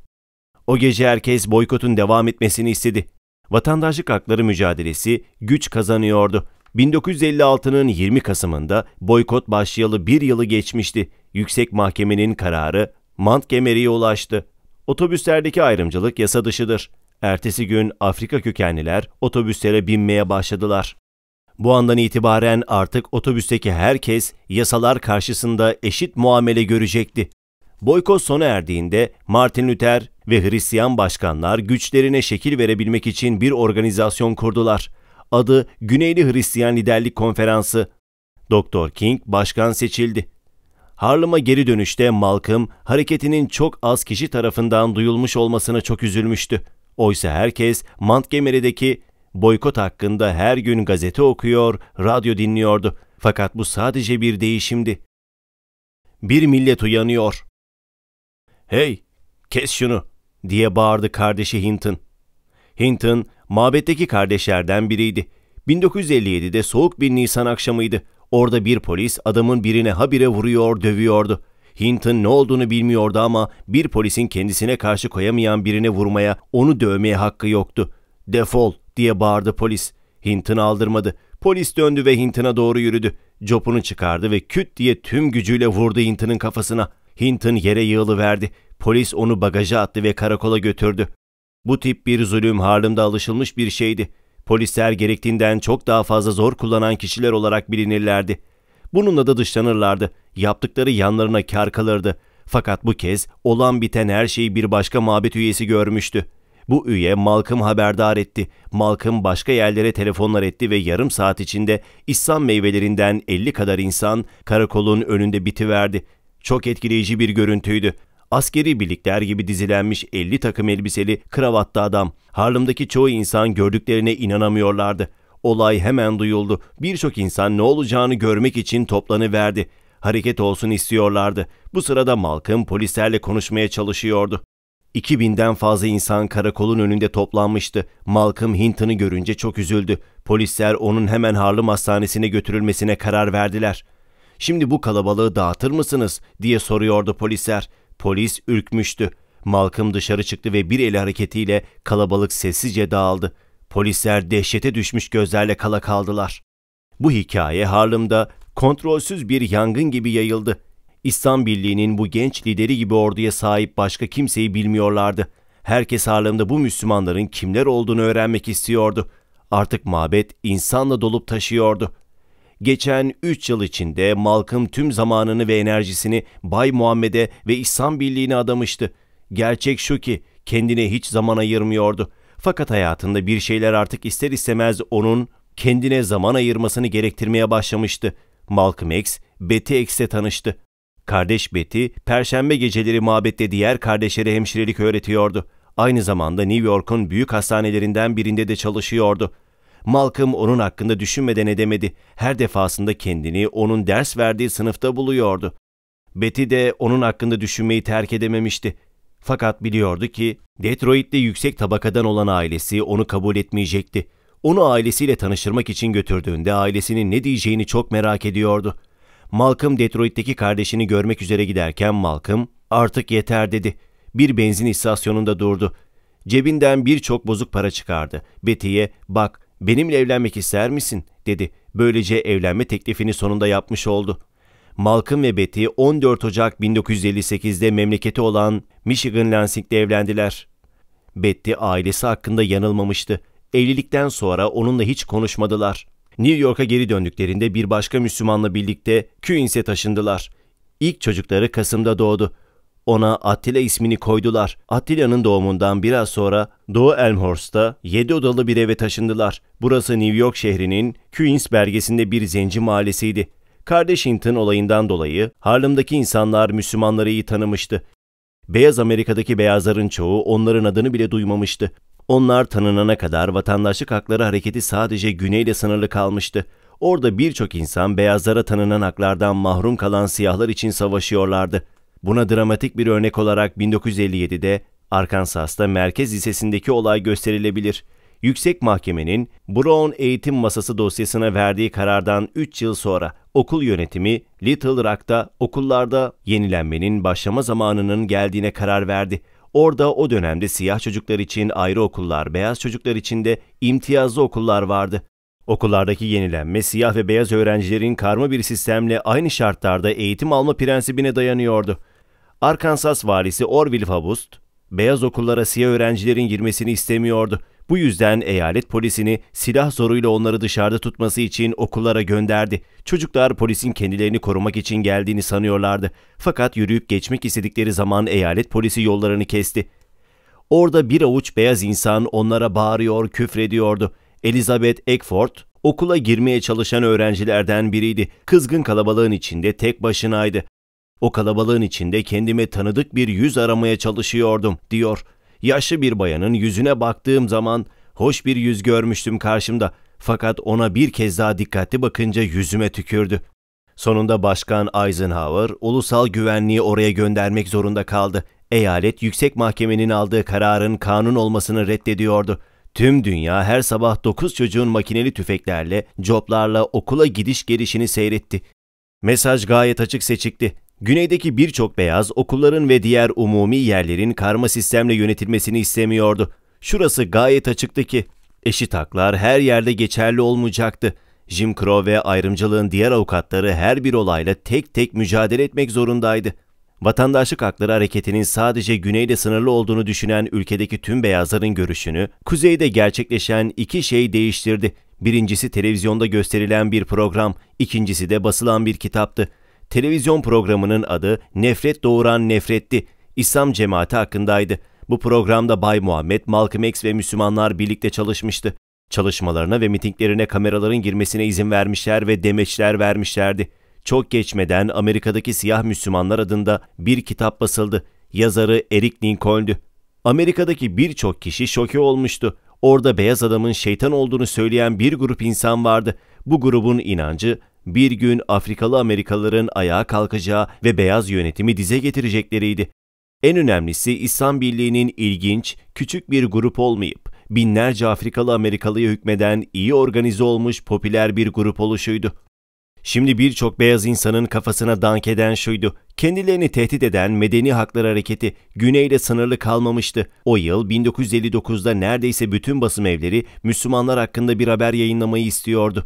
O gece herkes boykotun devam etmesini istedi. Vatandaşlık hakları mücadelesi güç kazanıyordu. 1956'nın 20 Kasım'ında boykot başlayalı bir yılı geçmişti. Yüksek Mahkemenin kararı Mant Gemeri'ye ulaştı. Otobüslerdeki ayrımcılık yasa dışıdır. Ertesi gün Afrika kökenliler otobüslere binmeye başladılar. Bu andan itibaren artık otobüsteki herkes yasalar karşısında eşit muamele görecekti. Boykot sona erdiğinde Martin Luther ve Hristiyan başkanlar güçlerine şekil verebilmek için bir organizasyon kurdular. Adı Güneyli Hristiyan Liderlik Konferansı. Doktor King başkan seçildi. Harlem'a geri dönüşte Malcolm hareketinin çok az kişi tarafından duyulmuş olmasına çok üzülmüştü. Oysa herkes Montgomery'deki boykot hakkında her gün gazete okuyor, radyo dinliyordu. Fakat bu sadece bir değişimdi. Bir millet uyanıyor. Hey, kes şunu diye bağırdı kardeşi Hinton. Hinton, mabetteki kardeşlerden biriydi. 1957'de soğuk bir Nisan akşamıydı. Orada bir polis adamın birine habire vuruyor, dövüyordu. Hinton ne olduğunu bilmiyordu ama bir polisin kendisine karşı koyamayan birine vurmaya, onu dövmeye hakkı yoktu. Defol diye bağırdı polis. Hinton aldırmadı. Polis döndü ve Hinton'a doğru yürüdü. Copunu çıkardı ve küt diye tüm gücüyle vurdu Hinton'ın kafasına. Hinton yere yığılıverdi. Polis onu bagaja attı ve karakola götürdü. Bu tip bir zulüm Harlem'de alışılmış bir şeydi. Polisler gerektiğinden çok daha fazla zor kullanan kişiler olarak bilinirlerdi. Bununla da dışlanırlardı. Yaptıkları yanlarına kar kalırdı. Fakat bu kez olan biten her şeyi bir başka mabet üyesi görmüştü. Bu üye Malcolm haberdar etti. Malcolm başka yerlere telefonlar etti ve yarım saat içinde İslam meyvelerinden 50 kadar insan karakolun önünde bitiverdi. Çok etkileyici bir görüntüydü. Askeri birlikler gibi dizilenmiş 50 takım elbiseli kravatlı adam. Harlem'deki çoğu insan gördüklerine inanamıyorlardı. Olay hemen duyuldu. Birçok insan ne olacağını görmek için toplanıverdi. Hareket olsun istiyorlardı. Bu sırada Malcolm polislerle konuşmaya çalışıyordu. 2000'den fazla insan karakolun önünde toplanmıştı. Malcolm Hinton'ı görünce çok üzüldü. Polisler onun hemen Harlem Hastanesi'ne götürülmesine karar verdiler. Şimdi bu kalabalığı dağıtır mısınız diye soruyordu polisler. Polis ürkmüştü. Malcolm dışarı çıktı ve bir el hareketiyle kalabalık sessizce dağıldı. Polisler dehşete düşmüş gözlerle kala kaldılar. Bu hikaye Harlem'da kontrolsüz bir yangın gibi yayıldı. İslam Birliği'nin bu genç lideri gibi orduya sahip başka kimseyi bilmiyorlardı. Herkes Harlem'de bu Müslümanların kimler olduğunu öğrenmek istiyordu. Artık mabet insanla dolup taşıyordu. Geçen 3 yıl içinde Malcolm tüm zamanını ve enerjisini Bay Muhammed'e ve İslam Birliği'ne adamıştı. Gerçek şu ki kendine hiç zaman ayırmıyordu. Fakat hayatında bir şeyler artık ister istemez onun kendine zaman ayırmasını gerektirmeye başlamıştı. Malcolm X, Betty X'le tanıştı. Kardeş Betty, perşembe geceleri mabette diğer kardeşlere hemşirelik öğretiyordu. Aynı zamanda New York'un büyük hastanelerinden birinde de çalışıyordu. Malcolm onun hakkında düşünmeden edemedi. Her defasında kendini onun ders verdiği sınıfta buluyordu. Betty de onun hakkında düşünmeyi terk edememişti. Fakat biliyordu ki Detroit'te yüksek tabakadan olan ailesi onu kabul etmeyecekti. Onu ailesiyle tanıştırmak için götürdüğünde ailesinin ne diyeceğini çok merak ediyordu. Malcolm Detroit'teki kardeşini görmek üzere giderken Malcolm artık yeter dedi. Bir benzin istasyonunda durdu. Cebinden birçok bozuk para çıkardı. Betty'ye bak benimle evlenmek ister misin dedi. Böylece evlenme teklifini sonunda yapmış oldu.'' Malcolm ve Betty 14 Ocak 1958'de memleketi olan Michigan Lansing'de evlendiler. Betty ailesi hakkında yanılmamıştı. Evlilikten sonra onunla hiç konuşmadılar. New York'a geri döndüklerinde bir başka Müslümanla birlikte Queens'e taşındılar. İlk çocukları Kasım'da doğdu. Ona Attila ismini koydular. Attila'nın doğumundan biraz sonra Doğu Elmhurst'ta 7 odalı bir eve taşındılar. Burası New York şehrinin Queens belgesinde bir zenci mahallesiydi. Kardeşinton olayından dolayı Harlem'deki insanlar Müslümanları iyi tanımıştı. Beyaz Amerika'daki beyazların çoğu onların adını bile duymamıştı. Onlar tanınana kadar vatandaşlık hakları hareketi sadece güneyle sınırlı kalmıştı. Orada birçok insan beyazlara tanınan haklardan mahrum kalan siyahlar için savaşıyorlardı. Buna dramatik bir örnek olarak 1957'de Arkansas'ta Merkez Lisesi'ndeki olay gösterilebilir.'' Yüksek Mahkemenin Brown Eğitim Masası dosyasına verdiği karardan 3 yıl sonra okul yönetimi Little Rock'ta okullarda yenilenmenin başlama zamanının geldiğine karar verdi. Orada o dönemde siyah çocuklar için ayrı okullar, beyaz çocuklar için de imtiyazlı okullar vardı. Okullardaki yenilenme siyah ve beyaz öğrencilerin karma bir sistemle aynı şartlarda eğitim alma prensibine dayanıyordu. Arkansas valisi Orville Faust, beyaz okullara siyah öğrencilerin girmesini istemiyordu. Bu yüzden eyalet polisini silah zoruyla onları dışarıda tutması için okullara gönderdi. Çocuklar polisin kendilerini korumak için geldiğini sanıyorlardı. Fakat yürüyüp geçmek istedikleri zaman eyalet polisi yollarını kesti. Orada bir avuç beyaz insan onlara bağırıyor, küfrediyordu. Elizabeth Eckford okula girmeye çalışan öğrencilerden biriydi. Kızgın kalabalığın içinde tek başınaydı. O kalabalığın içinde kendime tanıdık bir yüz aramaya çalışıyordum, diyor. Yaşlı bir bayanın yüzüne baktığım zaman hoş bir yüz görmüştüm karşımda. Fakat ona bir kez daha dikkatli bakınca yüzüme tükürdü. Sonunda Başkan Eisenhower ulusal güvenliği oraya göndermek zorunda kaldı. Eyalet yüksek mahkemenin aldığı kararın kanun olmasını reddediyordu. Tüm dünya her sabah 9 çocuğun makineli tüfeklerle, coplarla okula gidiş gelişini seyretti. Mesaj gayet açık seçikti. Güneydeki birçok beyaz okulların ve diğer umumi yerlerin karma sistemle yönetilmesini istemiyordu. Şurası gayet açıktı ki eşit haklar her yerde geçerli olmayacaktı. Jim Crow ve ayrımcılığın diğer avukatları her bir olayla tek tek mücadele etmek zorundaydı. Vatandaşlık hakları hareketinin sadece güneyde sınırlı olduğunu düşünen ülkedeki tüm beyazların görüşünü kuzeyde gerçekleşen iki şey değiştirdi. Birincisi televizyonda gösterilen bir program, ikincisi de basılan bir kitaptı. Televizyon programının adı Nefret Doğuran Nefretti. İslam cemaati hakkındaydı. Bu programda Bay Muhammed, Malcolm X ve Müslümanlar birlikte çalışmıştı. Çalışmalarına ve mitinglerine kameraların girmesine izin vermişler ve demeçler vermişlerdi. Çok geçmeden Amerika'daki Siyah Müslümanlar adında bir kitap basıldı. Yazarı Eric Lincoln'du. Amerika'daki birçok kişi şoke olmuştu. Orada beyaz adamın şeytan olduğunu söyleyen bir grup insan vardı. Bu grubun inancı bir gün Afrikalı Amerikalıların ayağa kalkacağı ve beyaz yönetimi dize getirecekleriydi. En önemlisi İslam Birliği'nin ilginç, küçük bir grup olmayıp binlerce Afrikalı Amerikalı'ya hükmeden iyi organize olmuş popüler bir grup oluşuydu. Şimdi birçok beyaz insanın kafasına dank eden şuydu. Kendilerini tehdit eden medeni haklar hareketi güneyle sınırlı kalmamıştı. O yıl 1959'da neredeyse bütün basım evleri Müslümanlar hakkında bir haber yayınlamayı istiyordu.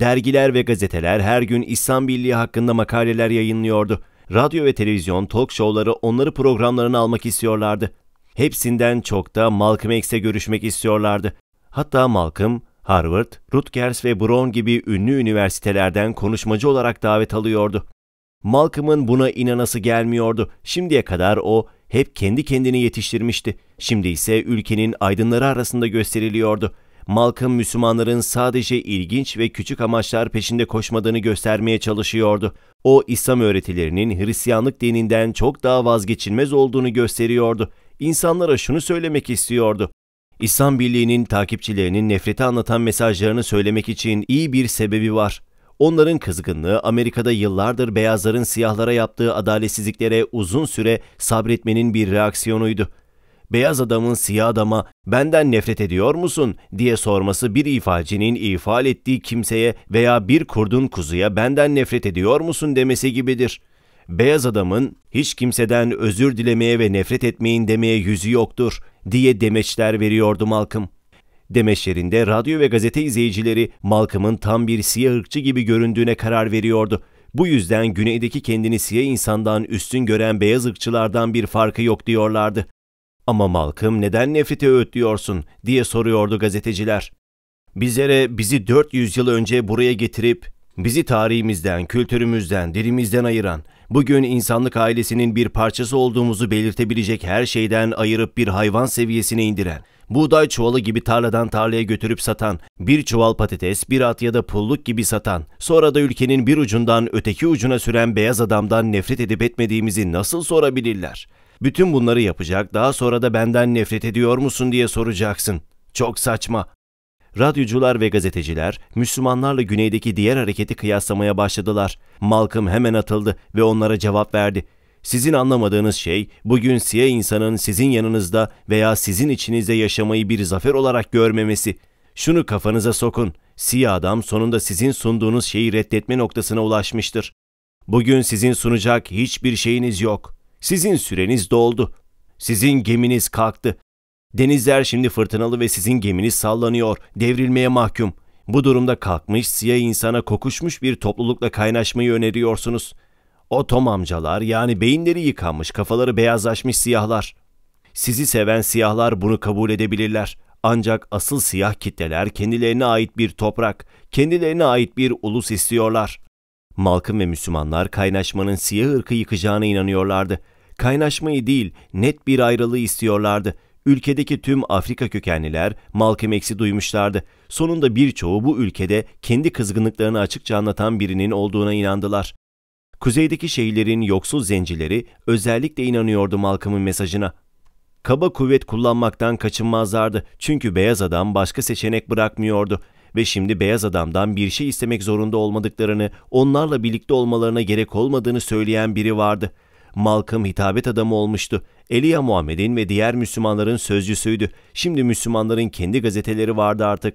Dergiler ve gazeteler her gün İslam Birliği hakkında makaleler yayınlıyordu. Radyo ve televizyon talk show'ları onları programlarına almak istiyorlardı. Hepsinden çok da Malcolm X'e görüşmek istiyorlardı. Hatta Malcolm, Harvard, Rutgers ve Brown gibi ünlü üniversitelerden konuşmacı olarak davet alıyordu. Malcolm'ın buna inanası gelmiyordu. Şimdiye kadar o hep kendi kendini yetiştirmişti. Şimdi ise ülkenin aydınları arasında gösteriliyordu. Malcolm Müslümanların sadece ilginç ve küçük amaçlar peşinde koşmadığını göstermeye çalışıyordu. O İslam öğretilerinin Hristiyanlık dininden çok daha vazgeçilmez olduğunu gösteriyordu. İnsanlara şunu söylemek istiyordu. İslam Birliği'nin takipçilerinin nefreti anlatan mesajlarını söylemek için iyi bir sebebi var. Onların kızgınlığı Amerika'da yıllardır beyazların siyahlara yaptığı adaletsizliklere uzun süre sabretmenin bir reaksiyonuydu beyaz adamın siyah adama benden nefret ediyor musun diye sorması bir ifacinin ifal ettiği kimseye veya bir kurdun kuzuya benden nefret ediyor musun demesi gibidir. Beyaz adamın hiç kimseden özür dilemeye ve nefret etmeyin demeye yüzü yoktur diye demeçler veriyordu Malcolm. Demeçlerinde radyo ve gazete izleyicileri Malcolm'ın tam bir siyah ırkçı gibi göründüğüne karar veriyordu. Bu yüzden güneydeki kendini siyah insandan üstün gören beyaz ırkçılardan bir farkı yok diyorlardı. Ama Malcolm neden nefreti öğütlüyorsun diye soruyordu gazeteciler. Bizlere bizi 400 yıl önce buraya getirip bizi tarihimizden, kültürümüzden, dilimizden ayıran, bugün insanlık ailesinin bir parçası olduğumuzu belirtebilecek her şeyden ayırıp bir hayvan seviyesine indiren, buğday çuvalı gibi tarladan tarlaya götürüp satan, bir çuval patates, bir at ya da pulluk gibi satan, sonra da ülkenin bir ucundan öteki ucuna süren beyaz adamdan nefret edip etmediğimizi nasıl sorabilirler?'' Bütün bunları yapacak, daha sonra da benden nefret ediyor musun diye soracaksın. Çok saçma. Radyocular ve gazeteciler Müslümanlarla güneydeki diğer hareketi kıyaslamaya başladılar. Malcolm hemen atıldı ve onlara cevap verdi. Sizin anlamadığınız şey bugün siyah insanın sizin yanınızda veya sizin içinizde yaşamayı bir zafer olarak görmemesi. Şunu kafanıza sokun. Siyah adam sonunda sizin sunduğunuz şeyi reddetme noktasına ulaşmıştır. Bugün sizin sunacak hiçbir şeyiniz yok.'' Sizin süreniz doldu. Sizin geminiz kalktı. Denizler şimdi fırtınalı ve sizin geminiz sallanıyor, devrilmeye mahkum. Bu durumda kalkmış siyah insana kokuşmuş bir toplulukla kaynaşmayı öneriyorsunuz. O tom amcalar yani beyinleri yıkanmış, kafaları beyazlaşmış siyahlar. Sizi seven siyahlar bunu kabul edebilirler. Ancak asıl siyah kitleler kendilerine ait bir toprak, kendilerine ait bir ulus istiyorlar. Malkın ve Müslümanlar kaynaşmanın siyah ırkı yıkacağına inanıyorlardı. Kaynaşmayı değil, net bir ayrılığı istiyorlardı. Ülkedeki tüm Afrika kökenliler Malcolm X'i duymuşlardı. Sonunda birçoğu bu ülkede kendi kızgınlıklarını açıkça anlatan birinin olduğuna inandılar. Kuzeydeki şehirlerin yoksul zencileri özellikle inanıyordu Malcolm'ın mesajına. Kaba kuvvet kullanmaktan kaçınmazlardı çünkü beyaz adam başka seçenek bırakmıyordu ve şimdi beyaz adamdan bir şey istemek zorunda olmadıklarını, onlarla birlikte olmalarına gerek olmadığını söyleyen biri vardı. Malcolm hitabet adamı olmuştu. Elia Muhammed'in ve diğer Müslümanların sözcüsüydü. Şimdi Müslümanların kendi gazeteleri vardı artık.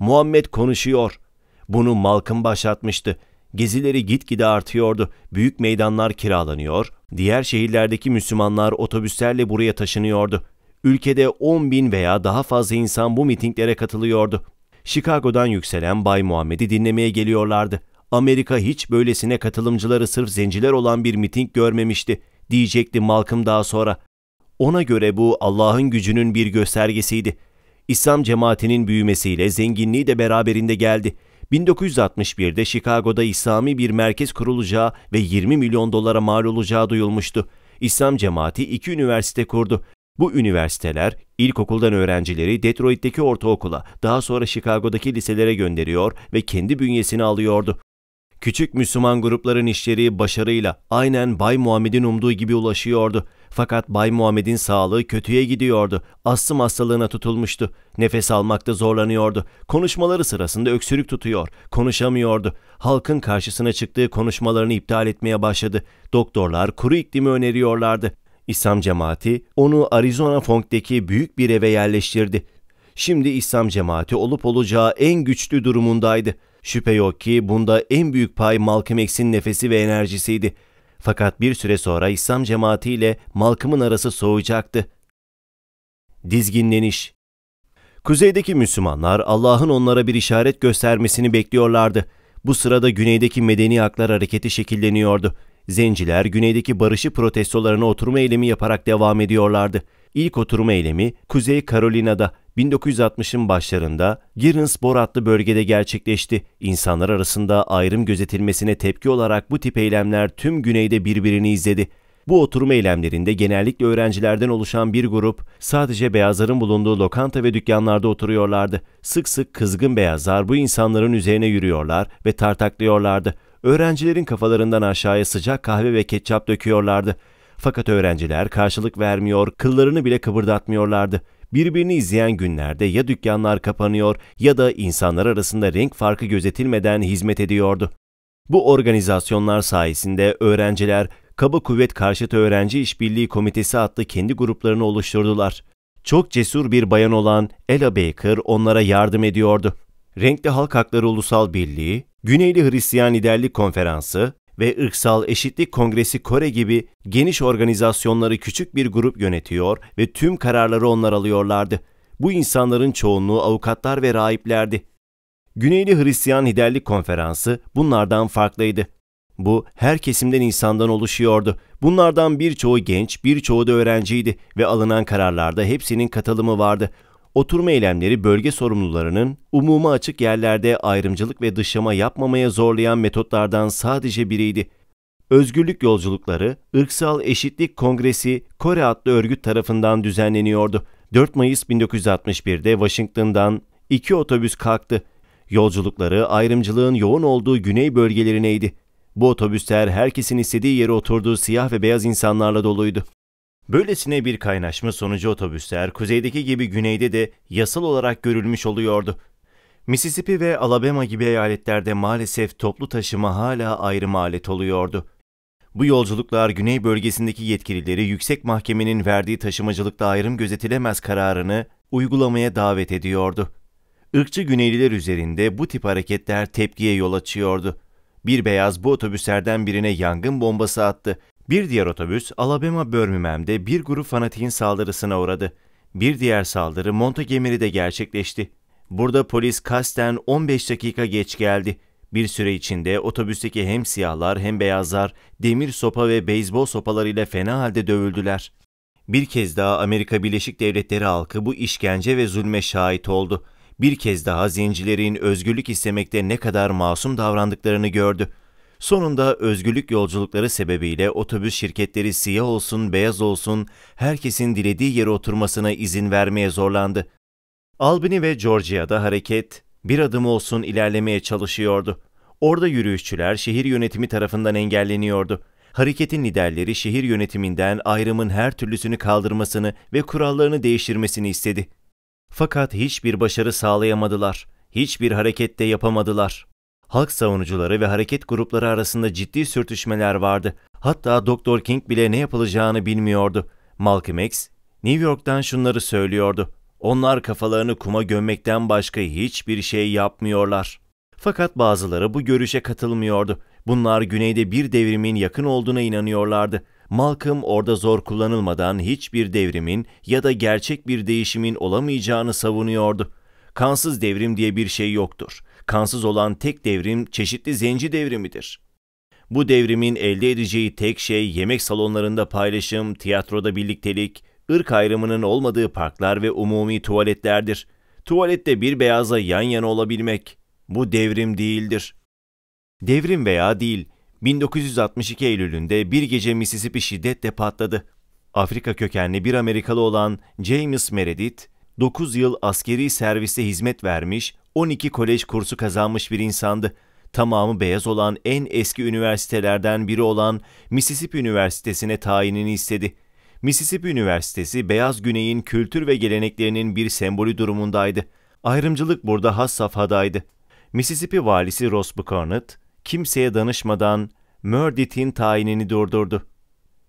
Muhammed konuşuyor. Bunu Malcolm başlatmıştı. Gezileri gitgide artıyordu. Büyük meydanlar kiralanıyor. Diğer şehirlerdeki Müslümanlar otobüslerle buraya taşınıyordu. Ülkede 10 bin veya daha fazla insan bu mitinglere katılıyordu. Chicago'dan yükselen Bay Muhammed'i dinlemeye geliyorlardı. Amerika hiç böylesine katılımcıları sırf zenciler olan bir miting görmemişti, diyecekti Malcolm daha sonra. Ona göre bu Allah'ın gücünün bir göstergesiydi. İslam cemaatinin büyümesiyle zenginliği de beraberinde geldi. 1961'de Chicago'da İslami bir merkez kurulacağı ve 20 milyon dolara mal olacağı duyulmuştu. İslam cemaati iki üniversite kurdu. Bu üniversiteler ilkokuldan öğrencileri Detroit'teki ortaokula, daha sonra Chicago'daki liselere gönderiyor ve kendi bünyesini alıyordu. Küçük Müslüman grupların işleri başarıyla aynen Bay Muhammed'in umduğu gibi ulaşıyordu. Fakat Bay Muhammed'in sağlığı kötüye gidiyordu. Astım hastalığına tutulmuştu. Nefes almakta zorlanıyordu. Konuşmaları sırasında öksürük tutuyor. Konuşamıyordu. Halkın karşısına çıktığı konuşmalarını iptal etmeye başladı. Doktorlar kuru iklimi öneriyorlardı. İslam cemaati onu Arizona Funk'taki büyük bir eve yerleştirdi. Şimdi İslam cemaati olup olacağı en güçlü durumundaydı. Şüphe yok ki bunda en büyük pay Malcolm X'in nefesi ve enerjisiydi. Fakat bir süre sonra İslam cemaati ile Malcolm'ın arası soğuyacaktı. Dizginleniş Kuzeydeki Müslümanlar Allah'ın onlara bir işaret göstermesini bekliyorlardı. Bu sırada güneydeki medeni haklar hareketi şekilleniyordu. Zenciler güneydeki barışı protestolarına oturma eylemi yaparak devam ediyorlardı. İlk oturma eylemi Kuzey Carolina'da 1960'ın başlarında Girinsbor adlı bölgede gerçekleşti. İnsanlar arasında ayrım gözetilmesine tepki olarak bu tip eylemler tüm güneyde birbirini izledi. Bu oturma eylemlerinde genellikle öğrencilerden oluşan bir grup sadece beyazların bulunduğu lokanta ve dükkanlarda oturuyorlardı. Sık sık kızgın beyazlar bu insanların üzerine yürüyorlar ve tartaklıyorlardı öğrencilerin kafalarından aşağıya sıcak kahve ve ketçap döküyorlardı. Fakat öğrenciler karşılık vermiyor, kıllarını bile kıpırdatmıyorlardı. Birbirini izleyen günlerde ya dükkanlar kapanıyor ya da insanlar arasında renk farkı gözetilmeden hizmet ediyordu. Bu organizasyonlar sayesinde öğrenciler Kaba Kuvvet Karşıtı Öğrenci İşbirliği Komitesi adlı kendi gruplarını oluşturdular. Çok cesur bir bayan olan Ella Baker onlara yardım ediyordu. Renkli Halk Hakları Ulusal Birliği, Güneyli Hristiyan Liderlik Konferansı ve Irksal Eşitlik Kongresi Kore gibi geniş organizasyonları küçük bir grup yönetiyor ve tüm kararları onlar alıyorlardı. Bu insanların çoğunluğu avukatlar ve rahiplerdi. Güneyli Hristiyan Liderlik Konferansı bunlardan farklıydı. Bu her kesimden insandan oluşuyordu. Bunlardan birçoğu genç, birçoğu da öğrenciydi ve alınan kararlarda hepsinin katılımı vardı oturma eylemleri bölge sorumlularının umuma açık yerlerde ayrımcılık ve dışlama yapmamaya zorlayan metotlardan sadece biriydi. Özgürlük Yolculukları, ırksal Eşitlik Kongresi Kore adlı örgüt tarafından düzenleniyordu. 4 Mayıs 1961'de Washington'dan iki otobüs kalktı. Yolculukları ayrımcılığın yoğun olduğu güney bölgelerineydi. Bu otobüsler herkesin istediği yere oturduğu siyah ve beyaz insanlarla doluydu. Böylesine bir kaynaşma sonucu otobüsler kuzeydeki gibi güneyde de yasal olarak görülmüş oluyordu. Mississippi ve Alabama gibi eyaletlerde maalesef toplu taşıma hala ayrı alet oluyordu. Bu yolculuklar güney bölgesindeki yetkilileri yüksek mahkemenin verdiği taşımacılıkta ayrım gözetilemez kararını uygulamaya davet ediyordu. Irkçı Güneyliler üzerinde bu tip hareketler tepkiye yol açıyordu. Bir beyaz bu otobüslerden birine yangın bombası attı bir diğer otobüs Alabama Birmingham'de bir grup fanatiğin saldırısına uğradı. Bir diğer saldırı Montgomery'de gerçekleşti. Burada polis kasten 15 dakika geç geldi. Bir süre içinde otobüsteki hem siyahlar hem beyazlar demir sopa ve beyzbol sopalarıyla fena halde dövüldüler. Bir kez daha Amerika Birleşik Devletleri halkı bu işkence ve zulme şahit oldu. Bir kez daha zincirlerin özgürlük istemekte ne kadar masum davrandıklarını gördü. Sonunda özgürlük yolculukları sebebiyle otobüs şirketleri siyah olsun beyaz olsun herkesin dilediği yere oturmasına izin vermeye zorlandı. Albany ve Georgia'da hareket bir adım olsun ilerlemeye çalışıyordu. Orada yürüyüşçüler şehir yönetimi tarafından engelleniyordu. Hareketin liderleri şehir yönetiminden ayrımın her türlüsünü kaldırmasını ve kurallarını değiştirmesini istedi. Fakat hiçbir başarı sağlayamadılar. Hiçbir hareket de yapamadılar halk savunucuları ve hareket grupları arasında ciddi sürtüşmeler vardı. Hatta Dr. King bile ne yapılacağını bilmiyordu. Malcolm X, New York'tan şunları söylüyordu. Onlar kafalarını kuma gömmekten başka hiçbir şey yapmıyorlar. Fakat bazıları bu görüşe katılmıyordu. Bunlar güneyde bir devrimin yakın olduğuna inanıyorlardı. Malcolm orada zor kullanılmadan hiçbir devrimin ya da gerçek bir değişimin olamayacağını savunuyordu. Kansız devrim diye bir şey yoktur kansız olan tek devrim çeşitli zenci devrimidir. Bu devrimin elde edeceği tek şey yemek salonlarında paylaşım, tiyatroda birliktelik, ırk ayrımının olmadığı parklar ve umumi tuvaletlerdir. Tuvalette bir beyaza yan yana olabilmek. Bu devrim değildir. Devrim veya değil, 1962 Eylül'ünde bir gece Mississippi şiddetle patladı. Afrika kökenli bir Amerikalı olan James Meredith, 9 yıl askeri serviste hizmet vermiş 12 kolej kursu kazanmış bir insandı. Tamamı beyaz olan en eski üniversitelerden biri olan Mississippi Üniversitesi'ne tayinini istedi. Mississippi Üniversitesi, Beyaz Güney'in kültür ve geleneklerinin bir sembolü durumundaydı. Ayrımcılık burada has safhadaydı. Mississippi valisi Ross Buchanan, kimseye danışmadan Murdoch'in tayinini durdurdu.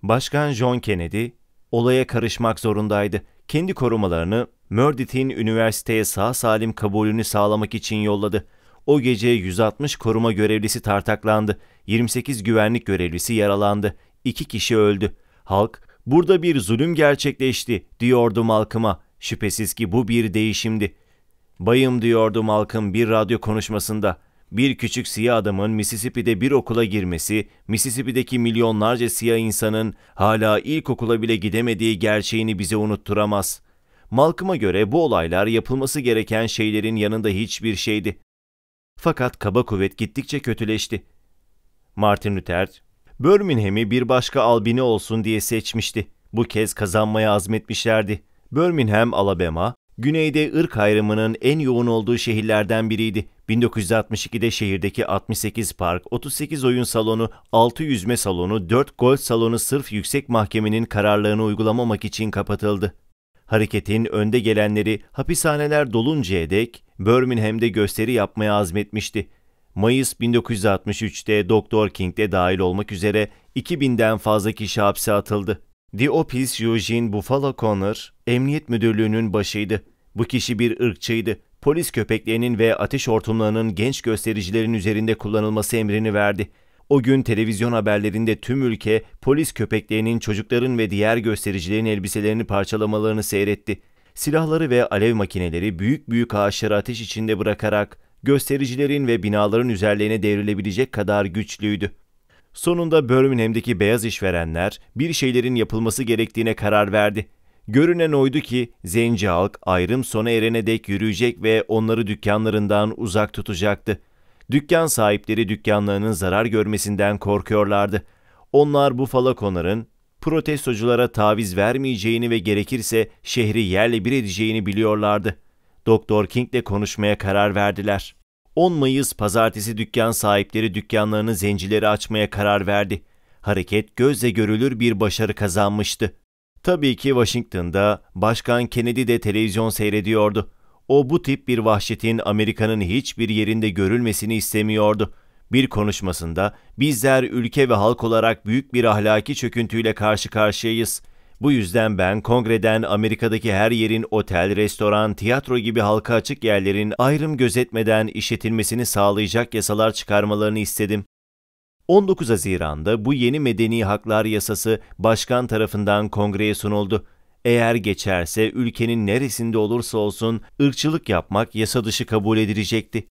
Başkan John Kennedy, olaya karışmak zorundaydı kendi korumalarını Murditt'in üniversiteye sağ salim kabulünü sağlamak için yolladı. O gece 160 koruma görevlisi tartaklandı, 28 güvenlik görevlisi yaralandı, 2 kişi öldü. Halk, burada bir zulüm gerçekleşti diyordu Malkıma. Şüphesiz ki bu bir değişimdi. Bayım diyordu Malcolm bir radyo konuşmasında. Bir küçük siyah adamın Mississippi'de bir okula girmesi, Mississippi'deki milyonlarca siyah insanın hala ilkokula bile gidemediği gerçeğini bize unutturamaz. Malcolm'a göre bu olaylar yapılması gereken şeylerin yanında hiçbir şeydi. Fakat kaba kuvvet gittikçe kötüleşti. Martin Luther, Birmingham'i bir başka albini olsun diye seçmişti. Bu kez kazanmaya azmetmişlerdi. Birmingham, Alabama, Güneyde ırk ayrımının en yoğun olduğu şehirlerden biriydi. 1962'de şehirdeki 68 park, 38 oyun salonu, 6 yüzme salonu, 4 golf salonu sırf yüksek mahkemenin kararlarını uygulamamak için kapatıldı. Hareketin önde gelenleri hapishaneler doluncaya dek Birmingham'de gösteri yapmaya azmetmişti. Mayıs 1963'te Dr. King'de dahil olmak üzere 2000'den fazla kişi hapse atıldı. Diopis Eugene Buffalo Connor, emniyet müdürlüğünün başıydı. Bu kişi bir ırkçıydı. Polis köpeklerinin ve ateş hortumlarının genç göstericilerin üzerinde kullanılması emrini verdi. O gün televizyon haberlerinde tüm ülke polis köpeklerinin çocukların ve diğer göstericilerin elbiselerini parçalamalarını seyretti. Silahları ve alev makineleri büyük büyük ağaçları ateş içinde bırakarak göstericilerin ve binaların üzerlerine devrilebilecek kadar güçlüydü. Sonunda Birmingham'deki beyaz işverenler bir şeylerin yapılması gerektiğine karar verdi. Görünen oydu ki zenci halk ayrım sona erene dek yürüyecek ve onları dükkanlarından uzak tutacaktı. Dükkan sahipleri dükkanlarının zarar görmesinden korkuyorlardı. Onlar bu falakonların protestoculara taviz vermeyeceğini ve gerekirse şehri yerle bir edeceğini biliyorlardı. Doktor King'le konuşmaya karar verdiler.'' 10 Mayıs pazartesi dükkan sahipleri dükkanlarını zencileri açmaya karar verdi. Hareket gözle görülür bir başarı kazanmıştı. Tabii ki Washington'da Başkan Kennedy de televizyon seyrediyordu. O bu tip bir vahşetin Amerika'nın hiçbir yerinde görülmesini istemiyordu. Bir konuşmasında bizler ülke ve halk olarak büyük bir ahlaki çöküntüyle karşı karşıyayız.'' Bu yüzden ben kongreden Amerika'daki her yerin otel, restoran, tiyatro gibi halka açık yerlerin ayrım gözetmeden işletilmesini sağlayacak yasalar çıkarmalarını istedim. 19 Haziran'da bu yeni medeni haklar yasası başkan tarafından kongreye sunuldu. Eğer geçerse ülkenin neresinde olursa olsun ırkçılık yapmak yasa dışı kabul edilecekti.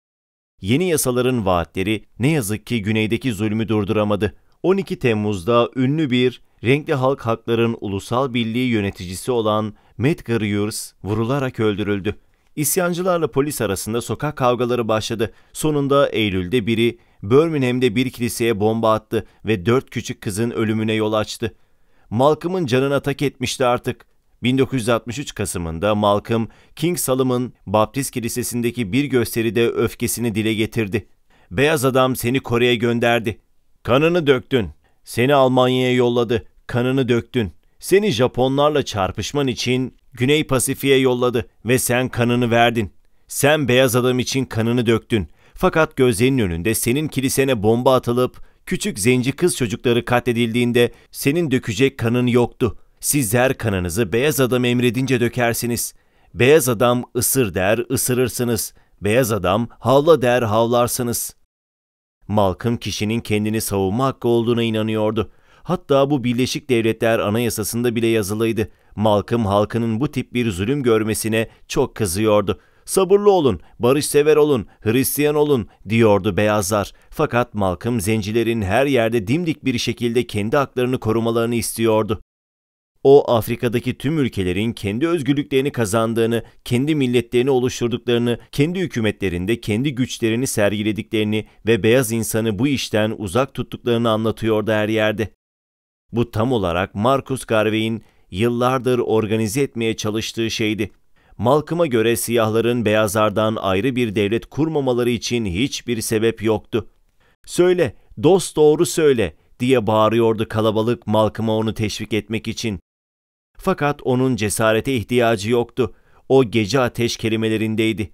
Yeni yasaların vaatleri ne yazık ki güneydeki zulmü durduramadı. 12 Temmuz'da ünlü bir renkli halk hakların ulusal birliği yöneticisi olan Matt Greers vurularak öldürüldü. İsyancılarla polis arasında sokak kavgaları başladı. Sonunda Eylül'de biri Birmingham'de bir kiliseye bomba attı ve dört küçük kızın ölümüne yol açtı. Malcolm'ın canına tak etmişti artık. 1963 Kasım'ında Malcolm, King salımın Baptist Kilisesi'ndeki bir gösteride öfkesini dile getirdi. Beyaz adam seni Kore'ye gönderdi. Kanını döktün. Seni Almanya'ya yolladı kanını döktün. Seni Japonlarla çarpışman için Güney Pasifik'e yolladı ve sen kanını verdin. Sen beyaz adam için kanını döktün. Fakat gözlerinin önünde senin kilisene bomba atılıp küçük zenci kız çocukları katledildiğinde senin dökecek kanın yoktu. Sizler kanınızı beyaz adam emredince dökersiniz. Beyaz adam ısır der ısırırsınız. Beyaz adam havla der havlarsınız. Malcolm kişinin kendini savunma hakkı olduğuna inanıyordu. Hatta bu Birleşik Devletler Anayasası'nda bile yazılıydı. Malcolm halkının bu tip bir zulüm görmesine çok kızıyordu. Sabırlı olun, barışsever olun, Hristiyan olun diyordu beyazlar. Fakat Malcolm zencilerin her yerde dimdik bir şekilde kendi haklarını korumalarını istiyordu. O Afrika'daki tüm ülkelerin kendi özgürlüklerini kazandığını, kendi milletlerini oluşturduklarını, kendi hükümetlerinde kendi güçlerini sergilediklerini ve beyaz insanı bu işten uzak tuttuklarını anlatıyordu her yerde. Bu tam olarak Marcus Garvey'in yıllardır organize etmeye çalıştığı şeydi. Malkım'a göre siyahların beyazlardan ayrı bir devlet kurmamaları için hiçbir sebep yoktu. Söyle, dost doğru söyle diye bağırıyordu kalabalık Malkım'a onu teşvik etmek için. Fakat onun cesarete ihtiyacı yoktu. O gece ateş kelimelerindeydi.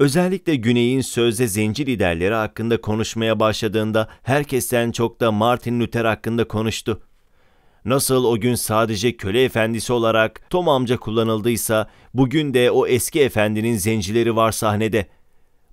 Özellikle Güney'in sözde zenci liderleri hakkında konuşmaya başladığında herkesten çok da Martin Luther hakkında konuştu. Nasıl o gün sadece köle efendisi olarak Tom amca kullanıldıysa bugün de o eski efendinin zencileri var sahnede.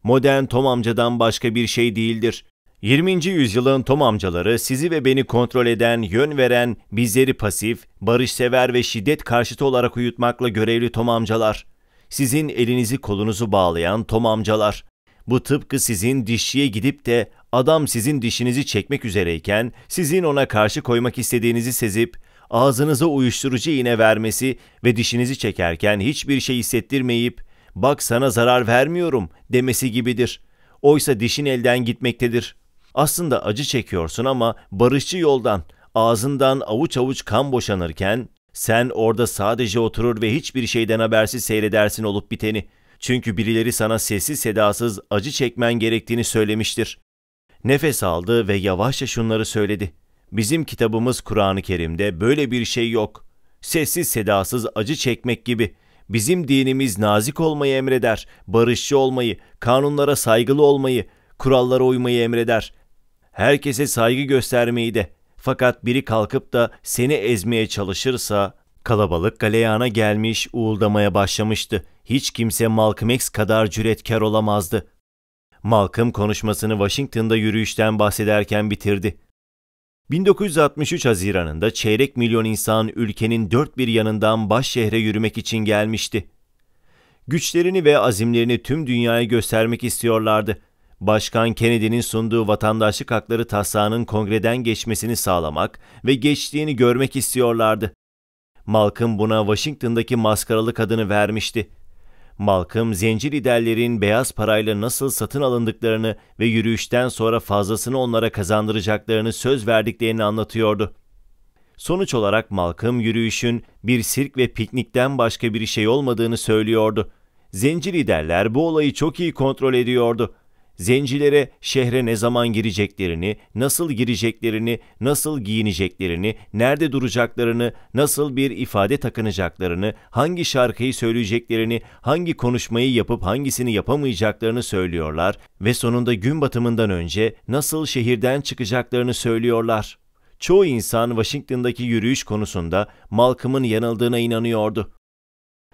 Modern Tom amcadan başka bir şey değildir. 20. yüzyılın Tom amcaları sizi ve beni kontrol eden, yön veren, bizleri pasif, barışsever ve şiddet karşıtı olarak uyutmakla görevli Tom amcalar. Sizin elinizi kolunuzu bağlayan Tom amcalar. Bu tıpkı sizin dişçiye gidip de Adam sizin dişinizi çekmek üzereyken sizin ona karşı koymak istediğinizi sezip ağzınıza uyuşturucu iğne vermesi ve dişinizi çekerken hiçbir şey hissettirmeyip bak sana zarar vermiyorum demesi gibidir. Oysa dişin elden gitmektedir. Aslında acı çekiyorsun ama barışçı yoldan, ağzından avuç avuç kan boşanırken sen orada sadece oturur ve hiçbir şeyden habersiz seyredersin olup biteni. Çünkü birileri sana sessiz sedasız acı çekmen gerektiğini söylemiştir. Nefes aldı ve yavaşça şunları söyledi. Bizim kitabımız Kur'an-ı Kerim'de böyle bir şey yok. Sessiz sedasız acı çekmek gibi. Bizim dinimiz nazik olmayı emreder, barışçı olmayı, kanunlara saygılı olmayı, kurallara uymayı emreder. Herkese saygı göstermeyi de. Fakat biri kalkıp da seni ezmeye çalışırsa Kalabalık galeyana gelmiş, uğuldamaya başlamıştı. Hiç kimse Malcolm X kadar cüretkar olamazdı. Malcolm konuşmasını Washington'da yürüyüşten bahsederken bitirdi. 1963 Haziran'ında çeyrek milyon insan ülkenin dört bir yanından baş şehre yürümek için gelmişti. Güçlerini ve azimlerini tüm dünyaya göstermek istiyorlardı. Başkan Kennedy'nin sunduğu vatandaşlık hakları tasağının kongreden geçmesini sağlamak ve geçtiğini görmek istiyorlardı. Malcolm buna Washington'daki maskaralı kadını vermişti. Malcolm, zenci liderlerin beyaz parayla nasıl satın alındıklarını ve yürüyüşten sonra fazlasını onlara kazandıracaklarını söz verdiklerini anlatıyordu. Sonuç olarak Malcolm yürüyüşün bir sirk ve piknikten başka bir şey olmadığını söylüyordu. Zenci liderler bu olayı çok iyi kontrol ediyordu. Zencilere şehre ne zaman gireceklerini, nasıl gireceklerini, nasıl giyineceklerini, nerede duracaklarını, nasıl bir ifade takınacaklarını, hangi şarkıyı söyleyeceklerini, hangi konuşmayı yapıp hangisini yapamayacaklarını söylüyorlar ve sonunda gün batımından önce nasıl şehirden çıkacaklarını söylüyorlar. Çoğu insan Washington'daki yürüyüş konusunda Malcolm'ın yanıldığına inanıyordu.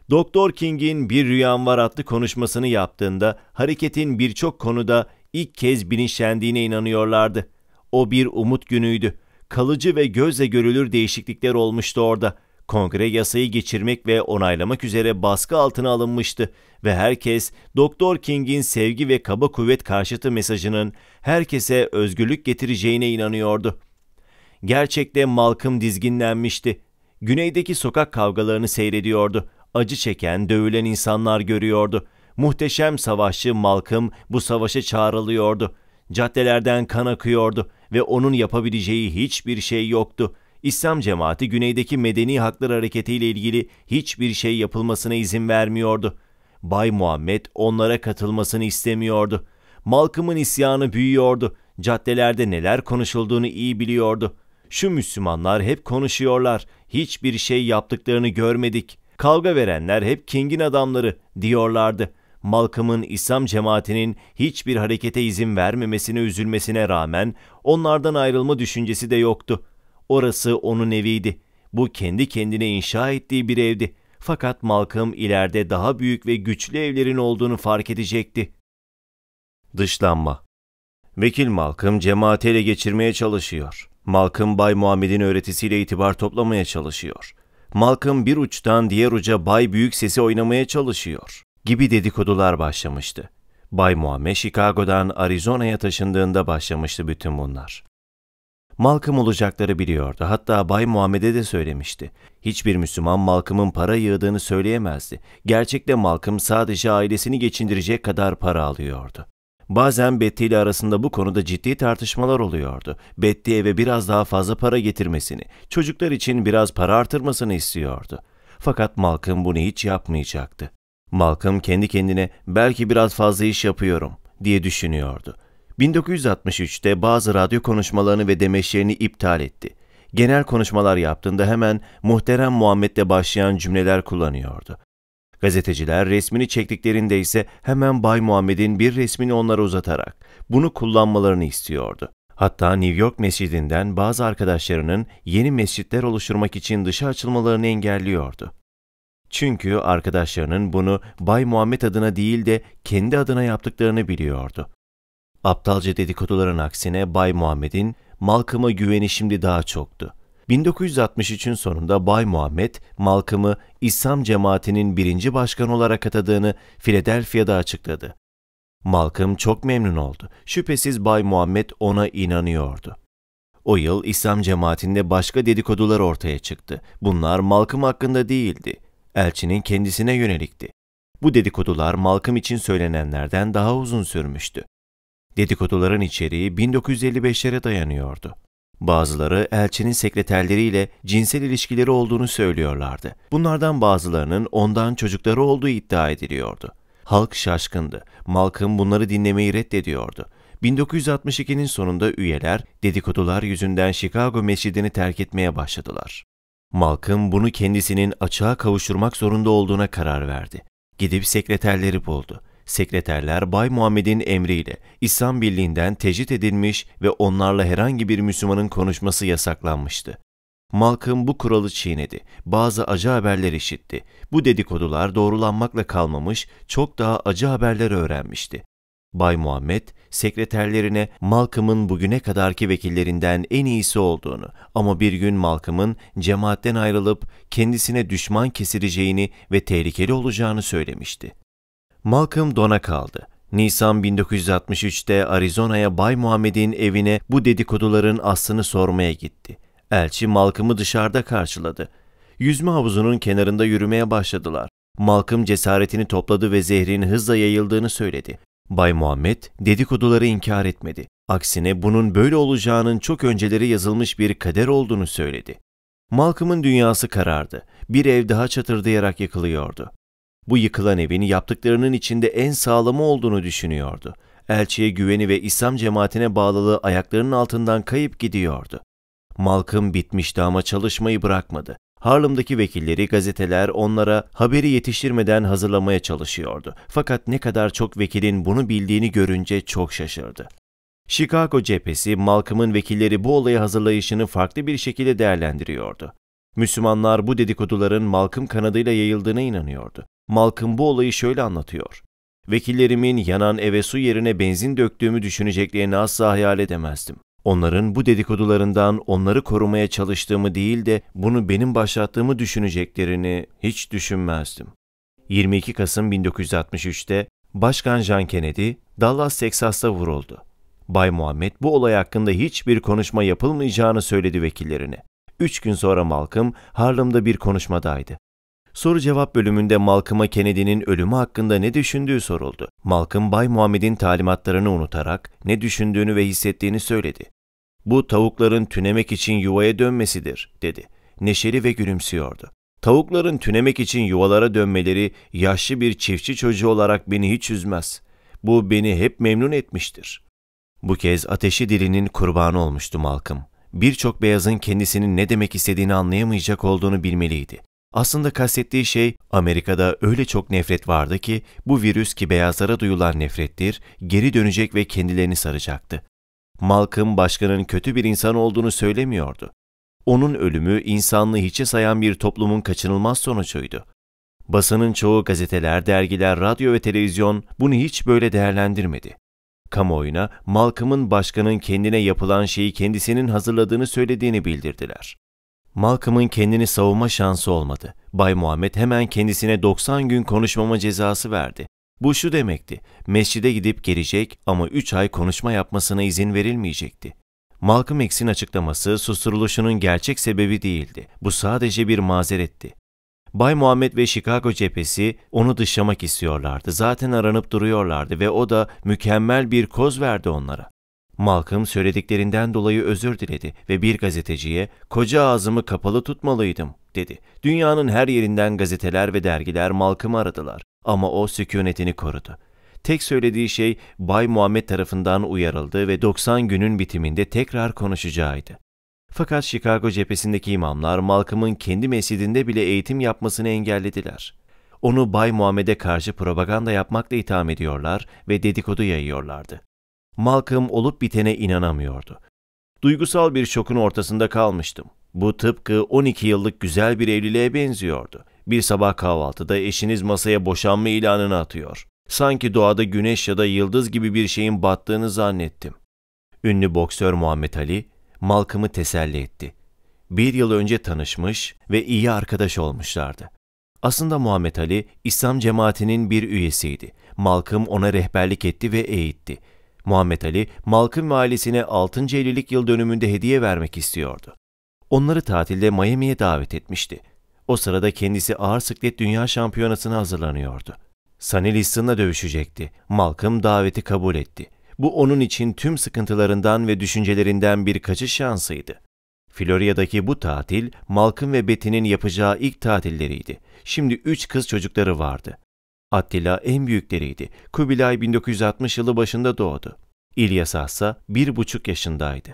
Doktor King'in Bir Rüyam Var adlı konuşmasını yaptığında hareketin birçok konuda ilk kez bilinçlendiğine inanıyorlardı. O bir umut günüydü. Kalıcı ve gözle görülür değişiklikler olmuştu orada. Kongre yasayı geçirmek ve onaylamak üzere baskı altına alınmıştı ve herkes Doktor King'in sevgi ve kaba kuvvet karşıtı mesajının herkese özgürlük getireceğine inanıyordu. Gerçekte Malcolm dizginlenmişti. Güneydeki sokak kavgalarını seyrediyordu acı çeken, dövülen insanlar görüyordu. Muhteşem savaşçı Malcolm bu savaşa çağrılıyordu. Caddelerden kan akıyordu ve onun yapabileceği hiçbir şey yoktu. İslam cemaati güneydeki medeni haklar hareketiyle ilgili hiçbir şey yapılmasına izin vermiyordu. Bay Muhammed onlara katılmasını istemiyordu. Malcolm'ın isyanı büyüyordu. Caddelerde neler konuşulduğunu iyi biliyordu. Şu Müslümanlar hep konuşuyorlar. Hiçbir şey yaptıklarını görmedik kavga verenler hep King'in adamları diyorlardı. Malcolm'ın İslam cemaatinin hiçbir harekete izin vermemesine üzülmesine rağmen onlardan ayrılma düşüncesi de yoktu. Orası onun eviydi. Bu kendi kendine inşa ettiği bir evdi. Fakat Malcolm ileride daha büyük ve güçlü evlerin olduğunu fark edecekti. Dışlanma Vekil Malcolm cemaati ele geçirmeye çalışıyor. Malcolm Bay Muhammed'in öğretisiyle itibar toplamaya çalışıyor. Malcolm bir uçtan diğer uca Bay Büyük Sesi oynamaya çalışıyor gibi dedikodular başlamıştı. Bay Muhammed Chicago'dan Arizona'ya taşındığında başlamıştı bütün bunlar. Malcolm olacakları biliyordu. Hatta Bay Muhammed'e de söylemişti. Hiçbir Müslüman Malcolm'ın para yığdığını söyleyemezdi. Gerçekte Malcolm sadece ailesini geçindirecek kadar para alıyordu. Bazen Betty ile arasında bu konuda ciddi tartışmalar oluyordu. Betty eve biraz daha fazla para getirmesini, çocuklar için biraz para artırmasını istiyordu. Fakat Malcolm bunu hiç yapmayacaktı. Malcolm kendi kendine belki biraz fazla iş yapıyorum diye düşünüyordu. 1963'te bazı radyo konuşmalarını ve demeçlerini iptal etti. Genel konuşmalar yaptığında hemen muhterem Muhammed'le başlayan cümleler kullanıyordu. Gazeteciler resmini çektiklerinde ise hemen Bay Muhammed'in bir resmini onlara uzatarak bunu kullanmalarını istiyordu. Hatta New York mescidinden bazı arkadaşlarının yeni mescitler oluşturmak için dışa açılmalarını engelliyordu. Çünkü arkadaşlarının bunu Bay Muhammed adına değil de kendi adına yaptıklarını biliyordu. Aptalca dedikoduların aksine Bay Muhammed'in Malcolm'a güveni şimdi daha çoktu. 1963'ün sonunda Bay Muhammed, Malcolm'ı İslam cemaatinin birinci başkanı olarak atadığını Philadelphia'da açıkladı. Malcolm çok memnun oldu. Şüphesiz Bay Muhammed ona inanıyordu. O yıl İslam cemaatinde başka dedikodular ortaya çıktı. Bunlar Malcolm hakkında değildi. Elçinin kendisine yönelikti. Bu dedikodular Malcolm için söylenenlerden daha uzun sürmüştü. Dedikoduların içeriği 1955'lere dayanıyordu. Bazıları elçinin sekreterleriyle cinsel ilişkileri olduğunu söylüyorlardı. Bunlardan bazılarının ondan çocukları olduğu iddia ediliyordu. Halk şaşkındı. Malcolm bunları dinlemeyi reddediyordu. 1962'nin sonunda üyeler dedikodular yüzünden Chicago mescidini terk etmeye başladılar. Malcolm bunu kendisinin açığa kavuşturmak zorunda olduğuna karar verdi. Gidip sekreterleri buldu sekreterler Bay Muhammed'in emriyle İslam Birliği'nden tecrit edilmiş ve onlarla herhangi bir Müslümanın konuşması yasaklanmıştı. Malcolm bu kuralı çiğnedi. Bazı acı haberler işitti. Bu dedikodular doğrulanmakla kalmamış, çok daha acı haberler öğrenmişti. Bay Muhammed, sekreterlerine Malcolm'ın bugüne kadarki vekillerinden en iyisi olduğunu ama bir gün Malcolm'ın cemaatten ayrılıp kendisine düşman kesileceğini ve tehlikeli olacağını söylemişti. Malcolm dona kaldı. Nisan 1963'te Arizona'ya Bay Muhammed'in evine bu dedikoduların aslını sormaya gitti. Elçi Malcolm'ı dışarıda karşıladı. Yüzme havuzunun kenarında yürümeye başladılar. Malcolm cesaretini topladı ve zehrin hızla yayıldığını söyledi. Bay Muhammed dedikoduları inkar etmedi. Aksine bunun böyle olacağının çok önceleri yazılmış bir kader olduğunu söyledi. Malcolm'ın dünyası karardı. Bir ev daha çatırdayarak yıkılıyordu. Bu yıkılan evini yaptıklarının içinde en sağlamı olduğunu düşünüyordu. Elçiye güveni ve İslam cemaatine bağlılığı ayaklarının altından kayıp gidiyordu. Malkım bitmişti ama çalışmayı bırakmadı. Harlem'daki vekilleri, gazeteler onlara haberi yetiştirmeden hazırlamaya çalışıyordu. Fakat ne kadar çok vekilin bunu bildiğini görünce çok şaşırdı. Chicago cephesi, Malcolm'ın vekilleri bu olayı hazırlayışını farklı bir şekilde değerlendiriyordu. Müslümanlar bu dedikoduların Malcolm kanadıyla yayıldığına inanıyordu. Malkın bu olayı şöyle anlatıyor. Vekillerimin yanan eve su yerine benzin döktüğümü düşüneceklerini asla hayal edemezdim. Onların bu dedikodularından onları korumaya çalıştığımı değil de bunu benim başlattığımı düşüneceklerini hiç düşünmezdim. 22 Kasım 1963'te Başkan John Kennedy Dallas, Teksas'ta vuruldu. Bay Muhammed bu olay hakkında hiçbir konuşma yapılmayacağını söyledi vekillerine. Üç gün sonra Malcolm Harlem'da bir konuşmadaydı. Soru cevap bölümünde Malcolm'a Kennedy'nin ölümü hakkında ne düşündüğü soruldu. Malcolm Bay Muhammed'in talimatlarını unutarak ne düşündüğünü ve hissettiğini söyledi. Bu tavukların tünemek için yuvaya dönmesidir, dedi. Neşeli ve gülümsüyordu. Tavukların tünemek için yuvalara dönmeleri yaşlı bir çiftçi çocuğu olarak beni hiç üzmez. Bu beni hep memnun etmiştir. Bu kez ateşi dilinin kurbanı olmuştu Malcolm. Birçok beyazın kendisinin ne demek istediğini anlayamayacak olduğunu bilmeliydi. Aslında kastettiği şey Amerika'da öyle çok nefret vardı ki bu virüs ki beyazlara duyulan nefrettir, geri dönecek ve kendilerini saracaktı. Malcolm başkanın kötü bir insan olduğunu söylemiyordu. Onun ölümü insanlığı hiçe sayan bir toplumun kaçınılmaz sonucuydu. Basının çoğu gazeteler, dergiler, radyo ve televizyon bunu hiç böyle değerlendirmedi. Kamuoyuna Malcolm'ın başkanın kendine yapılan şeyi kendisinin hazırladığını söylediğini bildirdiler. Malcolm'ın kendini savunma şansı olmadı. Bay Muhammed hemen kendisine 90 gün konuşmama cezası verdi. Bu şu demekti, mescide gidip gelecek ama 3 ay konuşma yapmasına izin verilmeyecekti. Malcolm X'in açıklaması susturuluşunun gerçek sebebi değildi. Bu sadece bir mazeretti. Bay Muhammed ve Chicago cephesi onu dışlamak istiyorlardı. Zaten aranıp duruyorlardı ve o da mükemmel bir koz verdi onlara. Malcolm söylediklerinden dolayı özür diledi ve bir gazeteciye koca ağzımı kapalı tutmalıydım dedi. Dünyanın her yerinden gazeteler ve dergiler Malcolm'ı aradılar ama o sükunetini korudu. Tek söylediği şey Bay Muhammed tarafından uyarıldı ve 90 günün bitiminde tekrar konuşacağıydı. Fakat Chicago cephesindeki imamlar Malcolm'ın kendi mescidinde bile eğitim yapmasını engellediler. Onu Bay Muhammed'e karşı propaganda yapmakla itham ediyorlar ve dedikodu yayıyorlardı. Malcolm olup bitene inanamıyordu. Duygusal bir şokun ortasında kalmıştım. Bu tıpkı 12 yıllık güzel bir evliliğe benziyordu. Bir sabah kahvaltıda eşiniz masaya boşanma ilanını atıyor. Sanki doğada güneş ya da yıldız gibi bir şeyin battığını zannettim. Ünlü boksör Muhammed Ali, Malcolm'ı teselli etti. Bir yıl önce tanışmış ve iyi arkadaş olmuşlardı. Aslında Muhammed Ali, İslam cemaatinin bir üyesiydi. Malcolm ona rehberlik etti ve eğitti. Muhammed Ali, Malkın ve ailesine 6. evlilik yıl dönümünde hediye vermek istiyordu. Onları tatilde Miami'ye davet etmişti. O sırada kendisi ağır sıklet dünya şampiyonasına hazırlanıyordu. Sunny Liston'la dövüşecekti. Malcolm daveti kabul etti. Bu onun için tüm sıkıntılarından ve düşüncelerinden bir kaçış şansıydı. Florya'daki bu tatil Malcolm ve Betty'nin yapacağı ilk tatilleriydi. Şimdi üç kız çocukları vardı. Attila en büyükleriydi. Kubilay 1960 yılı başında doğdu. İlyasa ise bir buçuk yaşındaydı.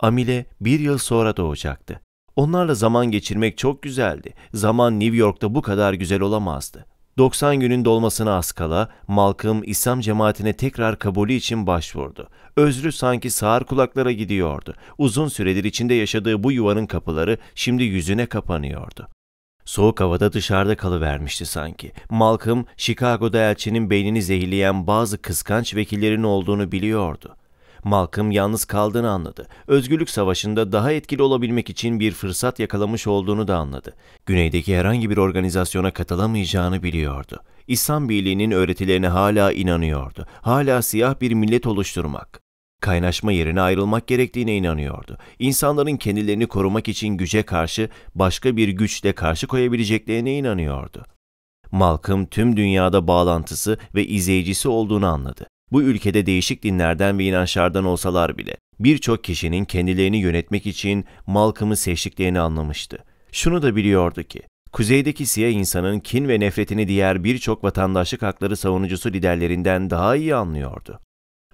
Amile bir yıl sonra doğacaktı. Onlarla zaman geçirmek çok güzeldi. Zaman New York'ta bu kadar güzel olamazdı. 90 günün dolmasına az kala Malcolm İslam cemaatine tekrar kabulü için başvurdu. Özrü sanki sağır kulaklara gidiyordu. Uzun süredir içinde yaşadığı bu yuvanın kapıları şimdi yüzüne kapanıyordu. Soğuk havada dışarıda kalıvermişti sanki. Malcolm, Chicago'da elçinin beynini zehirleyen bazı kıskanç vekillerin olduğunu biliyordu. Malcolm yalnız kaldığını anladı. Özgürlük Savaşı'nda daha etkili olabilmek için bir fırsat yakalamış olduğunu da anladı. Güneydeki herhangi bir organizasyona katılamayacağını biliyordu. İslam Birliği'nin öğretilerine hala inanıyordu. Hala siyah bir millet oluşturmak, kaynaşma yerine ayrılmak gerektiğine inanıyordu. İnsanların kendilerini korumak için güce karşı başka bir güçle karşı koyabileceklerine inanıyordu. Malcolm tüm dünyada bağlantısı ve izleyicisi olduğunu anladı. Bu ülkede değişik dinlerden ve inançlardan olsalar bile birçok kişinin kendilerini yönetmek için Malcolm'ı seçtiklerini anlamıştı. Şunu da biliyordu ki Kuzeydeki siyah insanın kin ve nefretini diğer birçok vatandaşlık hakları savunucusu liderlerinden daha iyi anlıyordu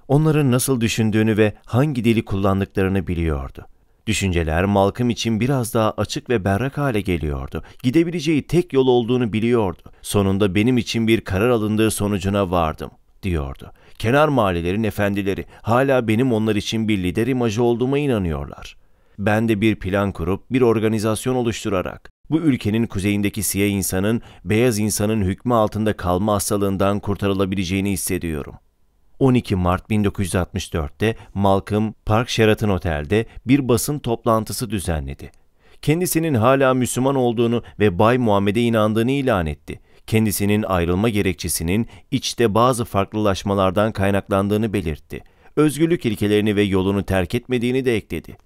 onların nasıl düşündüğünü ve hangi dili kullandıklarını biliyordu. Düşünceler Malcolm için biraz daha açık ve berrak hale geliyordu. Gidebileceği tek yol olduğunu biliyordu. Sonunda benim için bir karar alındığı sonucuna vardım, diyordu. Kenar mahallelerin efendileri hala benim onlar için bir lider imajı olduğuma inanıyorlar. Ben de bir plan kurup bir organizasyon oluşturarak bu ülkenin kuzeyindeki siyah insanın beyaz insanın hükmü altında kalma hastalığından kurtarılabileceğini hissediyorum. 12 Mart 1964'te Malcolm Park Sheraton Otel'de bir basın toplantısı düzenledi. Kendisinin hala Müslüman olduğunu ve Bay Muhammed'e inandığını ilan etti. Kendisinin ayrılma gerekçesinin içte bazı farklılaşmalardan kaynaklandığını belirtti. Özgürlük ilkelerini ve yolunu terk etmediğini de ekledi.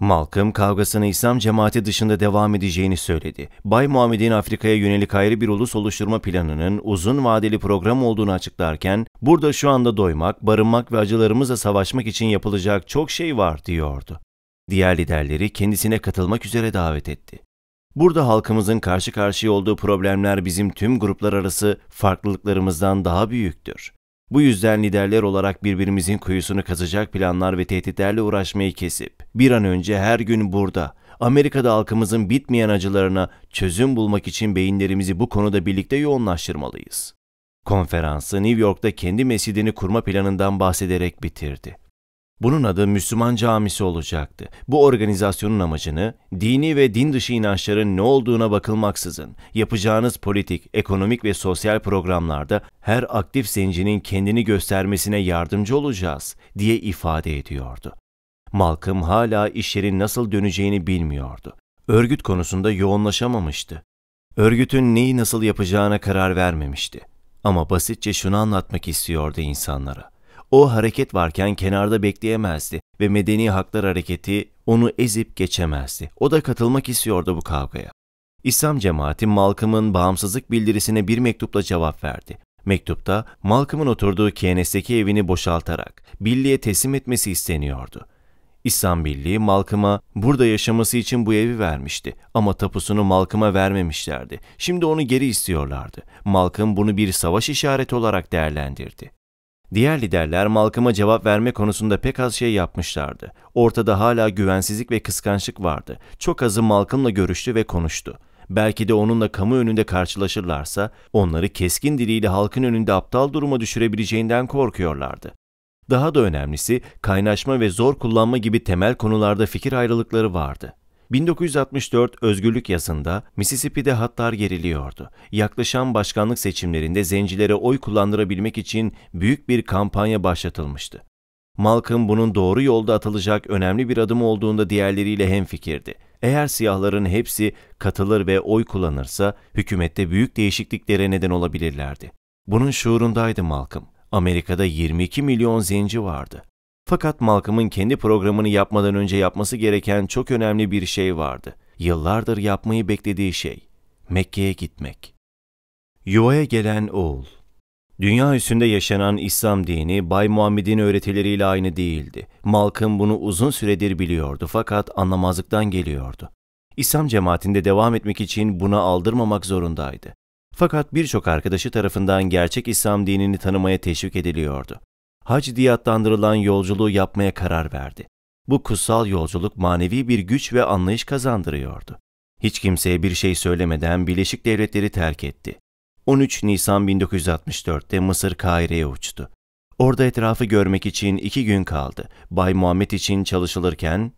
Malcolm kavgasını İslam cemaati dışında devam edeceğini söyledi. Bay Muhammed'in Afrika'ya yönelik ayrı bir ulus oluşturma planının uzun vadeli program olduğunu açıklarken, burada şu anda doymak, barınmak ve acılarımızla savaşmak için yapılacak çok şey var diyordu. Diğer liderleri kendisine katılmak üzere davet etti. Burada halkımızın karşı karşıya olduğu problemler bizim tüm gruplar arası farklılıklarımızdan daha büyüktür. Bu yüzden liderler olarak birbirimizin kuyusunu kazacak planlar ve tehditlerle uğraşmayı kesip bir an önce her gün burada Amerika'da halkımızın bitmeyen acılarına çözüm bulmak için beyinlerimizi bu konuda birlikte yoğunlaştırmalıyız. Konferansı New York'ta kendi mescidini kurma planından bahsederek bitirdi. Bunun adı Müslüman Camisi olacaktı. Bu organizasyonun amacını dini ve din dışı inançların ne olduğuna bakılmaksızın yapacağınız politik, ekonomik ve sosyal programlarda her aktif zencinin kendini göstermesine yardımcı olacağız diye ifade ediyordu. Malcolm hala işlerin nasıl döneceğini bilmiyordu. Örgüt konusunda yoğunlaşamamıştı. Örgütün neyi nasıl yapacağına karar vermemişti. Ama basitçe şunu anlatmak istiyordu insanlara. O hareket varken kenarda bekleyemezdi ve medeni haklar hareketi onu ezip geçemezdi. O da katılmak istiyordu bu kavgaya. İslam cemaati Malcolm'ın bağımsızlık bildirisine bir mektupla cevap verdi. Mektupta Malcolm'ın oturduğu KNS'deki evini boşaltarak Billy'e teslim etmesi isteniyordu. İslam Birliği Malcolm'a burada yaşaması için bu evi vermişti ama tapusunu Malcolm'a vermemişlerdi. Şimdi onu geri istiyorlardı. Malcolm bunu bir savaş işareti olarak değerlendirdi. Diğer liderler Malcolm'a cevap verme konusunda pek az şey yapmışlardı. Ortada hala güvensizlik ve kıskançlık vardı. Çok azı Malcolm'la görüştü ve konuştu. Belki de onunla kamu önünde karşılaşırlarsa onları keskin diliyle halkın önünde aptal duruma düşürebileceğinden korkuyorlardı. Daha da önemlisi kaynaşma ve zor kullanma gibi temel konularda fikir ayrılıkları vardı. 1964 özgürlük Yazında Mississippi'de hatlar geriliyordu. Yaklaşan başkanlık seçimlerinde zencilere oy kullandırabilmek için büyük bir kampanya başlatılmıştı. Malcolm bunun doğru yolda atılacak önemli bir adım olduğunda diğerleriyle hemfikirdi. Eğer siyahların hepsi katılır ve oy kullanırsa hükümette büyük değişikliklere neden olabilirlerdi. Bunun şuurundaydı Malcolm. Amerika'da 22 milyon zenci vardı. Fakat Malcolm'ın kendi programını yapmadan önce yapması gereken çok önemli bir şey vardı. Yıllardır yapmayı beklediği şey. Mekke'ye gitmek. Yuvaya gelen oğul. Dünya üstünde yaşanan İslam dini Bay Muhammed'in öğretileriyle aynı değildi. Malcolm bunu uzun süredir biliyordu fakat anlamazlıktan geliyordu. İslam cemaatinde devam etmek için buna aldırmamak zorundaydı. Fakat birçok arkadaşı tarafından gerçek İslam dinini tanımaya teşvik ediliyordu hac diye yolculuğu yapmaya karar verdi. Bu kutsal yolculuk manevi bir güç ve anlayış kazandırıyordu. Hiç kimseye bir şey söylemeden Birleşik Devletleri terk etti. 13 Nisan 1964'te Mısır Kahire'ye uçtu. Orada etrafı görmek için iki gün kaldı. Bay Muhammed için çalışılırken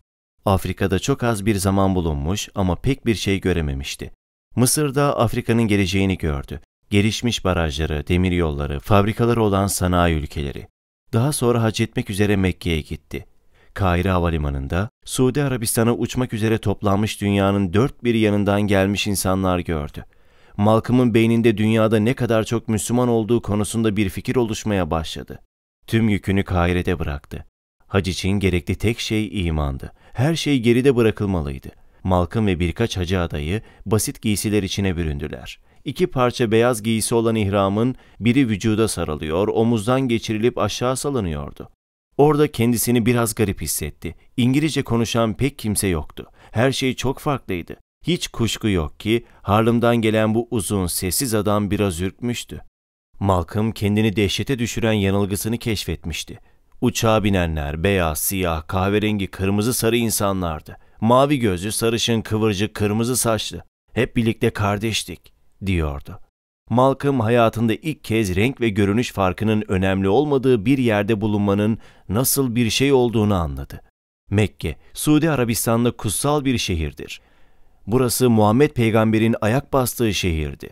Afrika'da çok az bir zaman bulunmuş ama pek bir şey görememişti. Mısır'da Afrika'nın geleceğini gördü. Gelişmiş barajları, demir yolları, fabrikaları olan sanayi ülkeleri, daha sonra hac etmek üzere Mekke'ye gitti. Kahire Havalimanı'nda Suudi Arabistan'a uçmak üzere toplanmış dünyanın dört bir yanından gelmiş insanlar gördü. Malcolm'ın beyninde dünyada ne kadar çok Müslüman olduğu konusunda bir fikir oluşmaya başladı. Tüm yükünü Kahire'de bıraktı. Hac için gerekli tek şey imandı. Her şey geride bırakılmalıydı. Malcolm ve birkaç hacı adayı basit giysiler içine büründüler. İki parça beyaz giysi olan ihramın biri vücuda sarılıyor, omuzdan geçirilip aşağı salınıyordu. Orada kendisini biraz garip hissetti. İngilizce konuşan pek kimse yoktu. Her şey çok farklıydı. Hiç kuşku yok ki Harlem'dan gelen bu uzun sessiz adam biraz ürkmüştü. Malcolm kendini dehşete düşüren yanılgısını keşfetmişti. Uçağa binenler beyaz, siyah, kahverengi, kırmızı, sarı insanlardı. Mavi gözlü, sarışın, kıvırcık, kırmızı saçlı. Hep birlikte kardeştik diyordu. Malcolm hayatında ilk kez renk ve görünüş farkının önemli olmadığı bir yerde bulunmanın nasıl bir şey olduğunu anladı. Mekke, Suudi Arabistan'da kutsal bir şehirdir. Burası Muhammed peygamberin ayak bastığı şehirdi.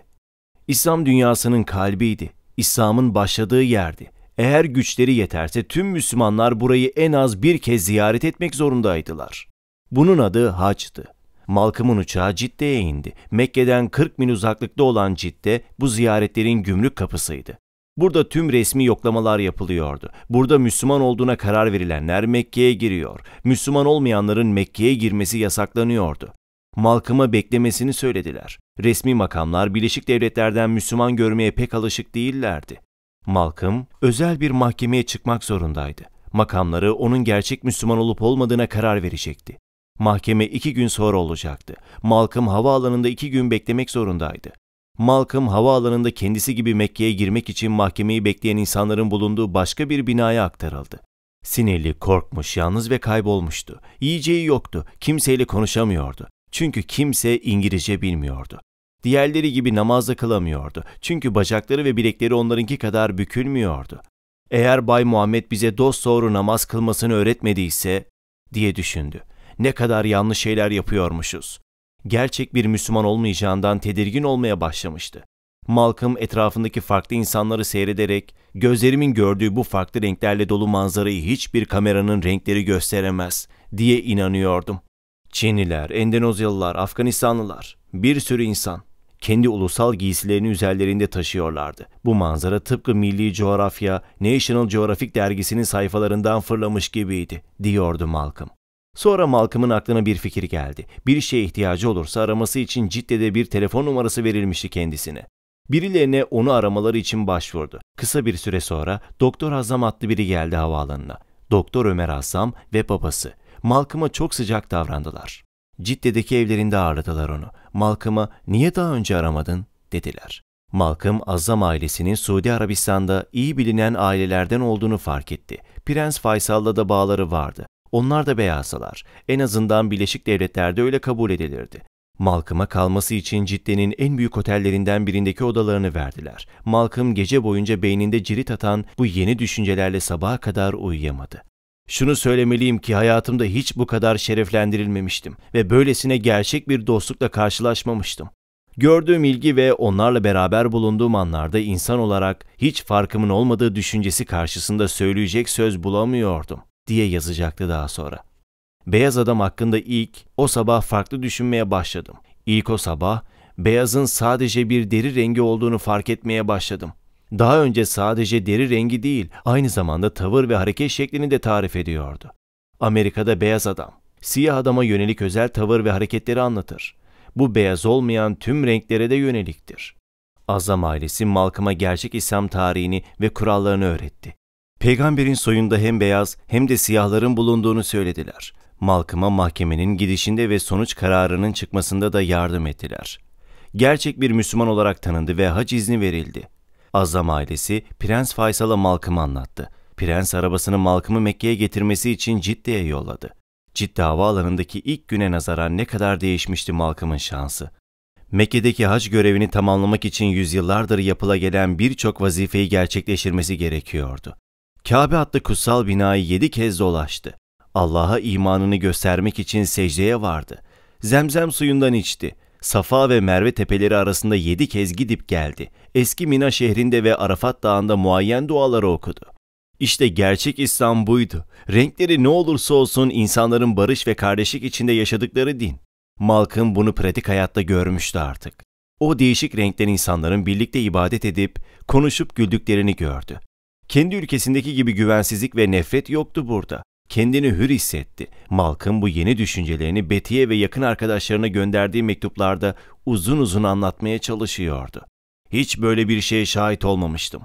İslam dünyasının kalbiydi. İslam'ın başladığı yerdi. Eğer güçleri yeterse tüm Müslümanlar burayı en az bir kez ziyaret etmek zorundaydılar. Bunun adı hacdı. Malkım'ın uçağı Cidde'ye indi. Mekke'den 40 mil uzaklıkta olan Cidde bu ziyaretlerin gümrük kapısıydı. Burada tüm resmi yoklamalar yapılıyordu. Burada Müslüman olduğuna karar verilenler Mekke'ye giriyor. Müslüman olmayanların Mekke'ye girmesi yasaklanıyordu. Malkım'a beklemesini söylediler. Resmi makamlar Birleşik Devletler'den Müslüman görmeye pek alışık değillerdi. Malkım özel bir mahkemeye çıkmak zorundaydı. Makamları onun gerçek Müslüman olup olmadığına karar verecekti. Mahkeme iki gün sonra olacaktı. Malcolm havaalanında iki gün beklemek zorundaydı. Malcolm havaalanında kendisi gibi Mekke'ye girmek için mahkemeyi bekleyen insanların bulunduğu başka bir binaya aktarıldı. Sinirli, korkmuş, yalnız ve kaybolmuştu. Yiyeceği yoktu, kimseyle konuşamıyordu. Çünkü kimse İngilizce bilmiyordu. Diğerleri gibi namaz da kılamıyordu. Çünkü bacakları ve bilekleri onlarınki kadar bükülmüyordu. Eğer Bay Muhammed bize dost doğru namaz kılmasını öğretmediyse diye düşündü ne kadar yanlış şeyler yapıyormuşuz. Gerçek bir Müslüman olmayacağından tedirgin olmaya başlamıştı. Malcolm etrafındaki farklı insanları seyrederek gözlerimin gördüğü bu farklı renklerle dolu manzarayı hiçbir kameranın renkleri gösteremez diye inanıyordum. Çinliler, Endonezyalılar, Afganistanlılar, bir sürü insan kendi ulusal giysilerini üzerlerinde taşıyorlardı. Bu manzara tıpkı Milli Coğrafya, National Geographic dergisinin sayfalarından fırlamış gibiydi, diyordu Malcolm. Sonra Malcolm'ın aklına bir fikir geldi. Bir şeye ihtiyacı olursa araması için Cidde'de bir telefon numarası verilmişti kendisine. Birilerine onu aramaları için başvurdu. Kısa bir süre sonra Doktor Azam adlı biri geldi havaalanına. Doktor Ömer Azam ve babası. Malcolm'a çok sıcak davrandılar. Cidde'deki evlerinde ağırladılar onu. Malcolm'a niye daha önce aramadın dediler. Malcolm Azam ailesinin Suudi Arabistan'da iyi bilinen ailelerden olduğunu fark etti. Prens Faysal'la da bağları vardı. Onlar da beyazsalar. En azından Birleşik Devletler'de öyle kabul edilirdi. Malcolm'a kalması için Cidde'nin en büyük otellerinden birindeki odalarını verdiler. Malcolm gece boyunca beyninde cirit atan bu yeni düşüncelerle sabaha kadar uyuyamadı. Şunu söylemeliyim ki hayatımda hiç bu kadar şereflendirilmemiştim ve böylesine gerçek bir dostlukla karşılaşmamıştım. Gördüğüm ilgi ve onlarla beraber bulunduğum anlarda insan olarak hiç farkımın olmadığı düşüncesi karşısında söyleyecek söz bulamıyordum diye yazacaktı daha sonra. Beyaz adam hakkında ilk o sabah farklı düşünmeye başladım. İlk o sabah beyazın sadece bir deri rengi olduğunu fark etmeye başladım. Daha önce sadece deri rengi değil, aynı zamanda tavır ve hareket şeklini de tarif ediyordu. Amerika'da beyaz adam, siyah adama yönelik özel tavır ve hareketleri anlatır. Bu beyaz olmayan tüm renklere de yöneliktir. Azam ailesi Malcolm'a gerçek İslam tarihini ve kurallarını öğretti. Peygamberin soyunda hem beyaz hem de siyahların bulunduğunu söylediler. Malkım'a mahkemenin gidişinde ve sonuç kararının çıkmasında da yardım ettiler. Gerçek bir Müslüman olarak tanındı ve hac izni verildi. Azam ailesi Prens Faysal'a Malkım'ı anlattı. Prens arabasını Malkım'ı Mekke'ye getirmesi için Cidde'ye yolladı. Cidde havaalanındaki ilk güne nazaran ne kadar değişmişti Malkım'ın şansı. Mekke'deki hac görevini tamamlamak için yüzyıllardır yapıla gelen birçok vazifeyi gerçekleştirmesi gerekiyordu. Kabe adlı kutsal binayı yedi kez dolaştı. Allah'a imanını göstermek için secdeye vardı. Zemzem suyundan içti. Safa ve Merve tepeleri arasında yedi kez gidip geldi. Eski Mina şehrinde ve Arafat dağında muayyen duaları okudu. İşte gerçek İslam buydu. Renkleri ne olursa olsun insanların barış ve kardeşlik içinde yaşadıkları din. Malkın bunu pratik hayatta görmüştü artık. O değişik renkten insanların birlikte ibadet edip, konuşup güldüklerini gördü. Kendi ülkesindeki gibi güvensizlik ve nefret yoktu burada. Kendini hür hissetti. Malkın bu yeni düşüncelerini Betty'ye ve yakın arkadaşlarına gönderdiği mektuplarda uzun uzun anlatmaya çalışıyordu. Hiç böyle bir şeye şahit olmamıştım.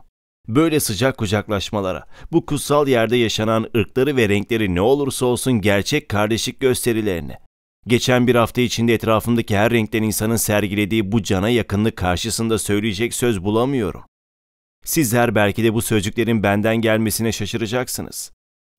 Böyle sıcak kucaklaşmalara, bu kutsal yerde yaşanan ırkları ve renkleri ne olursa olsun gerçek kardeşlik gösterilerine, geçen bir hafta içinde etrafımdaki her renkten insanın sergilediği bu cana yakınlık karşısında söyleyecek söz bulamıyorum. Sizler belki de bu sözcüklerin benden gelmesine şaşıracaksınız.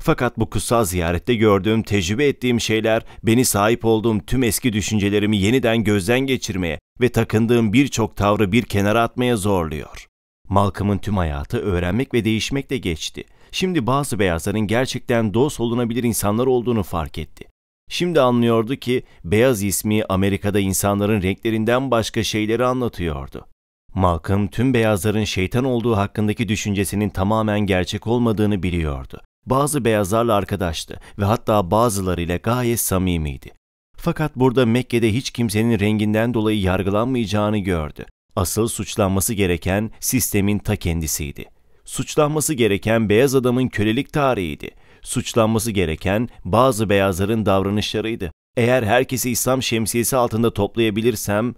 Fakat bu kutsal ziyarette gördüğüm, tecrübe ettiğim şeyler beni sahip olduğum tüm eski düşüncelerimi yeniden gözden geçirmeye ve takındığım birçok tavrı bir kenara atmaya zorluyor. Malcolm'ın tüm hayatı öğrenmek ve değişmekle geçti. Şimdi bazı beyazların gerçekten dost olunabilir insanlar olduğunu fark etti. Şimdi anlıyordu ki beyaz ismi Amerika'da insanların renklerinden başka şeyleri anlatıyordu. Malcolm tüm beyazların şeytan olduğu hakkındaki düşüncesinin tamamen gerçek olmadığını biliyordu. Bazı beyazlarla arkadaştı ve hatta bazılarıyla gayet samimiydi. Fakat burada Mekke'de hiç kimsenin renginden dolayı yargılanmayacağını gördü. Asıl suçlanması gereken sistemin ta kendisiydi. Suçlanması gereken beyaz adamın kölelik tarihiydi. Suçlanması gereken bazı beyazların davranışlarıydı. Eğer herkesi İslam şemsiyesi altında toplayabilirsem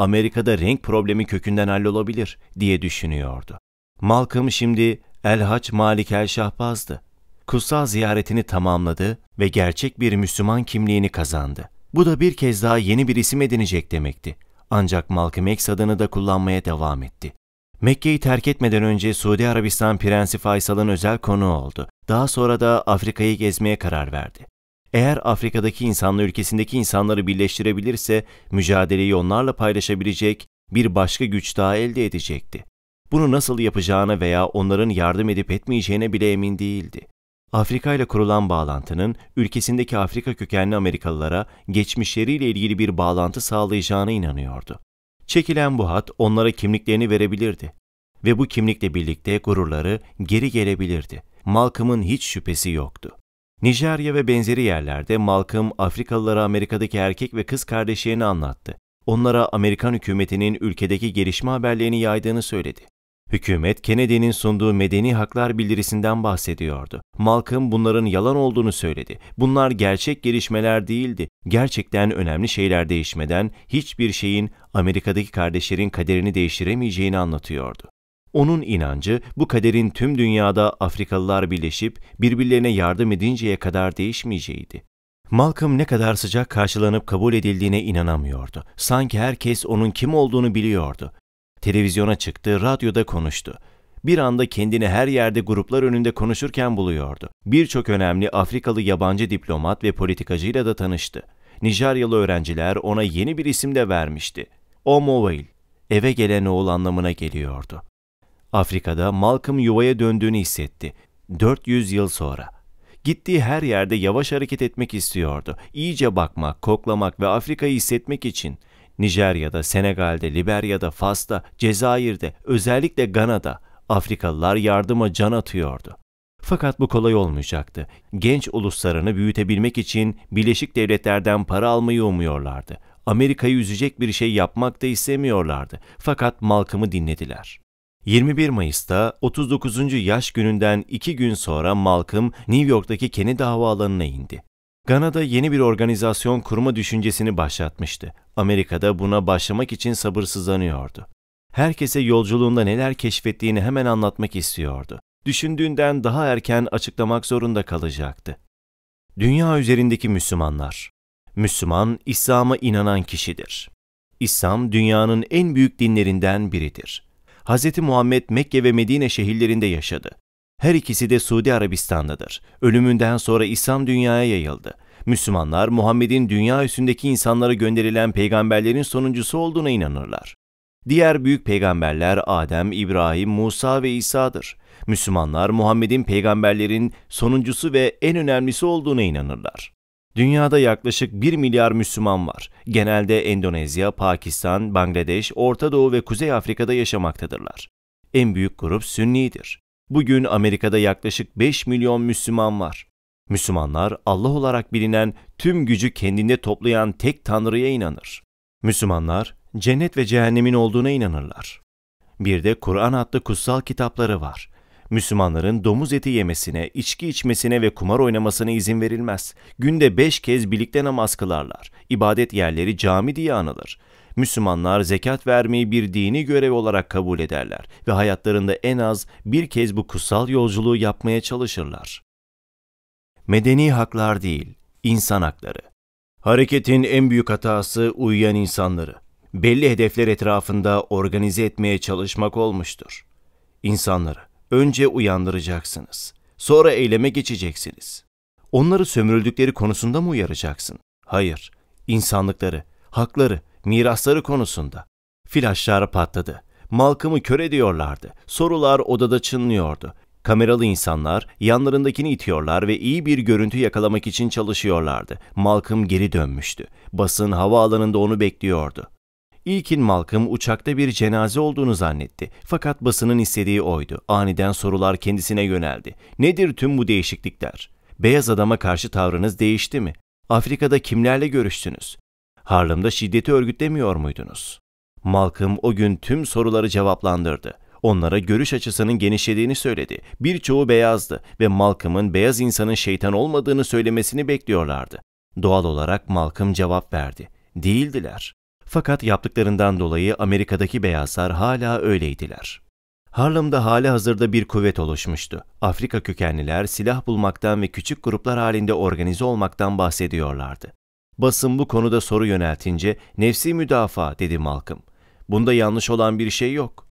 Amerika'da renk problemi kökünden hallolabilir diye düşünüyordu. Malcolm şimdi Elhaç Malik El Şahbaz'dı. Kutsal ziyaretini tamamladı ve gerçek bir Müslüman kimliğini kazandı. Bu da bir kez daha yeni bir isim edinecek demekti. Ancak Malcolm X adını da kullanmaya devam etti. Mekke'yi terk etmeden önce Suudi Arabistan Prensi Faysal'ın özel konuğu oldu. Daha sonra da Afrika'yı gezmeye karar verdi. Eğer Afrika'daki insanla ülkesindeki insanları birleştirebilirse mücadeleyi onlarla paylaşabilecek bir başka güç daha elde edecekti. Bunu nasıl yapacağına veya onların yardım edip etmeyeceğine bile emin değildi. Afrika ile kurulan bağlantının ülkesindeki Afrika kökenli Amerikalılara geçmişleriyle ilgili bir bağlantı sağlayacağına inanıyordu. Çekilen bu hat onlara kimliklerini verebilirdi ve bu kimlikle birlikte gururları geri gelebilirdi. Malcolm'ın hiç şüphesi yoktu. Nijerya ve benzeri yerlerde Malcolm Afrikalılara Amerika'daki erkek ve kız kardeşlerini anlattı. Onlara Amerikan hükümetinin ülkedeki gelişme haberlerini yaydığını söyledi. Hükümet Kennedy'nin sunduğu medeni haklar bildirisinden bahsediyordu. Malcolm bunların yalan olduğunu söyledi. Bunlar gerçek gelişmeler değildi. Gerçekten önemli şeyler değişmeden hiçbir şeyin Amerika'daki kardeşlerin kaderini değiştiremeyeceğini anlatıyordu. Onun inancı bu kaderin tüm dünyada Afrikalılar birleşip birbirlerine yardım edinceye kadar değişmeyeceğiydi. Malcolm ne kadar sıcak karşılanıp kabul edildiğine inanamıyordu. Sanki herkes onun kim olduğunu biliyordu. Televizyona çıktı, radyoda konuştu. Bir anda kendini her yerde gruplar önünde konuşurken buluyordu. Birçok önemli Afrikalı yabancı diplomat ve politikacıyla da tanıştı. Nijeryalı öğrenciler ona yeni bir isim de vermişti. O Omowail, eve gelen oğul anlamına geliyordu. Afrika'da Malcolm yuvaya döndüğünü hissetti. 400 yıl sonra. Gittiği her yerde yavaş hareket etmek istiyordu. İyice bakmak, koklamak ve Afrika'yı hissetmek için. Nijerya'da, Senegal'de, Liberya'da, Fas'ta, Cezayir'de, özellikle Gana'da Afrikalılar yardıma can atıyordu. Fakat bu kolay olmayacaktı. Genç uluslarını büyütebilmek için Birleşik Devletler'den para almayı umuyorlardı. Amerika'yı üzecek bir şey yapmak da istemiyorlardı. Fakat Malcolm'ı dinlediler. 21 Mayıs'ta 39. yaş gününden iki gün sonra Malcolm New York'taki Kennedy Havaalanı'na indi. Gana'da yeni bir organizasyon kurma düşüncesini başlatmıştı. Amerika'da buna başlamak için sabırsızlanıyordu. Herkese yolculuğunda neler keşfettiğini hemen anlatmak istiyordu. Düşündüğünden daha erken açıklamak zorunda kalacaktı. Dünya üzerindeki Müslümanlar Müslüman, İslam'a inanan kişidir. İslam dünyanın en büyük dinlerinden biridir. Hz. Muhammed Mekke ve Medine şehirlerinde yaşadı. Her ikisi de Suudi Arabistan'dadır. Ölümünden sonra İslam dünyaya yayıldı. Müslümanlar Muhammed'in dünya üstündeki insanlara gönderilen peygamberlerin sonuncusu olduğuna inanırlar. Diğer büyük peygamberler Adem, İbrahim, Musa ve İsa'dır. Müslümanlar Muhammed'in peygamberlerin sonuncusu ve en önemlisi olduğuna inanırlar. Dünyada yaklaşık 1 milyar Müslüman var. Genelde Endonezya, Pakistan, Bangladeş, Orta Doğu ve Kuzey Afrika'da yaşamaktadırlar. En büyük grup Sünni'dir. Bugün Amerika'da yaklaşık 5 milyon Müslüman var. Müslümanlar Allah olarak bilinen tüm gücü kendinde toplayan tek Tanrı'ya inanır. Müslümanlar cennet ve cehennemin olduğuna inanırlar. Bir de Kur'an adlı kutsal kitapları var. Müslümanların domuz eti yemesine, içki içmesine ve kumar oynamasına izin verilmez. Günde beş kez birlikte namaz kılarlar. İbadet yerleri cami diye anılır. Müslümanlar zekat vermeyi bir dini görev olarak kabul ederler ve hayatlarında en az bir kez bu kutsal yolculuğu yapmaya çalışırlar. Medeni haklar değil, insan hakları. Hareketin en büyük hatası uyuyan insanları belli hedefler etrafında organize etmeye çalışmak olmuştur. İnsanları önce uyandıracaksınız. Sonra eyleme geçeceksiniz. Onları sömürüldükleri konusunda mı uyaracaksın? Hayır, insanlıkları, hakları, mirasları konusunda. Flaşlar patladı. Malkımı kör ediyorlardı. Sorular odada çınlıyordu. Kameralı insanlar yanlarındakini itiyorlar ve iyi bir görüntü yakalamak için çalışıyorlardı. Malcolm geri dönmüştü. Basın havaalanında onu bekliyordu. İlkin Malcolm uçakta bir cenaze olduğunu zannetti. Fakat basının istediği oydu. Aniden sorular kendisine yöneldi. Nedir tüm bu değişiklikler? Beyaz adama karşı tavrınız değişti mi? Afrika'da kimlerle görüştünüz? Harlem'da şiddeti örgütlemiyor muydunuz? Malcolm o gün tüm soruları cevaplandırdı. Onlara görüş açısının genişlediğini söyledi. Birçoğu beyazdı ve Malcolm'ın beyaz insanın şeytan olmadığını söylemesini bekliyorlardı. Doğal olarak Malcolm cevap verdi. Değildiler. Fakat yaptıklarından dolayı Amerika'daki beyazlar hala öyleydiler. Harlem'da hali hazırda bir kuvvet oluşmuştu. Afrika kökenliler silah bulmaktan ve küçük gruplar halinde organize olmaktan bahsediyorlardı. Basın bu konuda soru yöneltince nefsi müdafaa dedi Malcolm. Bunda yanlış olan bir şey yok.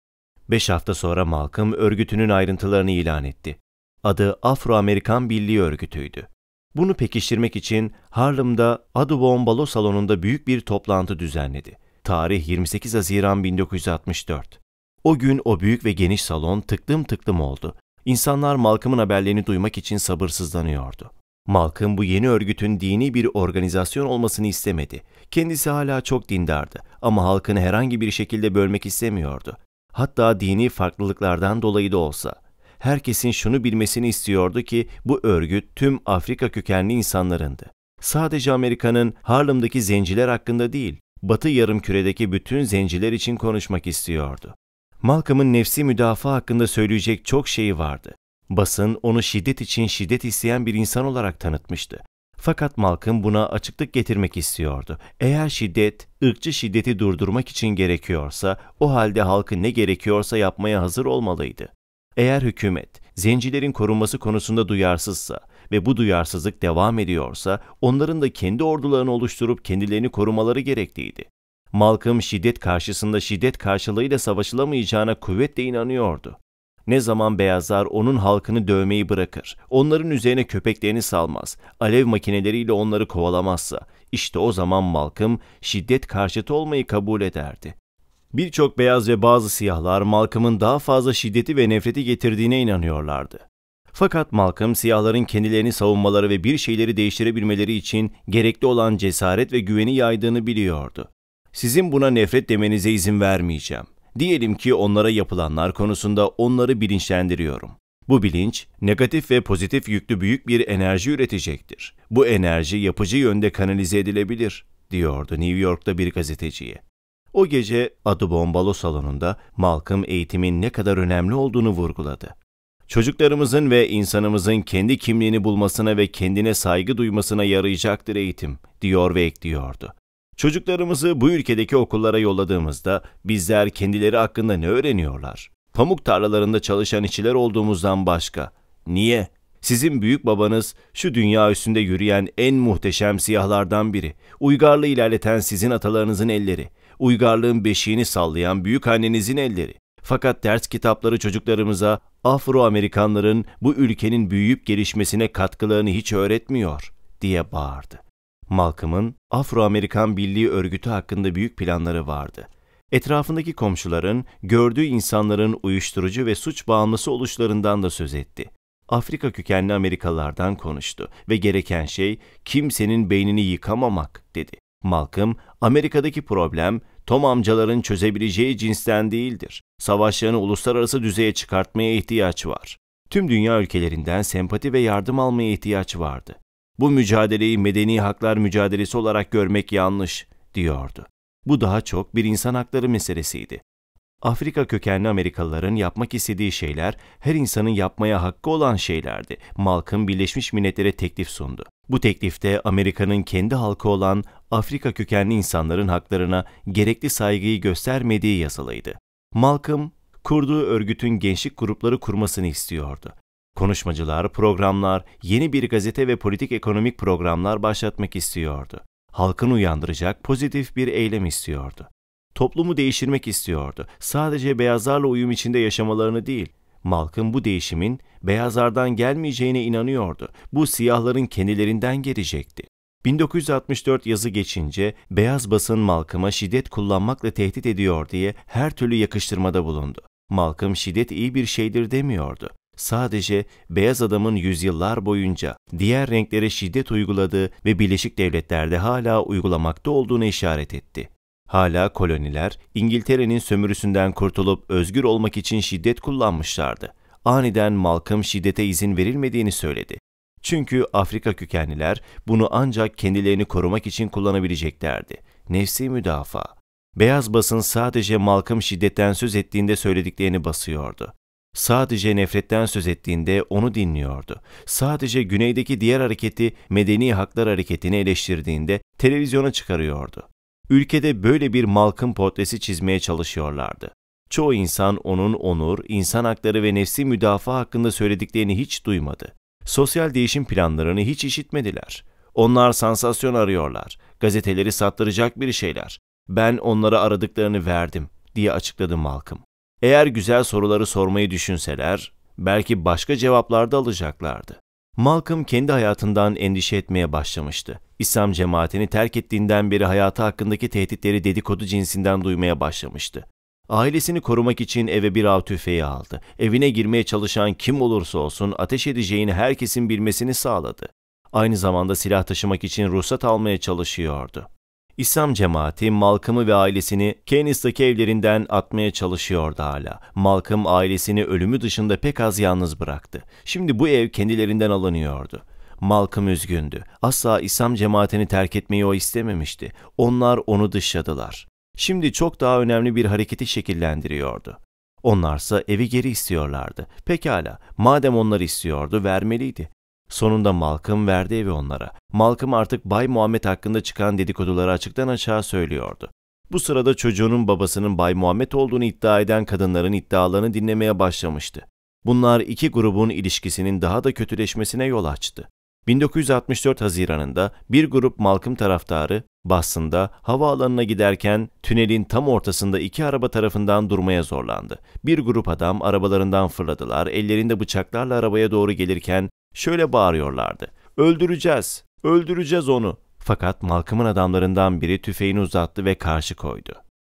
Beş hafta sonra Malcolm örgütünün ayrıntılarını ilan etti. Adı Afro-Amerikan Birliği Örgütü'ydü. Bunu pekiştirmek için Harlem'da Audubon Balo Salonu'nda büyük bir toplantı düzenledi. Tarih 28 Haziran 1964. O gün o büyük ve geniş salon tıklım tıklım oldu. İnsanlar Malcolm'ın haberlerini duymak için sabırsızlanıyordu. Malcolm bu yeni örgütün dini bir organizasyon olmasını istemedi. Kendisi hala çok dindardı ama halkını herhangi bir şekilde bölmek istemiyordu. Hatta dini farklılıklardan dolayı da olsa herkesin şunu bilmesini istiyordu ki bu örgüt tüm Afrika kökenli insanlarındı. Sadece Amerika'nın Harlem'deki zenciler hakkında değil, Batı yarımküredeki bütün zenciler için konuşmak istiyordu. Malcolm'ın nefsi müdafaa hakkında söyleyecek çok şeyi vardı. Basın onu şiddet için şiddet isteyen bir insan olarak tanıtmıştı. Fakat Malcolm buna açıklık getirmek istiyordu. Eğer şiddet, ırkçı şiddeti durdurmak için gerekiyorsa, o halde halkı ne gerekiyorsa yapmaya hazır olmalıydı. Eğer hükümet zencilerin korunması konusunda duyarsızsa ve bu duyarsızlık devam ediyorsa onların da kendi ordularını oluşturup kendilerini korumaları gerekliydi. Malcolm şiddet karşısında şiddet karşılığıyla savaşılamayacağına kuvvetle inanıyordu. Ne zaman beyazlar onun halkını dövmeyi bırakır, onların üzerine köpeklerini salmaz, alev makineleriyle onları kovalamazsa, işte o zaman Malcolm şiddet karşıtı olmayı kabul ederdi. Birçok beyaz ve bazı siyahlar Malcolm'ın daha fazla şiddeti ve nefreti getirdiğine inanıyorlardı. Fakat Malcolm siyahların kendilerini savunmaları ve bir şeyleri değiştirebilmeleri için gerekli olan cesaret ve güveni yaydığını biliyordu. Sizin buna nefret demenize izin vermeyeceğim. Diyelim ki onlara yapılanlar konusunda onları bilinçlendiriyorum. Bu bilinç negatif ve pozitif yüklü büyük bir enerji üretecektir. Bu enerji yapıcı yönde kanalize edilebilir, diyordu New York'ta bir gazeteciye. O gece adı Bombalo salonunda Malcolm eğitimin ne kadar önemli olduğunu vurguladı. Çocuklarımızın ve insanımızın kendi kimliğini bulmasına ve kendine saygı duymasına yarayacaktır eğitim, diyor ve ekliyordu. Çocuklarımızı bu ülkedeki okullara yolladığımızda bizler kendileri hakkında ne öğreniyorlar? Pamuk tarlalarında çalışan işçiler olduğumuzdan başka. Niye? Sizin büyük babanız şu dünya üstünde yürüyen en muhteşem siyahlardan biri. Uygarlığı ilerleten sizin atalarınızın elleri uygarlığın beşiğini sallayan büyük annenizin elleri. Fakat ders kitapları çocuklarımıza Afro-Amerikanların bu ülkenin büyüyüp gelişmesine katkılarını hiç öğretmiyor diye bağırdı. Malcolm'ın Afro-Amerikan Birliği örgütü hakkında büyük planları vardı. Etrafındaki komşuların, gördüğü insanların uyuşturucu ve suç bağımlısı oluşlarından da söz etti. Afrika kökenli Amerikalılardan konuştu ve gereken şey kimsenin beynini yıkamamak dedi. Malcolm, Amerika'daki problem Tom amcaların çözebileceği cinsten değildir. Savaşlarını uluslararası düzeye çıkartmaya ihtiyaç var. Tüm dünya ülkelerinden sempati ve yardım almaya ihtiyaç vardı. Bu mücadeleyi medeni haklar mücadelesi olarak görmek yanlış, diyordu. Bu daha çok bir insan hakları meselesiydi. Afrika kökenli Amerikalıların yapmak istediği şeyler her insanın yapmaya hakkı olan şeylerdi. Malcolm Birleşmiş Milletler'e teklif sundu. Bu teklifte Amerika'nın kendi halkı olan Afrika kökenli insanların haklarına gerekli saygıyı göstermediği yazılıydı. Malcolm, kurduğu örgütün gençlik grupları kurmasını istiyordu. Konuşmacılar, programlar, yeni bir gazete ve politik ekonomik programlar başlatmak istiyordu. Halkın uyandıracak pozitif bir eylem istiyordu. Toplumu değiştirmek istiyordu. Sadece beyazlarla uyum içinde yaşamalarını değil, Malkın bu değişimin beyazlardan gelmeyeceğine inanıyordu. Bu siyahların kendilerinden gelecekti. 1964 yazı geçince beyaz basın Malcolm'a şiddet kullanmakla tehdit ediyor diye her türlü yakıştırmada bulundu. Malcolm şiddet iyi bir şeydir demiyordu. Sadece beyaz adamın yüzyıllar boyunca diğer renklere şiddet uyguladığı ve Birleşik Devletler'de hala uygulamakta olduğunu işaret etti. Hala koloniler İngiltere'nin sömürüsünden kurtulup özgür olmak için şiddet kullanmışlardı. Aniden Malcolm şiddete izin verilmediğini söyledi çünkü Afrika kökenliler bunu ancak kendilerini korumak için kullanabileceklerdi. Nefsi müdafaa. Beyaz basın sadece Malcolm şiddetten söz ettiğinde söylediklerini basıyordu. Sadece nefretten söz ettiğinde onu dinliyordu. Sadece güneydeki diğer hareketi medeni haklar hareketini eleştirdiğinde televizyona çıkarıyordu. Ülkede böyle bir Malcolm portresi çizmeye çalışıyorlardı. Çoğu insan onun onur, insan hakları ve nefsi müdafaa hakkında söylediklerini hiç duymadı. Sosyal değişim planlarını hiç işitmediler. Onlar sansasyon arıyorlar. Gazeteleri sattıracak bir şeyler. Ben onlara aradıklarını verdim diye açıkladı Malcolm. Eğer güzel soruları sormayı düşünseler belki başka cevaplar da alacaklardı. Malcolm kendi hayatından endişe etmeye başlamıştı. İslam cemaatini terk ettiğinden beri hayatı hakkındaki tehditleri dedikodu cinsinden duymaya başlamıştı. Ailesini korumak için eve bir av tüfeği aldı. Evine girmeye çalışan kim olursa olsun ateş edeceğini herkesin bilmesini sağladı. Aynı zamanda silah taşımak için ruhsat almaya çalışıyordu. İslam cemaati Malcolm'ı ve ailesini Keynes'taki evlerinden atmaya çalışıyordu hala. Malcolm ailesini ölümü dışında pek az yalnız bıraktı. Şimdi bu ev kendilerinden alınıyordu. Malcolm üzgündü. Asla İslam cemaatini terk etmeyi o istememişti. Onlar onu dışladılar şimdi çok daha önemli bir hareketi şekillendiriyordu. Onlarsa evi geri istiyorlardı. Pekala, madem onlar istiyordu, vermeliydi. Sonunda Malcolm verdi evi onlara. Malcolm artık Bay Muhammed hakkında çıkan dedikoduları açıktan aşağı söylüyordu. Bu sırada çocuğunun babasının Bay Muhammed olduğunu iddia eden kadınların iddialarını dinlemeye başlamıştı. Bunlar iki grubun ilişkisinin daha da kötüleşmesine yol açtı. 1964 Haziran'ında bir grup Malkım taraftarı Boston'da havaalanına giderken tünelin tam ortasında iki araba tarafından durmaya zorlandı. Bir grup adam arabalarından fırladılar, ellerinde bıçaklarla arabaya doğru gelirken şöyle bağırıyorlardı. Öldüreceğiz, öldüreceğiz onu. Fakat Malkım'ın adamlarından biri tüfeğini uzattı ve karşı koydu.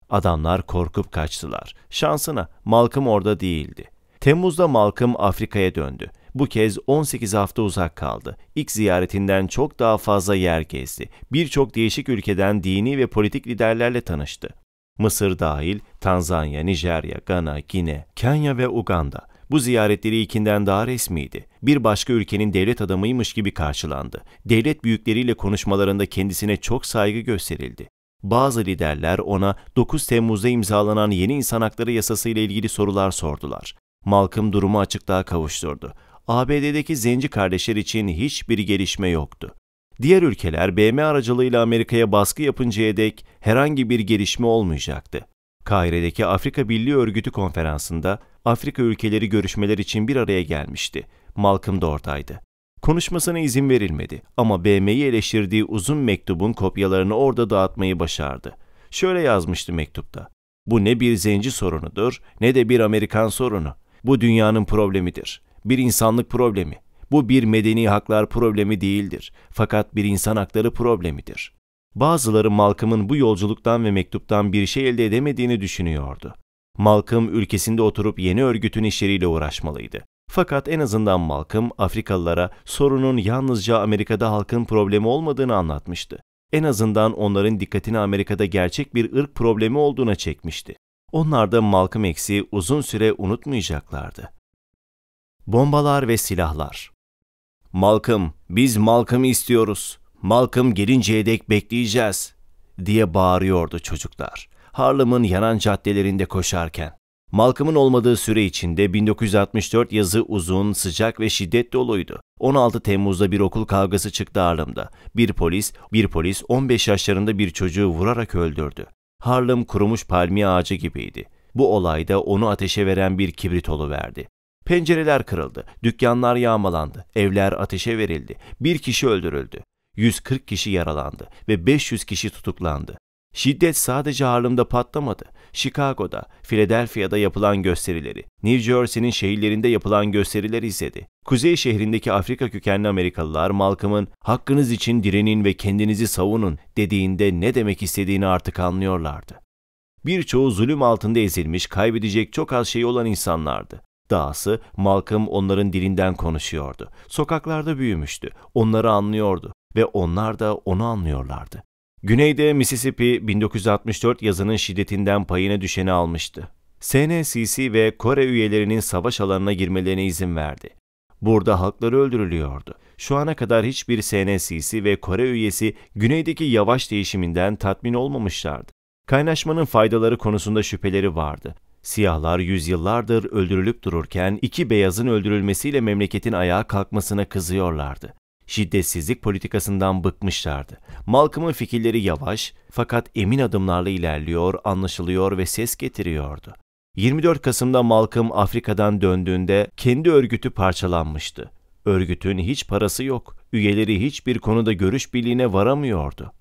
Adamlar korkup kaçtılar. Şansına Malkım orada değildi. Temmuz'da Malcolm Afrika'ya döndü. Bu kez 18 hafta uzak kaldı. İlk ziyaretinden çok daha fazla yer gezdi. Birçok değişik ülkeden dini ve politik liderlerle tanıştı. Mısır dahil, Tanzanya, Nijerya, Gana, Gine, Kenya ve Uganda. Bu ziyaretleri ikinden daha resmiydi. Bir başka ülkenin devlet adamıymış gibi karşılandı. Devlet büyükleriyle konuşmalarında kendisine çok saygı gösterildi. Bazı liderler ona 9 Temmuz'da imzalanan yeni insan hakları yasası ile ilgili sorular sordular. Malcolm durumu açıklığa kavuşturdu. ABD'deki zenci kardeşler için hiçbir gelişme yoktu. Diğer ülkeler BM aracılığıyla Amerika'ya baskı yapıncaya dek herhangi bir gelişme olmayacaktı. Kahire'deki Afrika Birliği Örgütü konferansında Afrika ülkeleri görüşmeler için bir araya gelmişti. Malcolm da oradaydı. Konuşmasına izin verilmedi ama BM'yi eleştirdiği uzun mektubun kopyalarını orada dağıtmayı başardı. Şöyle yazmıştı mektupta. Bu ne bir zenci sorunudur ne de bir Amerikan sorunu. Bu dünyanın problemidir. Bir insanlık problemi. Bu bir medeni haklar problemi değildir. Fakat bir insan hakları problemidir. Bazıları Malcolm'ın bu yolculuktan ve mektuptan bir şey elde edemediğini düşünüyordu. Malcolm ülkesinde oturup yeni örgütün işleriyle uğraşmalıydı. Fakat en azından Malcolm Afrikalılara sorunun yalnızca Amerika'da halkın problemi olmadığını anlatmıştı. En azından onların dikkatini Amerika'da gerçek bir ırk problemi olduğuna çekmişti. Onlar da Malcolm X'i uzun süre unutmayacaklardı. Bombalar ve silahlar Malcolm, biz Malcolm'ı istiyoruz. Malcolm gelinceye dek bekleyeceğiz diye bağırıyordu çocuklar. Harlem'ın yanan caddelerinde koşarken. Malcolm'ın olmadığı süre içinde 1964 yazı uzun, sıcak ve şiddet doluydu. 16 Temmuz'da bir okul kavgası çıktı Harlem'da. Bir polis, bir polis 15 yaşlarında bir çocuğu vurarak öldürdü. Harlem kurumuş palmiye ağacı gibiydi. Bu olayda onu ateşe veren bir kibrit verdi. Pencereler kırıldı, dükkanlar yağmalandı, evler ateşe verildi, bir kişi öldürüldü, 140 kişi yaralandı ve 500 kişi tutuklandı. Şiddet sadece Harlem'da patlamadı. Chicago'da, Philadelphia'da yapılan gösterileri, New Jersey'nin şehirlerinde yapılan gösterileri izledi. Kuzey şehrindeki Afrika kökenli Amerikalılar Malcolm'ın hakkınız için direnin ve kendinizi savunun dediğinde ne demek istediğini artık anlıyorlardı. Birçoğu zulüm altında ezilmiş, kaybedecek çok az şey olan insanlardı. Dahası Malcolm onların dilinden konuşuyordu. Sokaklarda büyümüştü, onları anlıyordu ve onlar da onu anlıyorlardı. Güneyde Mississippi 1964 yazının şiddetinden payına düşeni almıştı. SNCC ve Kore üyelerinin savaş alanına girmelerine izin verdi. Burada halkları öldürülüyordu. Şu ana kadar hiçbir SNCC ve Kore üyesi güneydeki yavaş değişiminden tatmin olmamışlardı. Kaynaşmanın faydaları konusunda şüpheleri vardı. Siyahlar yüzyıllardır öldürülüp dururken iki beyazın öldürülmesiyle memleketin ayağa kalkmasına kızıyorlardı şiddetsizlik politikasından bıkmışlardı. Malcolm'ın fikirleri yavaş fakat emin adımlarla ilerliyor, anlaşılıyor ve ses getiriyordu. 24 Kasım'da Malcolm Afrika'dan döndüğünde kendi örgütü parçalanmıştı. Örgütün hiç parası yok, üyeleri hiçbir konuda görüş birliğine varamıyordu.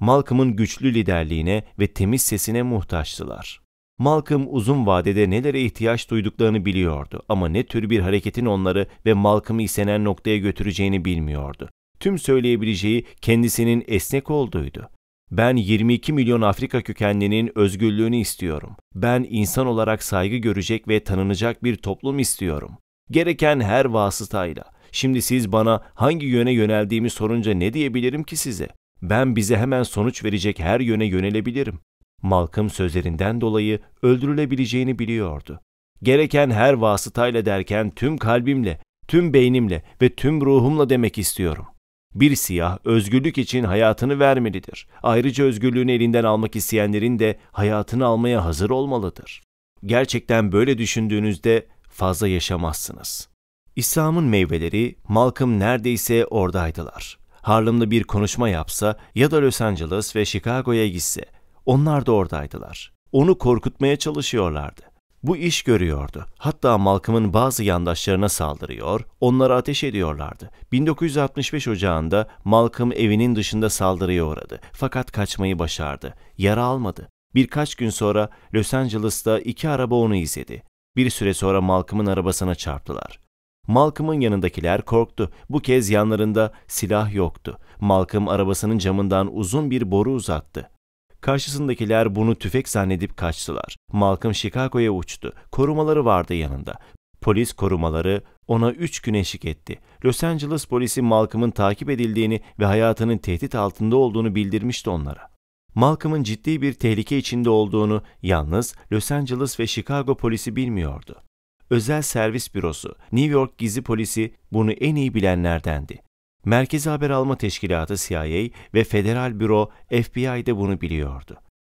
Malcolm'ın güçlü liderliğine ve temiz sesine muhtaçtılar. Malcolm uzun vadede nelere ihtiyaç duyduklarını biliyordu ama ne tür bir hareketin onları ve Malcolm'ı istenen noktaya götüreceğini bilmiyordu. Tüm söyleyebileceği kendisinin esnek olduğuydu. Ben 22 milyon Afrika kökenlinin özgürlüğünü istiyorum. Ben insan olarak saygı görecek ve tanınacak bir toplum istiyorum. Gereken her vasıtayla. Şimdi siz bana hangi yöne yöneldiğimi sorunca ne diyebilirim ki size? Ben bize hemen sonuç verecek her yöne yönelebilirim. Malcolm sözlerinden dolayı öldürülebileceğini biliyordu. Gereken her vasıtayla derken tüm kalbimle, tüm beynimle ve tüm ruhumla demek istiyorum. Bir siyah özgürlük için hayatını vermelidir. Ayrıca özgürlüğünü elinden almak isteyenlerin de hayatını almaya hazır olmalıdır. Gerçekten böyle düşündüğünüzde fazla yaşamazsınız. İslam'ın meyveleri Malcolm neredeyse oradaydılar. Harlem'de bir konuşma yapsa ya da Los Angeles ve Chicago'ya gitse onlar da oradaydılar. Onu korkutmaya çalışıyorlardı. Bu iş görüyordu. Hatta Malcolm'ın bazı yandaşlarına saldırıyor, onlara ateş ediyorlardı. 1965 Ocağı'nda Malcolm evinin dışında saldırıya uğradı. Fakat kaçmayı başardı. Yara almadı. Birkaç gün sonra Los Angeles'ta iki araba onu izledi. Bir süre sonra Malcolm'ın arabasına çarptılar. Malcolm'ın yanındakiler korktu. Bu kez yanlarında silah yoktu. Malcolm arabasının camından uzun bir boru uzattı. Karşısındakiler bunu tüfek zannedip kaçtılar. Malcolm Chicago'ya uçtu. Korumaları vardı yanında. Polis korumaları ona üç gün eşlik etti. Los Angeles polisi Malcolm'ın takip edildiğini ve hayatının tehdit altında olduğunu bildirmişti onlara. Malcolm'ın ciddi bir tehlike içinde olduğunu yalnız Los Angeles ve Chicago polisi bilmiyordu. Özel servis bürosu, New York gizli polisi bunu en iyi bilenlerdendi. Merkezi Haber Alma Teşkilatı CIA ve Federal Büro FBI de bunu biliyordu.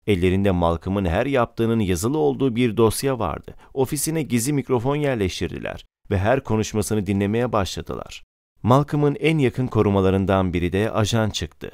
Ellerinde Malcolm'ın her yaptığının yazılı olduğu bir dosya vardı. Ofisine gizli mikrofon yerleştirdiler ve her konuşmasını dinlemeye başladılar. Malcolm'ın en yakın korumalarından biri de ajan çıktı.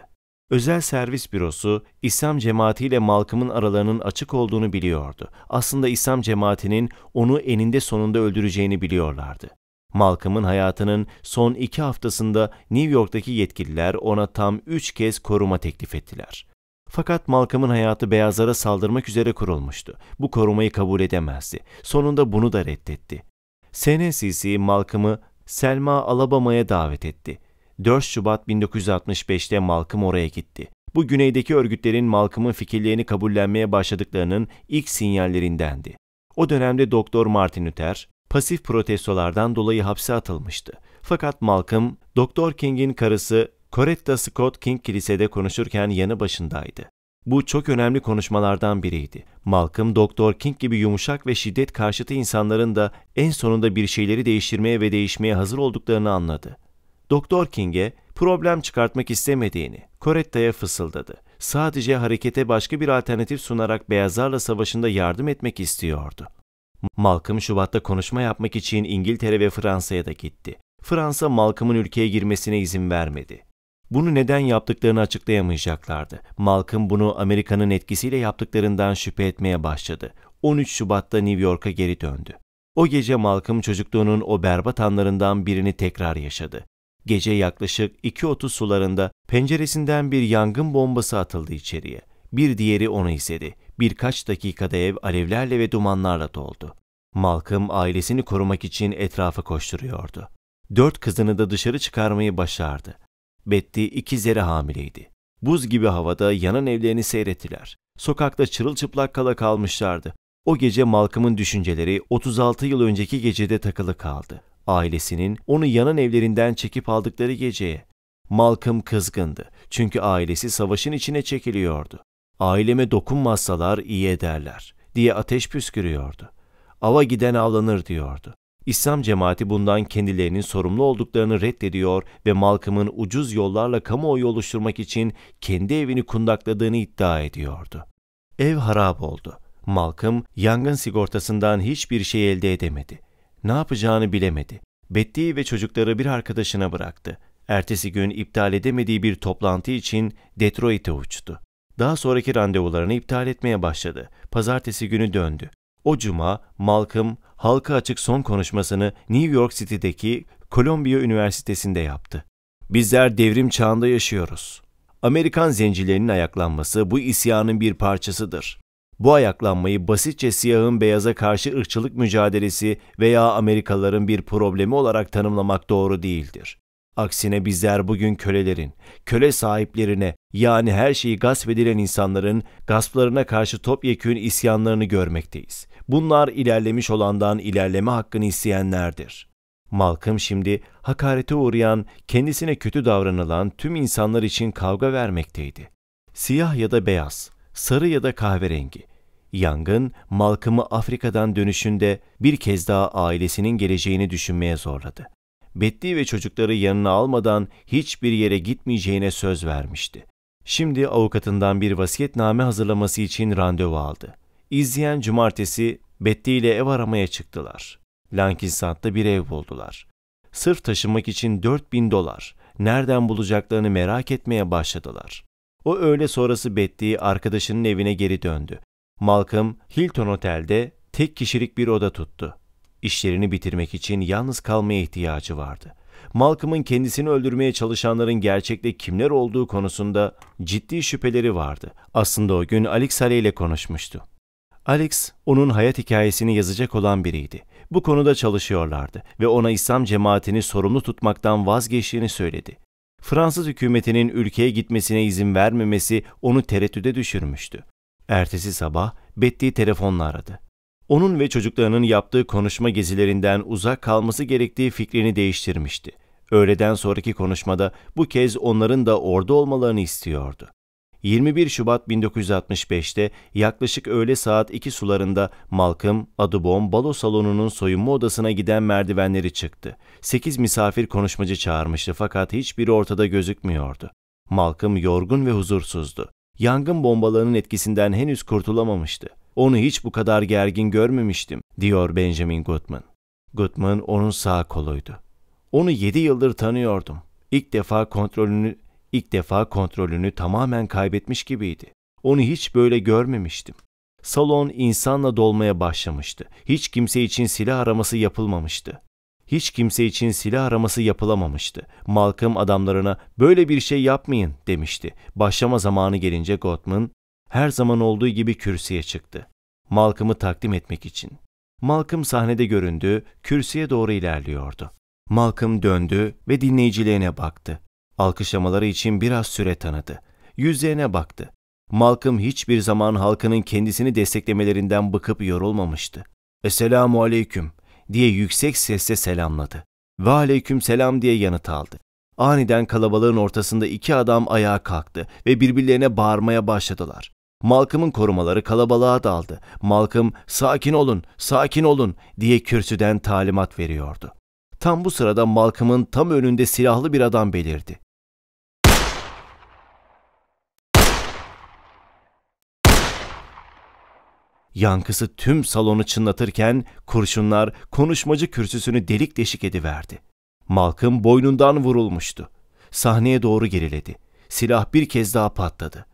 Özel Servis Bürosu, İslam Cemaati ile Malcolm'ın aralarının açık olduğunu biliyordu. Aslında İslam Cemaati'nin onu eninde sonunda öldüreceğini biliyorlardı. Malcolm'ın hayatının son iki haftasında New York'taki yetkililer ona tam üç kez koruma teklif ettiler. Fakat Malcolm'ın hayatı beyazlara saldırmak üzere kurulmuştu. Bu korumayı kabul edemezdi. Sonunda bunu da reddetti. SNCC Malcolm'ı Selma Alabama'ya davet etti. 4 Şubat 1965'te Malcolm oraya gitti. Bu güneydeki örgütlerin Malcolm'ın fikirlerini kabullenmeye başladıklarının ilk sinyallerindendi. O dönemde Doktor Martin Luther, pasif protestolardan dolayı hapse atılmıştı. Fakat Malcolm, Dr. King'in karısı Coretta Scott King kilisede konuşurken yanı başındaydı. Bu çok önemli konuşmalardan biriydi. Malcolm, Doktor King gibi yumuşak ve şiddet karşıtı insanların da en sonunda bir şeyleri değiştirmeye ve değişmeye hazır olduklarını anladı. Doktor King'e problem çıkartmak istemediğini, Coretta'ya fısıldadı. Sadece harekete başka bir alternatif sunarak beyazlarla savaşında yardım etmek istiyordu. Malcolm Şubat'ta konuşma yapmak için İngiltere ve Fransa'ya da gitti. Fransa Malcolm'ın ülkeye girmesine izin vermedi. Bunu neden yaptıklarını açıklayamayacaklardı. Malcolm bunu Amerika'nın etkisiyle yaptıklarından şüphe etmeye başladı. 13 Şubat'ta New York'a geri döndü. O gece Malcolm çocukluğunun o berbat anlarından birini tekrar yaşadı. Gece yaklaşık 2.30 sularında penceresinden bir yangın bombası atıldı içeriye. Bir diğeri onu izledi birkaç dakikada ev alevlerle ve dumanlarla doldu. Malcolm ailesini korumak için etrafa koşturuyordu. Dört kızını da dışarı çıkarmayı başardı. Betty iki zere hamileydi. Buz gibi havada yanan evlerini seyrettiler. Sokakta çırılçıplak kala kalmışlardı. O gece Malcolm'ın düşünceleri 36 yıl önceki gecede takılı kaldı. Ailesinin onu yanan evlerinden çekip aldıkları geceye. Malcolm kızgındı çünkü ailesi savaşın içine çekiliyordu. Aileme dokunmazsalar iyi ederler diye ateş püskürüyordu. Ava giden avlanır diyordu. İslam cemaati bundan kendilerinin sorumlu olduklarını reddediyor ve Malcolm'ın ucuz yollarla kamuoyu oluşturmak için kendi evini kundakladığını iddia ediyordu. Ev harap oldu. Malcolm yangın sigortasından hiçbir şey elde edemedi. Ne yapacağını bilemedi. Betty ve çocukları bir arkadaşına bıraktı. Ertesi gün iptal edemediği bir toplantı için Detroit'e uçtu. Daha sonraki randevularını iptal etmeye başladı. Pazartesi günü döndü. O cuma Malcolm halka açık son konuşmasını New York City'deki Columbia Üniversitesi'nde yaptı. Bizler devrim çağında yaşıyoruz. Amerikan zencilerinin ayaklanması bu isyanın bir parçasıdır. Bu ayaklanmayı basitçe siyahın beyaza karşı ırkçılık mücadelesi veya Amerikalıların bir problemi olarak tanımlamak doğru değildir. Aksine bizler bugün kölelerin, köle sahiplerine yani her şeyi gasp edilen insanların gasplarına karşı topyekün isyanlarını görmekteyiz. Bunlar ilerlemiş olandan ilerleme hakkını isteyenlerdir. Malcolm şimdi hakarete uğrayan, kendisine kötü davranılan tüm insanlar için kavga vermekteydi. Siyah ya da beyaz, sarı ya da kahverengi. Yangın, Malcolm'ı Afrika'dan dönüşünde bir kez daha ailesinin geleceğini düşünmeye zorladı. Betty ve çocukları yanına almadan hiçbir yere gitmeyeceğine söz vermişti. Şimdi avukatından bir vasiyetname hazırlaması için randevu aldı. İzleyen cumartesi Betty ile ev aramaya çıktılar. Lankinsant'ta bir ev buldular. Sırf taşınmak için 4000 dolar. Nereden bulacaklarını merak etmeye başladılar. O öğle sonrası Betty arkadaşının evine geri döndü. Malcolm Hilton Otel'de tek kişilik bir oda tuttu. İşlerini bitirmek için yalnız kalmaya ihtiyacı vardı. Malcolm'ın kendisini öldürmeye çalışanların gerçekte kimler olduğu konusunda ciddi şüpheleri vardı. Aslında o gün Alex Hale ile konuşmuştu. Alex, onun hayat hikayesini yazacak olan biriydi. Bu konuda çalışıyorlardı ve ona İslam cemaatini sorumlu tutmaktan vazgeçtiğini söyledi. Fransız hükümetinin ülkeye gitmesine izin vermemesi onu tereddüde düşürmüştü. Ertesi sabah Betty telefonla aradı onun ve çocuklarının yaptığı konuşma gezilerinden uzak kalması gerektiği fikrini değiştirmişti. Öğleden sonraki konuşmada bu kez onların da orada olmalarını istiyordu. 21 Şubat 1965'te yaklaşık öğle saat 2 sularında Malcolm, Adubon balo salonunun soyunma odasına giden merdivenleri çıktı. 8 misafir konuşmacı çağırmıştı fakat hiçbiri ortada gözükmüyordu. Malcolm yorgun ve huzursuzdu. Yangın bombalarının etkisinden henüz kurtulamamıştı. Onu hiç bu kadar gergin görmemiştim, diyor Benjamin Goodman. Goodman onun sağ koluydu. Onu yedi yıldır tanıyordum. İlk defa kontrolünü ilk defa kontrolünü tamamen kaybetmiş gibiydi. Onu hiç böyle görmemiştim. Salon insanla dolmaya başlamıştı. Hiç kimse için silah araması yapılmamıştı. Hiç kimse için silah araması yapılamamıştı. Malcolm adamlarına böyle bir şey yapmayın demişti. Başlama zamanı gelince Gottman her zaman olduğu gibi kürsüye çıktı. Malcolm'ı takdim etmek için. Malcolm sahnede göründü, kürsüye doğru ilerliyordu. Malcolm döndü ve dinleyicilerine baktı. Alkışlamaları için biraz süre tanıdı. Yüzlerine baktı. Malcolm hiçbir zaman halkının kendisini desteklemelerinden bıkıp yorulmamıştı. Esselamu aleyküm diye yüksek sesle selamladı. Ve aleyküm selam diye yanıt aldı. Aniden kalabalığın ortasında iki adam ayağa kalktı ve birbirlerine bağırmaya başladılar. Malcolm'un korumaları kalabalığa daldı. Malcolm, sakin olun, sakin olun diye kürsüden talimat veriyordu. Tam bu sırada Malcolm'un tam önünde silahlı bir adam belirdi. Yankısı tüm salonu çınlatırken kurşunlar konuşmacı kürsüsünü delik deşik ediverdi. Malcolm boynundan vurulmuştu. Sahneye doğru geriledi. Silah bir kez daha patladı.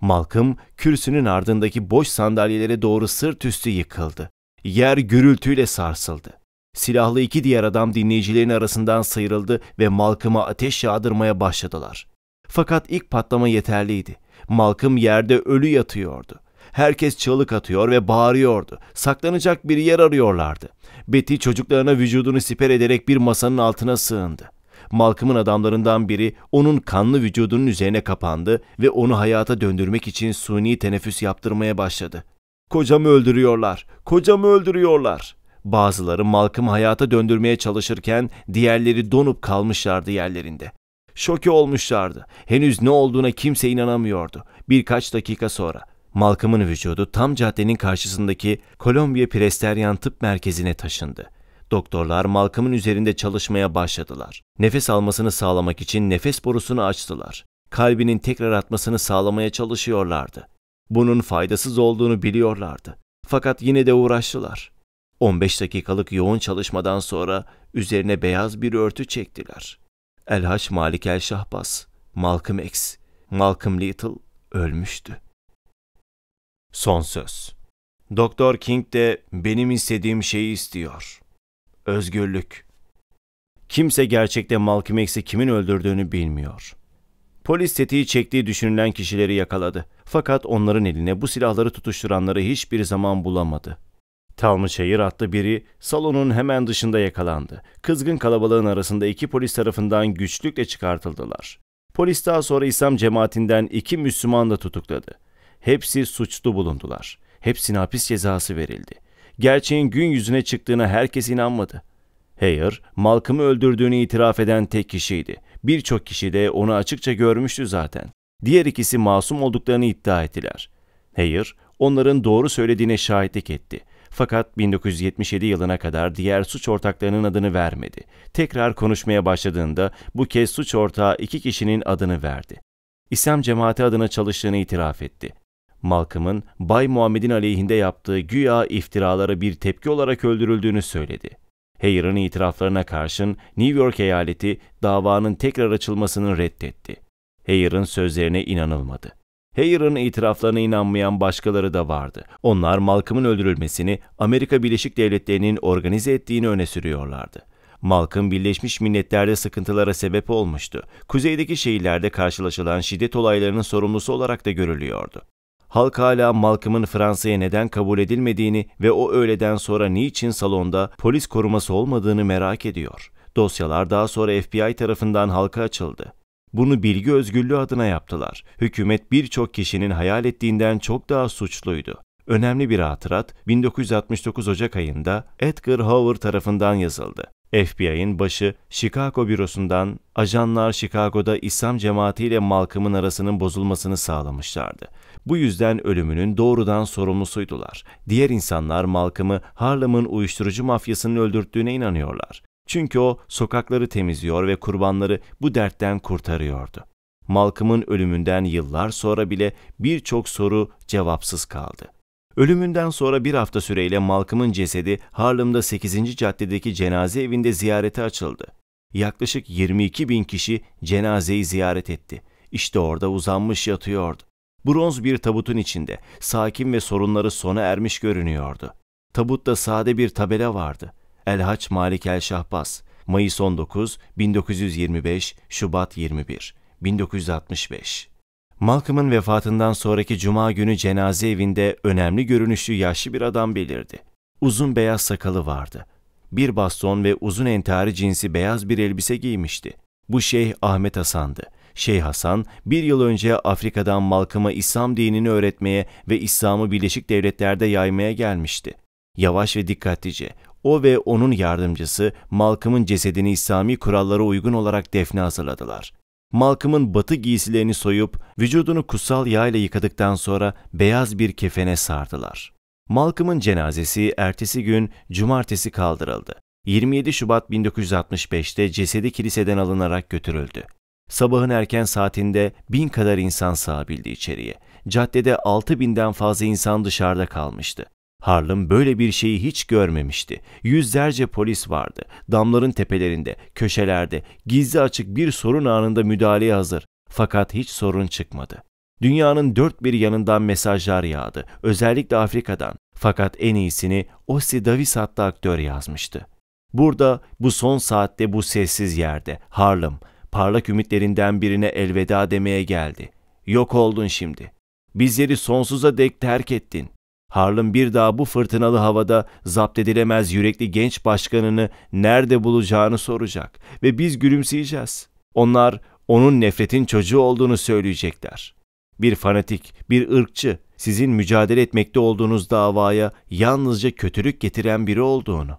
Malcolm kürsünün ardındaki boş sandalyelere doğru sırt üstü yıkıldı. Yer gürültüyle sarsıldı. Silahlı iki diğer adam dinleyicilerin arasından sıyrıldı ve Malcolm'a ateş yağdırmaya başladılar. Fakat ilk patlama yeterliydi. Malcolm yerde ölü yatıyordu. Herkes çığlık atıyor ve bağırıyordu. Saklanacak bir yer arıyorlardı. Betty çocuklarına vücudunu siper ederek bir masanın altına sığındı. Malcolm'un adamlarından biri onun kanlı vücudunun üzerine kapandı ve onu hayata döndürmek için suni teneffüs yaptırmaya başladı. ''Kocamı öldürüyorlar, kocamı öldürüyorlar.'' Bazıları Malkım'ı hayata döndürmeye çalışırken diğerleri donup kalmışlardı yerlerinde. Şoke olmuşlardı. Henüz ne olduğuna kimse inanamıyordu. Birkaç dakika sonra Malcolm'ın vücudu tam caddenin karşısındaki Kolombiya Presteryan Tıp Merkezi'ne taşındı. Doktorlar Malcolm'ın üzerinde çalışmaya başladılar. Nefes almasını sağlamak için nefes borusunu açtılar. Kalbinin tekrar atmasını sağlamaya çalışıyorlardı. Bunun faydasız olduğunu biliyorlardı. Fakat yine de uğraştılar. 15 dakikalık yoğun çalışmadan sonra üzerine beyaz bir örtü çektiler. Elhaç Malik El Şahbaz, Malcolm X, Malcolm Little ölmüştü. Son söz. Doktor King de benim istediğim şeyi istiyor özgürlük. Kimse gerçekte Malcolm X'i kimin öldürdüğünü bilmiyor. Polis tetiği çektiği düşünülen kişileri yakaladı. Fakat onların eline bu silahları tutuşturanları hiçbir zaman bulamadı. Talmışehir adlı biri salonun hemen dışında yakalandı. Kızgın kalabalığın arasında iki polis tarafından güçlükle çıkartıldılar. Polis daha sonra İslam cemaatinden iki Müslüman da tutukladı. Hepsi suçlu bulundular. Hepsine hapis cezası verildi gerçeğin gün yüzüne çıktığına herkes inanmadı. Hayır, Malcolm'ı öldürdüğünü itiraf eden tek kişiydi. Birçok kişi de onu açıkça görmüştü zaten. Diğer ikisi masum olduklarını iddia ettiler. Hayır, onların doğru söylediğine şahitlik etti. Fakat 1977 yılına kadar diğer suç ortaklarının adını vermedi. Tekrar konuşmaya başladığında bu kez suç ortağı iki kişinin adını verdi. İslam cemaati adına çalıştığını itiraf etti. Malcolm'ın Bay Muhammed'in aleyhinde yaptığı güya iftiraları bir tepki olarak öldürüldüğünü söyledi. Hayırın itiraflarına karşın New York eyaleti davanın tekrar açılmasını reddetti. Hayırın sözlerine inanılmadı. Hayırın itiraflarına inanmayan başkaları da vardı. Onlar Malcolm'ın öldürülmesini Amerika Birleşik Devletleri'nin organize ettiğini öne sürüyorlardı. Malcolm Birleşmiş Milletler'de sıkıntılara sebep olmuştu. Kuzeydeki şehirlerde karşılaşılan şiddet olaylarının sorumlusu olarak da görülüyordu. Halk hala Malcolm'ın Fransa'ya neden kabul edilmediğini ve o öğleden sonra niçin salonda polis koruması olmadığını merak ediyor. Dosyalar daha sonra FBI tarafından halka açıldı. Bunu bilgi özgürlüğü adına yaptılar. Hükümet birçok kişinin hayal ettiğinden çok daha suçluydu. Önemli bir hatırat 1969 Ocak ayında Edgar Hoover tarafından yazıldı. FBI'nin başı Chicago bürosundan ajanlar Chicago'da İslam cemaatiyle Malcolm'ın arasının bozulmasını sağlamışlardı. Bu yüzden ölümünün doğrudan sorumlusuydular. Diğer insanlar Malcolm'ı Harlem'ın uyuşturucu mafyasının öldürttüğüne inanıyorlar. Çünkü o sokakları temizliyor ve kurbanları bu dertten kurtarıyordu. Malcolm'ın ölümünden yıllar sonra bile birçok soru cevapsız kaldı. Ölümünden sonra bir hafta süreyle Malcolm'ın cesedi Harlem'da 8. caddedeki cenaze evinde ziyarete açıldı. Yaklaşık 22 bin kişi cenazeyi ziyaret etti. İşte orada uzanmış yatıyordu bronz bir tabutun içinde sakin ve sorunları sona ermiş görünüyordu. Tabutta sade bir tabela vardı. Elhaç Malik El Şahbaz, Mayıs 19, 1925, Şubat 21, 1965. Malcolm'ın vefatından sonraki cuma günü cenaze evinde önemli görünüşlü yaşlı bir adam belirdi. Uzun beyaz sakalı vardı. Bir baston ve uzun entari cinsi beyaz bir elbise giymişti. Bu şey Ahmet Hasan'dı. Şeyh Hasan bir yıl önce Afrika'dan Malkım'a İslam dinini öğretmeye ve İslam'ı Birleşik Devletler'de yaymaya gelmişti. Yavaş ve dikkatlice o ve onun yardımcısı Malkım'ın cesedini İslami kurallara uygun olarak defne hazırladılar. Malkım'ın batı giysilerini soyup vücudunu kutsal yağ ile yıkadıktan sonra beyaz bir kefene sardılar. Malkım'ın cenazesi ertesi gün cumartesi kaldırıldı. 27 Şubat 1965'te cesedi kiliseden alınarak götürüldü. Sabahın erken saatinde bin kadar insan sığabildi içeriye. Caddede altı binden fazla insan dışarıda kalmıştı. Harlem böyle bir şeyi hiç görmemişti. Yüzlerce polis vardı. Damların tepelerinde, köşelerde, gizli açık bir sorun anında müdahaleye hazır. Fakat hiç sorun çıkmadı. Dünyanın dört bir yanından mesajlar yağdı. Özellikle Afrika'dan. Fakat en iyisini Ossi Davis adlı aktör yazmıştı. Burada, bu son saatte, bu sessiz yerde, Harlem, parlak ümitlerinden birine elveda demeye geldi. Yok oldun şimdi. Bizleri sonsuza dek terk ettin. Harlem bir daha bu fırtınalı havada zapt edilemez yürekli genç başkanını nerede bulacağını soracak ve biz gülümseyeceğiz. Onlar onun nefretin çocuğu olduğunu söyleyecekler. Bir fanatik, bir ırkçı, sizin mücadele etmekte olduğunuz davaya yalnızca kötülük getiren biri olduğunu.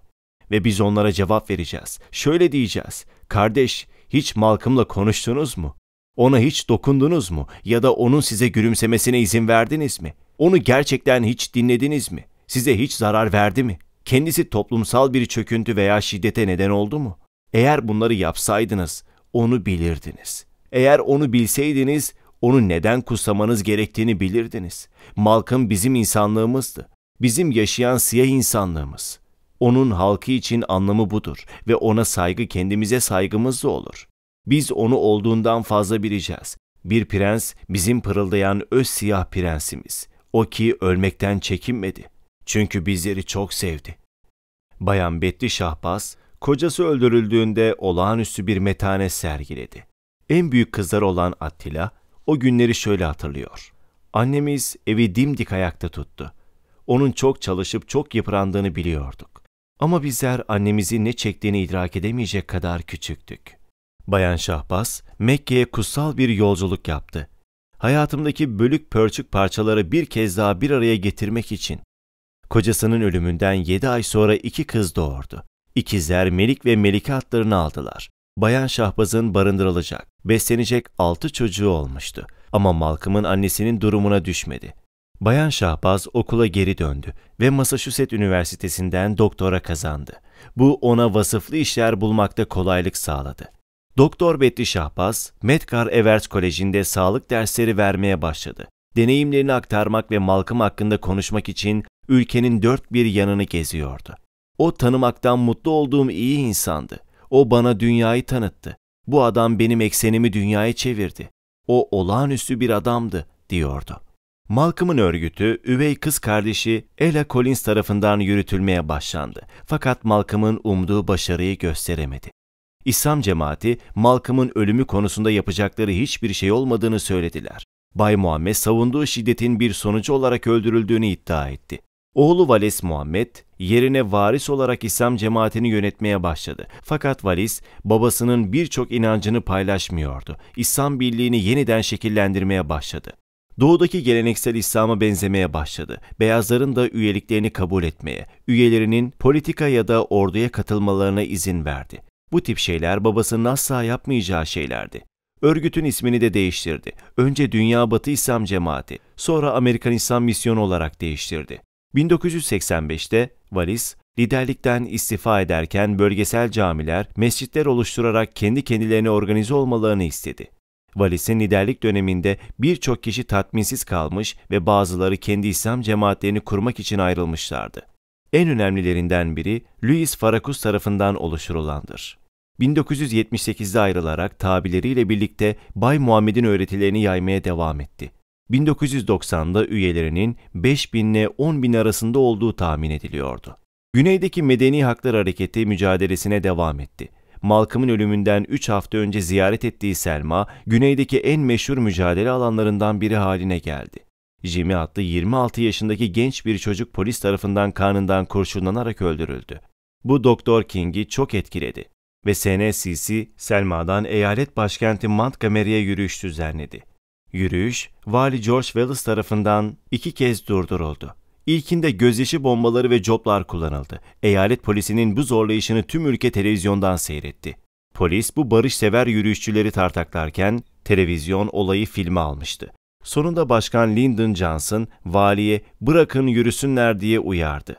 Ve biz onlara cevap vereceğiz. Şöyle diyeceğiz. Kardeş, hiç Malcolm'la konuştunuz mu? Ona hiç dokundunuz mu? Ya da onun size gülümsemesine izin verdiniz mi? Onu gerçekten hiç dinlediniz mi? Size hiç zarar verdi mi? Kendisi toplumsal bir çöküntü veya şiddete neden oldu mu? Eğer bunları yapsaydınız, onu bilirdiniz. Eğer onu bilseydiniz, onu neden kusamanız gerektiğini bilirdiniz. Malcolm bizim insanlığımızdı. Bizim yaşayan siyah insanlığımız. Onun halkı için anlamı budur ve ona saygı kendimize saygımız da olur. Biz onu olduğundan fazla bileceğiz. Bir prens bizim pırıldayan öz siyah prensimiz. O ki ölmekten çekinmedi. Çünkü bizleri çok sevdi. Bayan Betli Şahbaz, kocası öldürüldüğünde olağanüstü bir metane sergiledi. En büyük kızlar olan Attila, o günleri şöyle hatırlıyor. Annemiz evi dimdik ayakta tuttu. Onun çok çalışıp çok yıprandığını biliyorduk. Ama bizler annemizin ne çektiğini idrak edemeyecek kadar küçüktük. Bayan Şahbaz, Mekke'ye kutsal bir yolculuk yaptı. Hayatımdaki bölük pörçük parçaları bir kez daha bir araya getirmek için. Kocasının ölümünden yedi ay sonra iki kız doğurdu. İkizler Melik ve Melike adlarını aldılar. Bayan Şahbaz'ın barındırılacak, beslenecek altı çocuğu olmuştu. Ama Malkım'ın annesinin durumuna düşmedi. Bayan Şahbaz okula geri döndü ve Massachusetts Üniversitesi'nden doktora kazandı. Bu ona vasıflı işler bulmakta kolaylık sağladı. Doktor Betty Şahbaz, Medgar Evers Koleji'nde sağlık dersleri vermeye başladı. Deneyimlerini aktarmak ve Malcolm hakkında konuşmak için ülkenin dört bir yanını geziyordu. O tanımaktan mutlu olduğum iyi insandı. O bana dünyayı tanıttı. Bu adam benim eksenimi dünyaya çevirdi. O olağanüstü bir adamdı, diyordu. Malcolm'un örgütü üvey kız kardeşi Ella Collins tarafından yürütülmeye başlandı. Fakat Malcolm'un umduğu başarıyı gösteremedi. İslam cemaati Malcolm'un ölümü konusunda yapacakları hiçbir şey olmadığını söylediler. Bay Muhammed savunduğu şiddetin bir sonucu olarak öldürüldüğünü iddia etti. Oğlu Valis Muhammed yerine varis olarak İslam cemaatini yönetmeye başladı. Fakat Valis babasının birçok inancını paylaşmıyordu. İslam birliğini yeniden şekillendirmeye başladı. Doğudaki geleneksel İslam'a benzemeye başladı. Beyazların da üyeliklerini kabul etmeye, üyelerinin politika ya da orduya katılmalarına izin verdi. Bu tip şeyler babasının asla yapmayacağı şeylerdi. Örgütün ismini de değiştirdi. Önce Dünya Batı İslam Cemaati, sonra Amerikan İslam Misyonu olarak değiştirdi. 1985'te Valis, liderlikten istifa ederken bölgesel camiler, mescitler oluşturarak kendi kendilerine organize olmalarını istedi. Valis'in liderlik döneminde birçok kişi tatminsiz kalmış ve bazıları kendi İslam cemaatlerini kurmak için ayrılmışlardı. En önemlilerinden biri Louis Farakus tarafından oluşturulandır. 1978'de ayrılarak tabileriyle birlikte Bay Muhammed'in öğretilerini yaymaya devam etti. 1990'da üyelerinin 5000 ile 10.000 arasında olduğu tahmin ediliyordu. Güneydeki Medeni Haklar Hareketi mücadelesine devam etti. Malcolm'ın ölümünden 3 hafta önce ziyaret ettiği Selma, güneydeki en meşhur mücadele alanlarından biri haline geldi. Jimmy adlı 26 yaşındaki genç bir çocuk polis tarafından kanından kurşunlanarak öldürüldü. Bu Doktor King'i çok etkiledi ve SNCC Selma'dan eyalet başkenti Montgomery'e yürüyüş düzenledi. Yürüyüş, Vali George Wallace tarafından iki kez durduruldu. İlkinde gözyaşı bombaları ve coplar kullanıldı. Eyalet polisinin bu zorlayışını tüm ülke televizyondan seyretti. Polis bu barışsever yürüyüşçüleri tartaklarken televizyon olayı filme almıştı. Sonunda Başkan Lyndon Johnson valiye bırakın yürüsünler diye uyardı.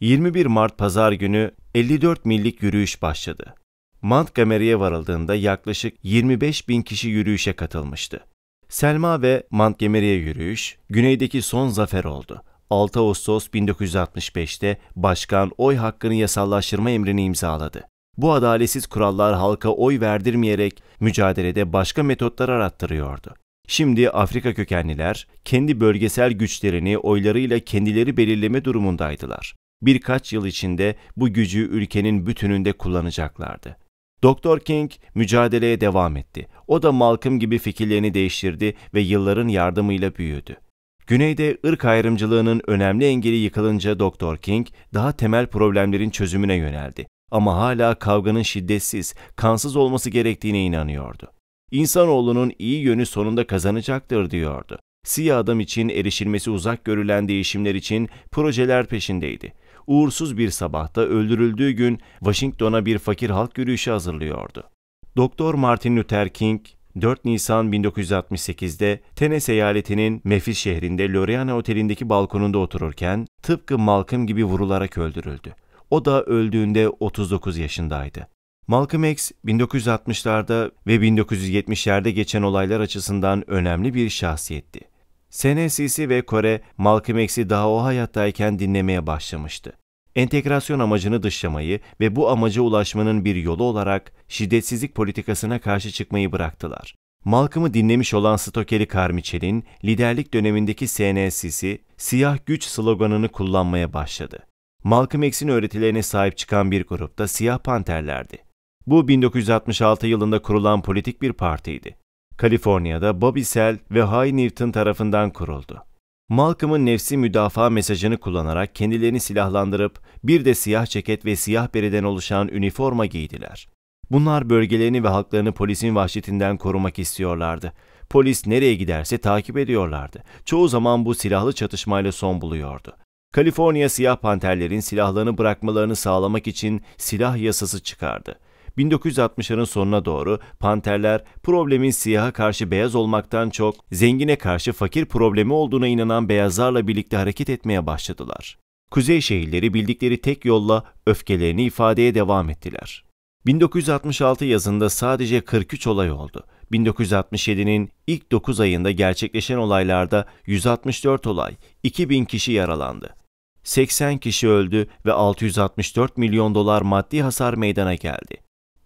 21 Mart pazar günü 54 millik yürüyüş başladı. Montgomery'e varıldığında yaklaşık 25 bin kişi yürüyüşe katılmıştı. Selma ve Montgomery'e yürüyüş, güneydeki son zafer oldu. 6 Ağustos 1965'te başkan oy hakkını yasallaştırma emrini imzaladı. Bu adaletsiz kurallar halka oy verdirmeyerek mücadelede başka metotlar arattırıyordu. Şimdi Afrika kökenliler kendi bölgesel güçlerini oylarıyla kendileri belirleme durumundaydılar. Birkaç yıl içinde bu gücü ülkenin bütününde kullanacaklardı. Doktor King mücadeleye devam etti. O da Malcolm gibi fikirlerini değiştirdi ve yılların yardımıyla büyüdü. Güneyde ırk ayrımcılığının önemli engeli yıkılınca Dr. King daha temel problemlerin çözümüne yöneldi ama hala kavganın şiddetsiz, kansız olması gerektiğine inanıyordu. İnsanoğlunun iyi yönü sonunda kazanacaktır diyordu. Siyah adam için erişilmesi uzak görülen değişimler için projeler peşindeydi. Uğursuz bir sabahta öldürüldüğü gün Washington'a bir fakir halk yürüyüşü hazırlıyordu. Doktor Martin Luther King 4 Nisan 1968'de Tennessee eyaletinin Memphis şehrinde Loriana Oteli'ndeki balkonunda otururken tıpkı Malcolm gibi vurularak öldürüldü. O da öldüğünde 39 yaşındaydı. Malcolm X 1960'larda ve 1970'lerde geçen olaylar açısından önemli bir şahsiyetti. SNCC ve Kore Malcolm X'i daha o hayattayken dinlemeye başlamıştı entegrasyon amacını dışlamayı ve bu amaca ulaşmanın bir yolu olarak şiddetsizlik politikasına karşı çıkmayı bıraktılar. Malcolm'ı dinlemiş olan Stokeli Karmiçel'in liderlik dönemindeki SNS'si siyah güç sloganını kullanmaya başladı. Malcolm X'in öğretilerine sahip çıkan bir grupta siyah panterlerdi. Bu 1966 yılında kurulan politik bir partiydi. Kaliforniya'da Bobby Seale ve Hay Newton tarafından kuruldu. Malcolm'ın nefsi müdafaa mesajını kullanarak kendilerini silahlandırıp bir de siyah ceket ve siyah beriden oluşan üniforma giydiler. Bunlar bölgelerini ve halklarını polisin vahşetinden korumak istiyorlardı. Polis nereye giderse takip ediyorlardı. Çoğu zaman bu silahlı çatışmayla son buluyordu. Kaliforniya siyah panterlerin silahlarını bırakmalarını sağlamak için silah yasası çıkardı. 1960'ların sonuna doğru panterler problemin siyaha karşı beyaz olmaktan çok zengine karşı fakir problemi olduğuna inanan beyazlarla birlikte hareket etmeye başladılar. Kuzey şehirleri bildikleri tek yolla öfkelerini ifadeye devam ettiler. 1966 yazında sadece 43 olay oldu. 1967'nin ilk 9 ayında gerçekleşen olaylarda 164 olay, 2000 kişi yaralandı. 80 kişi öldü ve 664 milyon dolar maddi hasar meydana geldi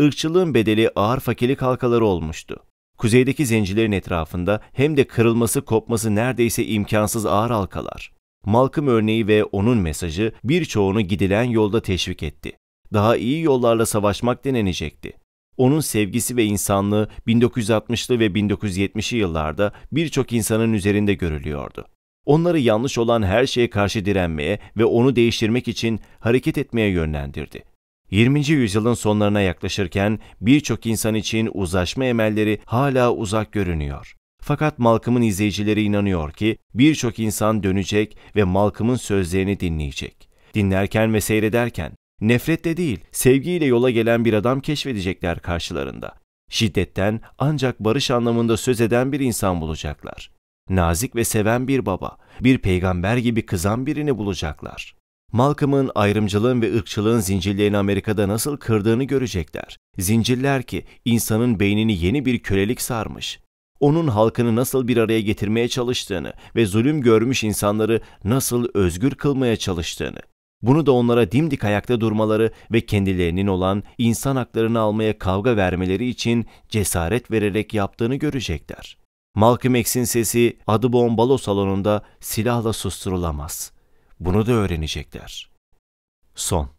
ırkçılığın bedeli ağır fakirlik halkaları olmuştu. Kuzeydeki zencilerin etrafında hem de kırılması kopması neredeyse imkansız ağır halkalar. Malcolm örneği ve onun mesajı birçoğunu gidilen yolda teşvik etti. Daha iyi yollarla savaşmak denenecekti. Onun sevgisi ve insanlığı 1960'lı ve 1970'li yıllarda birçok insanın üzerinde görülüyordu. Onları yanlış olan her şeye karşı direnmeye ve onu değiştirmek için hareket etmeye yönlendirdi. 20. yüzyılın sonlarına yaklaşırken birçok insan için uzlaşma emelleri hala uzak görünüyor. Fakat Malcolm'ın izleyicileri inanıyor ki birçok insan dönecek ve Malcolm'ın sözlerini dinleyecek. Dinlerken ve seyrederken nefretle değil, sevgiyle yola gelen bir adam keşfedecekler karşılarında. Şiddetten ancak barış anlamında söz eden bir insan bulacaklar. Nazik ve seven bir baba, bir peygamber gibi kızan birini bulacaklar. Malcolm'ın ayrımcılığın ve ırkçılığın zincirlerini Amerika'da nasıl kırdığını görecekler. Zincirler ki insanın beynini yeni bir kölelik sarmış. Onun halkını nasıl bir araya getirmeye çalıştığını ve zulüm görmüş insanları nasıl özgür kılmaya çalıştığını. Bunu da onlara dimdik ayakta durmaları ve kendilerinin olan insan haklarını almaya kavga vermeleri için cesaret vererek yaptığını görecekler. Malcolm X'in sesi adı bombalo salonunda silahla susturulamaz.'' Bunu da öğrenecekler. Son